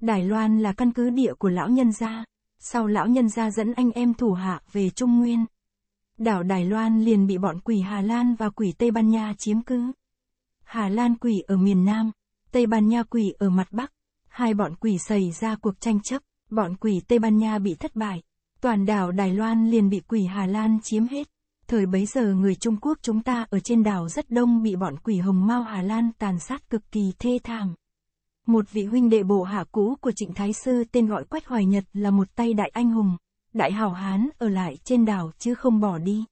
Đài Loan là căn cứ địa của lão nhân gia. Sau lão nhân gia dẫn anh em thủ hạ về Trung Nguyên. Đảo Đài Loan liền bị bọn quỷ Hà Lan và quỷ Tây Ban Nha chiếm cứ. Hà Lan quỷ ở miền Nam, Tây Ban Nha quỷ ở mặt Bắc. Hai bọn quỷ xảy ra cuộc tranh chấp. Bọn quỷ Tây Ban Nha bị thất bại, toàn đảo Đài Loan liền bị quỷ Hà Lan chiếm hết. Thời bấy giờ người Trung Quốc chúng ta ở trên đảo rất đông bị bọn quỷ Hồng Mao Hà Lan tàn sát cực kỳ thê thảm. Một vị huynh đệ bộ hạ cũ của Trịnh Thái Sư tên gọi Quách Hoài Nhật là một tay đại anh hùng, đại hào hán ở lại trên đảo chứ không bỏ đi.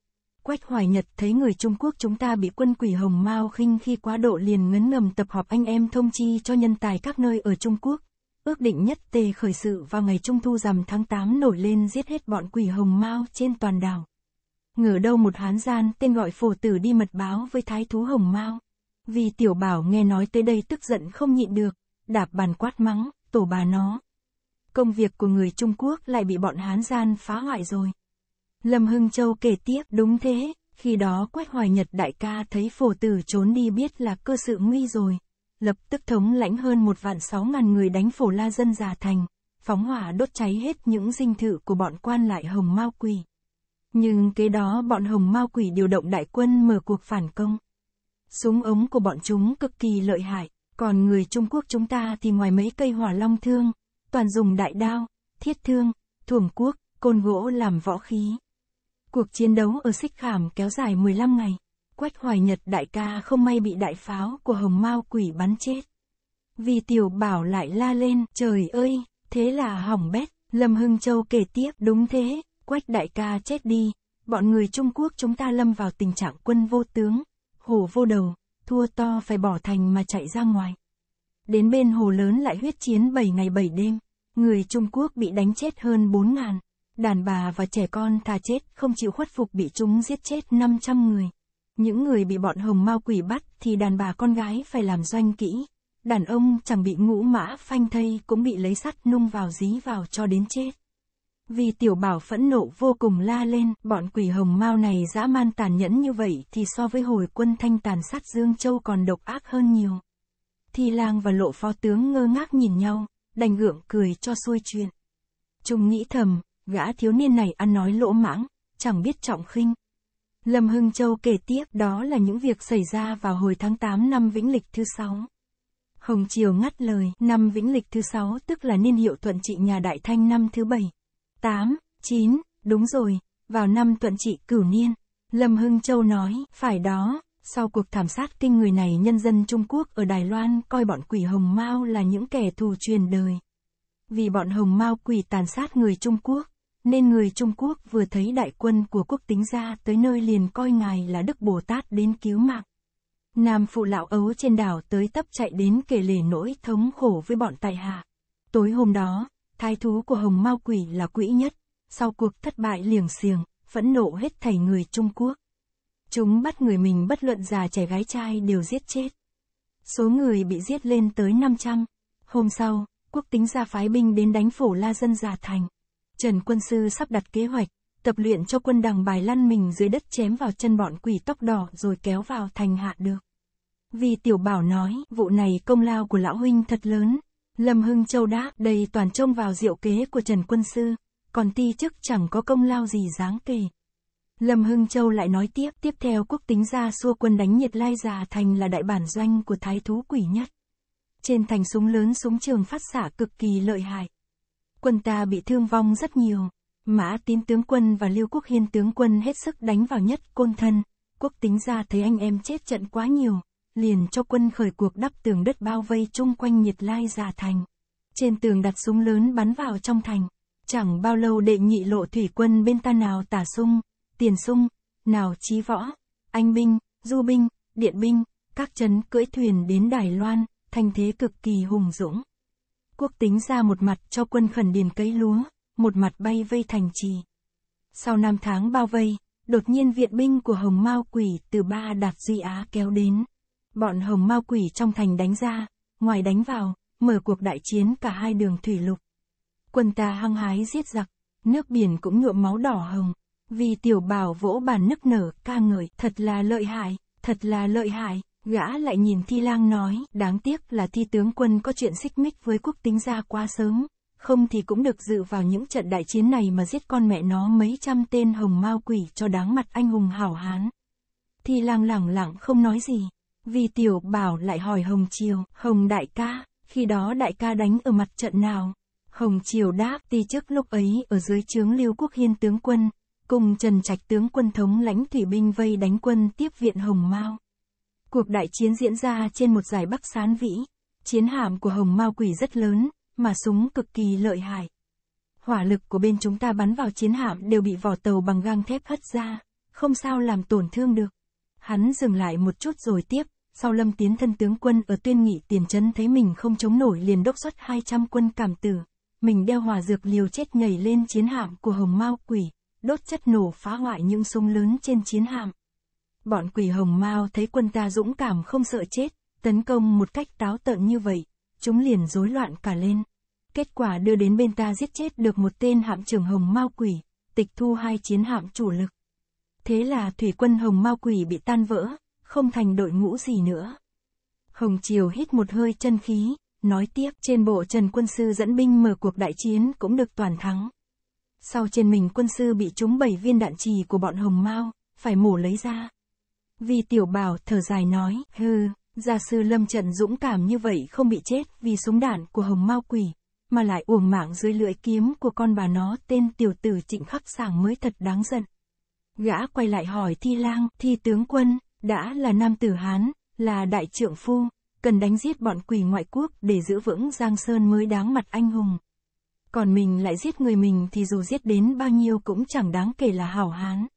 Quách Hoài Nhật thấy người Trung Quốc chúng ta bị quân quỷ Hồng Mao khinh khi quá độ liền ngấn ngầm tập họp anh em thông chi cho nhân tài các nơi ở Trung Quốc, Ước định nhất tề khởi sự vào ngày Trung Thu rằm tháng 8 nổi lên giết hết bọn quỷ hồng mao trên toàn đảo. Ngờ đâu một hán gian tên gọi phổ tử đi mật báo với thái thú hồng mao. Vì tiểu bảo nghe nói tới đây tức giận không nhịn được, đạp bàn quát mắng, tổ bà nó. Công việc của người Trung Quốc lại bị bọn hán gian phá hoại rồi. Lâm Hưng Châu kể tiếp, đúng thế, khi đó Quách Hoài Nhật đại ca thấy phổ tử trốn đi biết là cơ sự nguy rồi, lập tức thống lãnh hơn một vạn sáu ngàn người đánh phổ la dân già thành, phóng hỏa đốt cháy hết những dinh thự của bọn quan lại Hồng Mao Quỷ. Nhưng kế đó bọn Hồng Mao Quỷ điều động đại quân mở cuộc phản công. Súng ống của bọn chúng cực kỳ lợi hại, còn người Trung Quốc chúng ta thì ngoài mấy cây hỏa long thương, toàn dùng đại đao, thiết thương, thuồng quốc, côn gỗ làm võ khí. Cuộc chiến đấu ở Xích Khảm kéo dài 15 ngày. Quách Hoài Nhật đại ca không may bị đại pháo của hồng mao quỷ bắn chết. Vì tiểu bảo lại la lên, trời ơi, thế là hỏng bét, Lâm Hưng Châu kể tiếp, đúng thế, Quách đại ca chết đi, bọn người Trung Quốc chúng ta lâm vào tình trạng quân vô tướng, hồ vô đầu, thua to phải bỏ thành mà chạy ra ngoài. Đến bên hồ lớn lại huyết chiến 7 ngày 7 đêm, người Trung Quốc bị đánh chết hơn 4 ngàn, đàn bà và trẻ con thà chết không chịu khuất phục bị chúng giết chết 500 người. Những người bị bọn hồng mao quỷ bắt thì đàn bà con gái phải làm doanh kỹ. Đàn ông chẳng bị ngũ mã phanh thây cũng bị lấy sắt nung vào dí vào cho đến chết. Vì tiểu bảo phẫn nộ vô cùng la lên, bọn quỷ hồng mao này dã man tàn nhẫn như vậy thì so với hồi quân thanh tàn sát Dương Châu còn độc ác hơn nhiều. Thi lang và lộ phó tướng ngơ ngác nhìn nhau, đành gượng cười cho xuôi chuyện. chúng nghĩ thầm, gã thiếu niên này ăn nói lỗ mãng, chẳng biết trọng khinh, Lâm Hưng Châu kể tiếp đó là những việc xảy ra vào hồi tháng 8 năm Vĩnh Lịch thứ 6. Hồng Triều ngắt lời, năm Vĩnh Lịch thứ 6 tức là niên hiệu thuận trị nhà Đại Thanh năm thứ 7. 8, 9, đúng rồi, vào năm thuận trị cửu niên. Lâm Hưng Châu nói, phải đó, sau cuộc thảm sát kinh người này nhân dân Trung Quốc ở Đài Loan coi bọn quỷ Hồng Mao là những kẻ thù truyền đời. Vì bọn Hồng Mao quỷ tàn sát người Trung Quốc, nên người Trung Quốc vừa thấy đại quân của quốc tính ra tới nơi liền coi ngài là Đức Bồ Tát đến cứu mạng. Nam phụ lão ấu trên đảo tới tấp chạy đến kể lể nỗi thống khổ với bọn tại hạ. Tối hôm đó, thái thú của Hồng Mao Quỷ là quỹ nhất, sau cuộc thất bại liềng xiềng, phẫn nộ hết thảy người Trung Quốc. Chúng bắt người mình bất luận già trẻ gái trai đều giết chết. Số người bị giết lên tới 500. Hôm sau, quốc tính gia phái binh đến đánh phổ la dân già thành. Trần Quân Sư sắp đặt kế hoạch, tập luyện cho quân đằng bài lăn mình dưới đất chém vào chân bọn quỷ tóc đỏ rồi kéo vào thành hạ được. Vì tiểu bảo nói, vụ này công lao của lão huynh thật lớn. Lâm Hưng Châu đã, đầy toàn trông vào diệu kế của Trần Quân Sư, còn ti chức chẳng có công lao gì đáng kể. Lâm Hưng Châu lại nói tiếp, tiếp theo quốc tính ra xua quân đánh nhiệt lai già thành là đại bản doanh của thái thú quỷ nhất. Trên thành súng lớn súng trường phát xạ cực kỳ lợi hại quân ta bị thương vong rất nhiều. Mã tín tướng quân và Lưu Quốc Hiên tướng quân hết sức đánh vào nhất côn thân. Quốc tính ra thấy anh em chết trận quá nhiều, liền cho quân khởi cuộc đắp tường đất bao vây chung quanh nhiệt lai giả thành. Trên tường đặt súng lớn bắn vào trong thành. Chẳng bao lâu đệ nhị lộ thủy quân bên ta nào tả sung, tiền sung, nào trí võ, anh binh, du binh, điện binh, các trấn cưỡi thuyền đến Đài Loan, thành thế cực kỳ hùng dũng quốc tính ra một mặt cho quân khẩn điền cấy lúa, một mặt bay vây thành trì. Sau năm tháng bao vây, đột nhiên viện binh của Hồng Mao Quỷ từ Ba Đạt Di Á kéo đến. Bọn Hồng Mao Quỷ trong thành đánh ra, ngoài đánh vào, mở cuộc đại chiến cả hai đường thủy lục. Quân ta hăng hái giết giặc, nước biển cũng nhuộm máu đỏ hồng. Vì tiểu bảo vỗ bàn nức nở ca ngợi, thật là lợi hại, thật là lợi hại. Gã lại nhìn Thi Lang nói, đáng tiếc là Thi tướng quân có chuyện xích mích với quốc tính gia quá sớm, không thì cũng được dự vào những trận đại chiến này mà giết con mẹ nó mấy trăm tên hồng mao quỷ cho đáng mặt anh hùng hảo hán. Thi Lang lẳng lặng không nói gì, vì tiểu bảo lại hỏi Hồng Triều, Hồng đại ca, khi đó đại ca đánh ở mặt trận nào? Hồng Triều đáp, ti trước lúc ấy ở dưới trướng Liêu Quốc Hiên tướng quân, cùng Trần Trạch tướng quân thống lãnh thủy binh vây đánh quân tiếp viện Hồng Mao. Cuộc đại chiến diễn ra trên một giải bắc sán vĩ. Chiến hạm của hồng mao quỷ rất lớn, mà súng cực kỳ lợi hại. Hỏa lực của bên chúng ta bắn vào chiến hạm đều bị vỏ tàu bằng gang thép hất ra, không sao làm tổn thương được. Hắn dừng lại một chút rồi tiếp, sau lâm tiến thân tướng quân ở tuyên nghị tiền trấn thấy mình không chống nổi liền đốc xuất 200 quân cảm tử. Mình đeo hòa dược liều chết nhảy lên chiến hạm của hồng mao quỷ, đốt chất nổ phá hoại những súng lớn trên chiến hạm. Bọn quỷ hồng mao thấy quân ta dũng cảm không sợ chết, tấn công một cách táo tợn như vậy, chúng liền rối loạn cả lên. Kết quả đưa đến bên ta giết chết được một tên hạm trưởng hồng mao quỷ, tịch thu hai chiến hạm chủ lực. Thế là thủy quân hồng mao quỷ bị tan vỡ, không thành đội ngũ gì nữa. Hồng Triều hít một hơi chân khí, nói tiếp trên bộ Trần Quân Sư dẫn binh mở cuộc đại chiến cũng được toàn thắng. Sau trên mình quân sư bị trúng bảy viên đạn trì của bọn Hồng Mao, phải mổ lấy ra. Vì tiểu bảo thở dài nói, hừ, gia sư lâm trận dũng cảm như vậy không bị chết vì súng đạn của hồng mao quỷ, mà lại uổng mạng dưới lưỡi kiếm của con bà nó tên tiểu tử trịnh khắc sàng mới thật đáng giận. Gã quay lại hỏi thi lang, thi tướng quân, đã là nam tử Hán, là đại trưởng phu, cần đánh giết bọn quỷ ngoại quốc để giữ vững Giang Sơn mới đáng mặt anh hùng. Còn mình lại giết người mình thì dù giết đến bao nhiêu cũng chẳng đáng kể là hảo hán.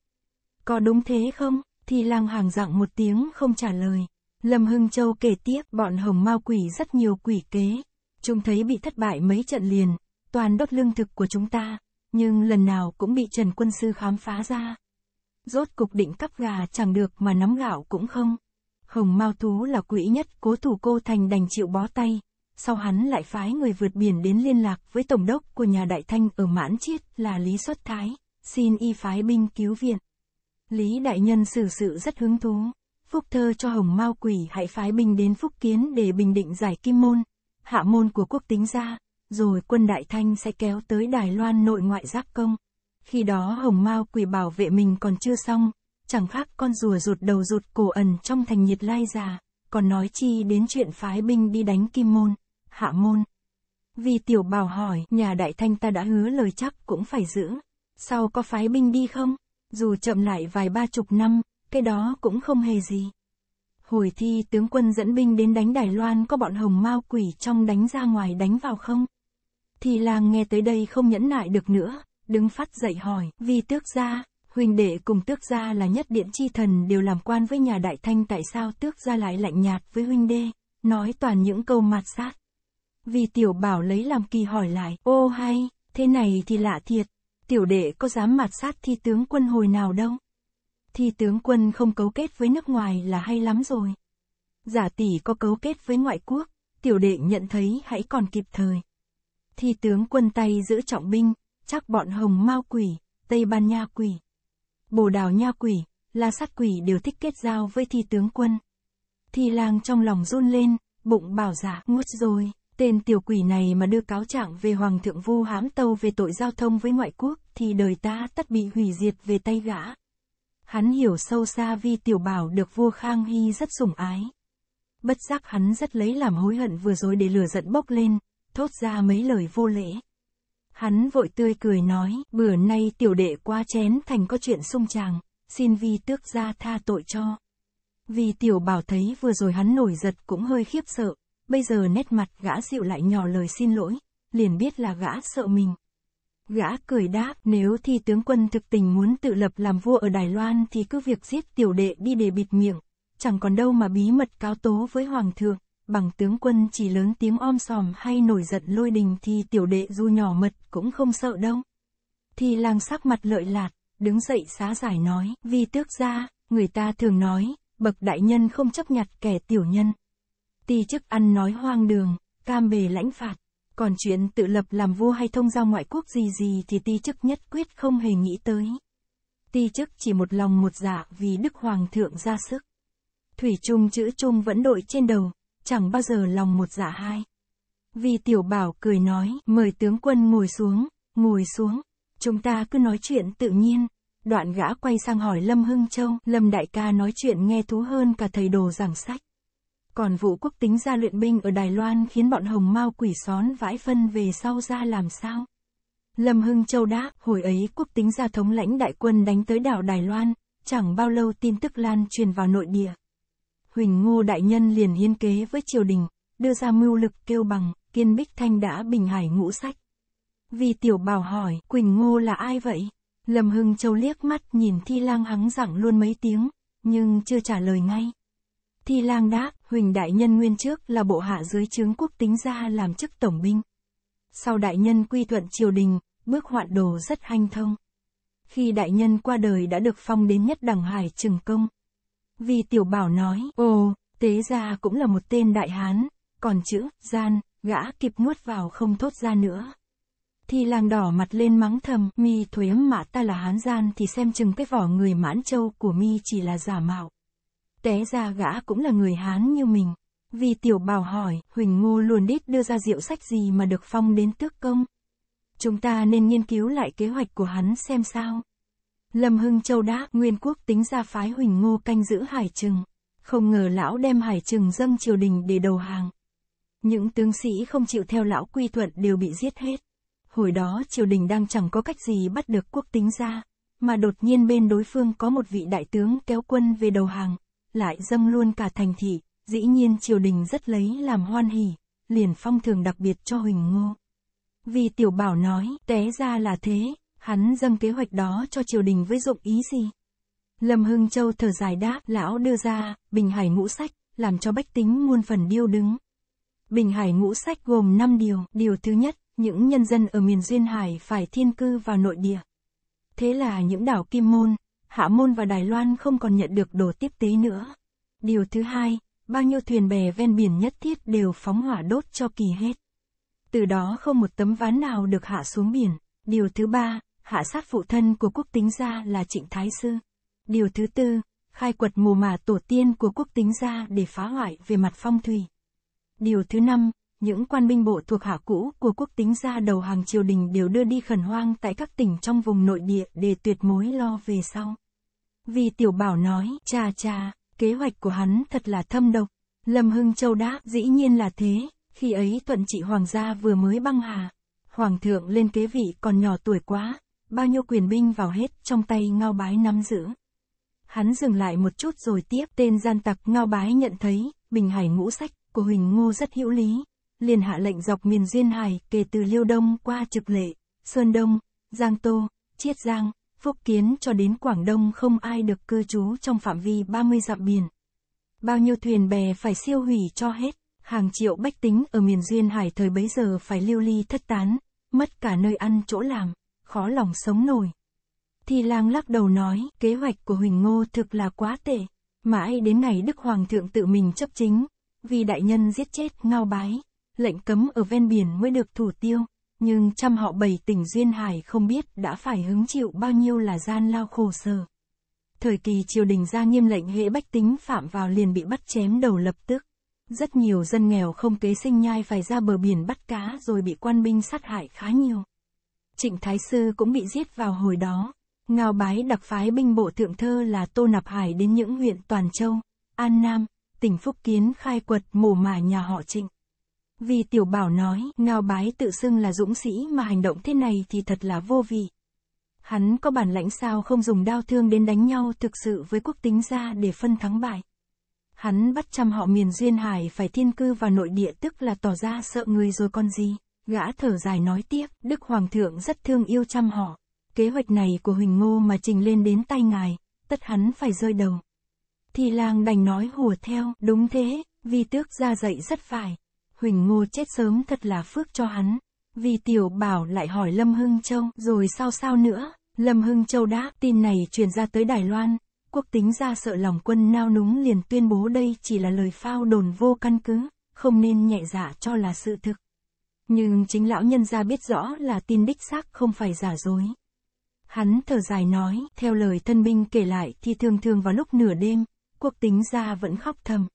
Có đúng thế không? thì lang hàng dạng một tiếng không trả lời. Lâm Hưng Châu kể tiếp bọn hồng mao quỷ rất nhiều quỷ kế. Chúng thấy bị thất bại mấy trận liền, toàn đốt lương thực của chúng ta, nhưng lần nào cũng bị Trần Quân Sư khám phá ra. Rốt cục định cắp gà chẳng được mà nắm gạo cũng không. Hồng Mao thú là quỷ nhất cố thủ cô thành đành chịu bó tay. Sau hắn lại phái người vượt biển đến liên lạc với tổng đốc của nhà Đại Thanh ở Mãn Chiết là Lý Xuất Thái, xin y phái binh cứu viện. Lý Đại Nhân xử sự rất hứng thú. Phúc thơ cho hồng mao quỷ hãy phái binh đến Phúc Kiến để bình định giải kim môn, hạ môn của quốc tính ra, rồi quân Đại Thanh sẽ kéo tới Đài Loan nội ngoại giáp công. Khi đó hồng mao quỷ bảo vệ mình còn chưa xong, chẳng khác con rùa rụt đầu rụt cổ ẩn trong thành nhiệt lai già, còn nói chi đến chuyện phái binh đi đánh kim môn, hạ môn. Vì tiểu bảo hỏi, nhà đại thanh ta đã hứa lời chắc cũng phải giữ. Sau có phái binh đi không? Dù chậm lại vài ba chục năm, cái đó cũng không hề gì. Hồi thi tướng quân dẫn binh đến đánh Đài Loan có bọn hồng mao quỷ trong đánh ra ngoài đánh vào không? Thì làng nghe tới đây không nhẫn nại được nữa, đứng phát dậy hỏi, vì tước gia, huynh đệ cùng tước gia là nhất điện chi thần đều làm quan với nhà đại thanh tại sao tước gia lại lạnh nhạt với huynh đê, nói toàn những câu mạt sát. Vì tiểu bảo lấy làm kỳ hỏi lại, ô hay, thế này thì lạ thiệt, tiểu đệ có dám mạt sát thi tướng quân hồi nào đâu. Thi tướng quân không cấu kết với nước ngoài là hay lắm rồi. Giả tỷ có cấu kết với ngoại quốc, tiểu đệ nhận thấy hãy còn kịp thời. Thi tướng quân tay giữ trọng binh, chắc bọn hồng mao quỷ, Tây Ban Nha quỷ. Bồ Đào Nha quỷ, La Sát quỷ đều thích kết giao với thi tướng quân. Thi lang trong lòng run lên, bụng bảo giả ngút rồi. Tên tiểu quỷ này mà đưa cáo trạng về Hoàng thượng vu hãm tâu về tội giao thông với ngoại quốc, thì đời ta tất bị hủy diệt về tay gã. Hắn hiểu sâu xa vì tiểu bảo được vua Khang Hy rất sủng ái. Bất giác hắn rất lấy làm hối hận vừa rồi để lửa giận bốc lên, thốt ra mấy lời vô lễ. Hắn vội tươi cười nói, bữa nay tiểu đệ qua chén thành có chuyện sung chàng, xin vi tước ra tha tội cho. Vì tiểu bảo thấy vừa rồi hắn nổi giật cũng hơi khiếp sợ, bây giờ nét mặt gã dịu lại nhỏ lời xin lỗi, liền biết là gã sợ mình. Gã cười đáp, nếu thì tướng quân thực tình muốn tự lập làm vua ở Đài Loan thì cứ việc giết tiểu đệ đi để bịt miệng, chẳng còn đâu mà bí mật cáo tố với hoàng thượng, bằng tướng quân chỉ lớn tiếng om sòm hay nổi giận lôi đình thì tiểu đệ dù nhỏ mật cũng không sợ đâu. Thì làng sắc mặt lợi lạt, đứng dậy xá giải nói, vì tước ra, người ta thường nói, bậc đại nhân không chấp nhặt kẻ tiểu nhân ti chức ăn nói hoang đường, cam bề lãnh phạt. Còn chuyện tự lập làm vua hay thông giao ngoại quốc gì gì thì ti chức nhất quyết không hề nghĩ tới. Ti chức chỉ một lòng một dạ vì Đức Hoàng thượng ra sức. Thủy chung chữ chung vẫn đội trên đầu, chẳng bao giờ lòng một dạ hai. Vì tiểu bảo cười nói, mời tướng quân ngồi xuống, ngồi xuống, chúng ta cứ nói chuyện tự nhiên. Đoạn gã quay sang hỏi Lâm Hưng Châu, Lâm đại ca nói chuyện nghe thú hơn cả thầy đồ giảng sách. Còn vụ quốc tính ra luyện binh ở Đài Loan khiến bọn hồng mao quỷ xón vãi phân về sau ra làm sao? Lâm Hưng Châu đáp, hồi ấy quốc tính ra thống lãnh đại quân đánh tới đảo Đài Loan, chẳng bao lâu tin tức lan truyền vào nội địa. Huỳnh Ngô Đại Nhân liền hiên kế với triều đình, đưa ra mưu lực kêu bằng, kiên bích thanh đã bình hải ngũ sách. Vì tiểu bảo hỏi, Quỳnh Ngô là ai vậy? Lâm Hưng Châu liếc mắt nhìn thi lang hắng giảng luôn mấy tiếng, nhưng chưa trả lời ngay. Thi lang đáp, Huỳnh đại nhân nguyên trước là bộ hạ dưới chướng quốc tính gia làm chức tổng binh. Sau đại nhân quy thuận triều đình, bước hoạn đồ rất hanh thông. Khi đại nhân qua đời đã được phong đến nhất đẳng hải trừng công. Vì tiểu bảo nói, ồ, tế gia cũng là một tên đại hán, còn chữ, gian, gã kịp nuốt vào không thốt ra nữa. Thi lang đỏ mặt lên mắng thầm, mi thuế mà ta là hán gian thì xem chừng cái vỏ người mãn châu của mi chỉ là giả mạo. Té ra gã cũng là người Hán như mình. Vì tiểu bảo hỏi, Huỳnh Ngô luôn đít đưa ra rượu sách gì mà được phong đến tước công. Chúng ta nên nghiên cứu lại kế hoạch của hắn xem sao. Lâm Hưng Châu đáp, Nguyên Quốc tính ra phái Huỳnh Ngô canh giữ Hải Trừng. Không ngờ lão đem Hải Trừng dâng triều đình để đầu hàng. Những tướng sĩ không chịu theo lão quy thuận đều bị giết hết. Hồi đó triều đình đang chẳng có cách gì bắt được quốc tính ra, mà đột nhiên bên đối phương có một vị đại tướng kéo quân về đầu hàng, lại dâng luôn cả thành thị, dĩ nhiên triều đình rất lấy làm hoan hỉ, liền phong thường đặc biệt cho Huỳnh Ngô. Vì tiểu bảo nói, té ra là thế, hắn dâng kế hoạch đó cho triều đình với dụng ý gì? Lâm Hưng Châu thở dài đáp, lão đưa ra, Bình Hải ngũ sách, làm cho bách tính muôn phần điêu đứng. Bình Hải ngũ sách gồm 5 điều, điều thứ nhất, những nhân dân ở miền Duyên Hải phải thiên cư vào nội địa. Thế là những đảo Kim Môn, Hạ Môn và Đài Loan không còn nhận được đồ tiếp tế nữa. Điều thứ hai, bao nhiêu thuyền bè ven biển nhất thiết đều phóng hỏa đốt cho kỳ hết. Từ đó không một tấm ván nào được hạ xuống biển. Điều thứ ba, hạ sát phụ thân của quốc tính gia là Trịnh Thái Sư. Điều thứ tư, khai quật mù mả tổ tiên của quốc tính gia để phá hoại về mặt phong thủy. Điều thứ năm, những quan binh bộ thuộc hạ cũ của quốc tính gia đầu hàng triều đình đều đưa đi khẩn hoang tại các tỉnh trong vùng nội địa để tuyệt mối lo về sau. Vì tiểu bảo nói, cha cha, kế hoạch của hắn thật là thâm độc. Lâm Hưng Châu đáp, dĩ nhiên là thế, khi ấy thuận trị hoàng gia vừa mới băng hà. Hoàng thượng lên kế vị còn nhỏ tuổi quá, bao nhiêu quyền binh vào hết trong tay ngao bái nắm giữ. Hắn dừng lại một chút rồi tiếp tên gian tặc ngao bái nhận thấy, bình hải ngũ sách của Huỳnh Ngô rất hữu lý. Liền hạ lệnh dọc miền duyên hải kể từ Liêu Đông qua Trực Lệ, Sơn Đông, Giang Tô, Chiết Giang, Phúc Kiến cho đến Quảng Đông không ai được cư trú trong phạm vi 30 dặm biển. Bao nhiêu thuyền bè phải siêu hủy cho hết, hàng triệu bách tính ở miền Duyên Hải thời bấy giờ phải lưu ly thất tán, mất cả nơi ăn chỗ làm, khó lòng sống nổi. Thi lang lắc đầu nói, kế hoạch của Huỳnh Ngô thực là quá tệ, mãi đến ngày Đức Hoàng thượng tự mình chấp chính, vì đại nhân giết chết ngao bái, lệnh cấm ở ven biển mới được thủ tiêu nhưng trăm họ bảy tỉnh Duyên Hải không biết đã phải hứng chịu bao nhiêu là gian lao khổ sở. Thời kỳ triều đình ra nghiêm lệnh hệ bách tính phạm vào liền bị bắt chém đầu lập tức. Rất nhiều dân nghèo không kế sinh nhai phải ra bờ biển bắt cá rồi bị quan binh sát hại khá nhiều. Trịnh Thái Sư cũng bị giết vào hồi đó. Ngao bái đặc phái binh bộ thượng thơ là Tô Nạp Hải đến những huyện Toàn Châu, An Nam, tỉnh Phúc Kiến khai quật mổ mả nhà họ Trịnh. Vì tiểu bảo nói, ngao bái tự xưng là dũng sĩ mà hành động thế này thì thật là vô vị. Hắn có bản lãnh sao không dùng đao thương đến đánh nhau thực sự với quốc tính ra để phân thắng bại. Hắn bắt trăm họ miền duyên hải phải thiên cư vào nội địa tức là tỏ ra sợ người rồi con gì. Gã thở dài nói tiếp, Đức Hoàng thượng rất thương yêu trăm họ. Kế hoạch này của Huỳnh Ngô mà trình lên đến tay ngài, tất hắn phải rơi đầu. Thì làng đành nói hùa theo, đúng thế, vì tước ra dậy rất phải. Huỳnh Ngô chết sớm thật là phước cho hắn. Vì tiểu bảo lại hỏi Lâm Hưng Châu, rồi sao sao nữa? Lâm Hưng Châu đáp, tin này truyền ra tới Đài Loan, quốc tính ra sợ lòng quân nao núng liền tuyên bố đây chỉ là lời phao đồn vô căn cứ, không nên nhẹ dạ cho là sự thực. Nhưng chính lão nhân gia biết rõ là tin đích xác không phải giả dối. Hắn thở dài nói, theo lời thân binh kể lại thì thường thường vào lúc nửa đêm, quốc tính ra vẫn khóc thầm,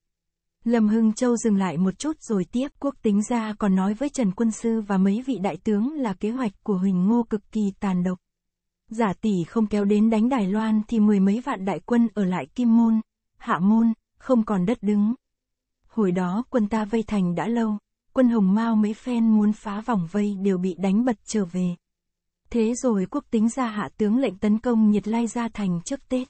Lâm Hưng Châu dừng lại một chút rồi tiếp quốc tính ra còn nói với Trần Quân Sư và mấy vị đại tướng là kế hoạch của Huỳnh Ngô cực kỳ tàn độc. Giả tỷ không kéo đến đánh Đài Loan thì mười mấy vạn đại quân ở lại Kim Môn, Hạ Môn, không còn đất đứng. Hồi đó quân ta vây thành đã lâu, quân Hồng Mao mấy phen muốn phá vòng vây đều bị đánh bật trở về. Thế rồi quốc tính ra hạ tướng lệnh tấn công nhiệt lai ra thành trước Tết.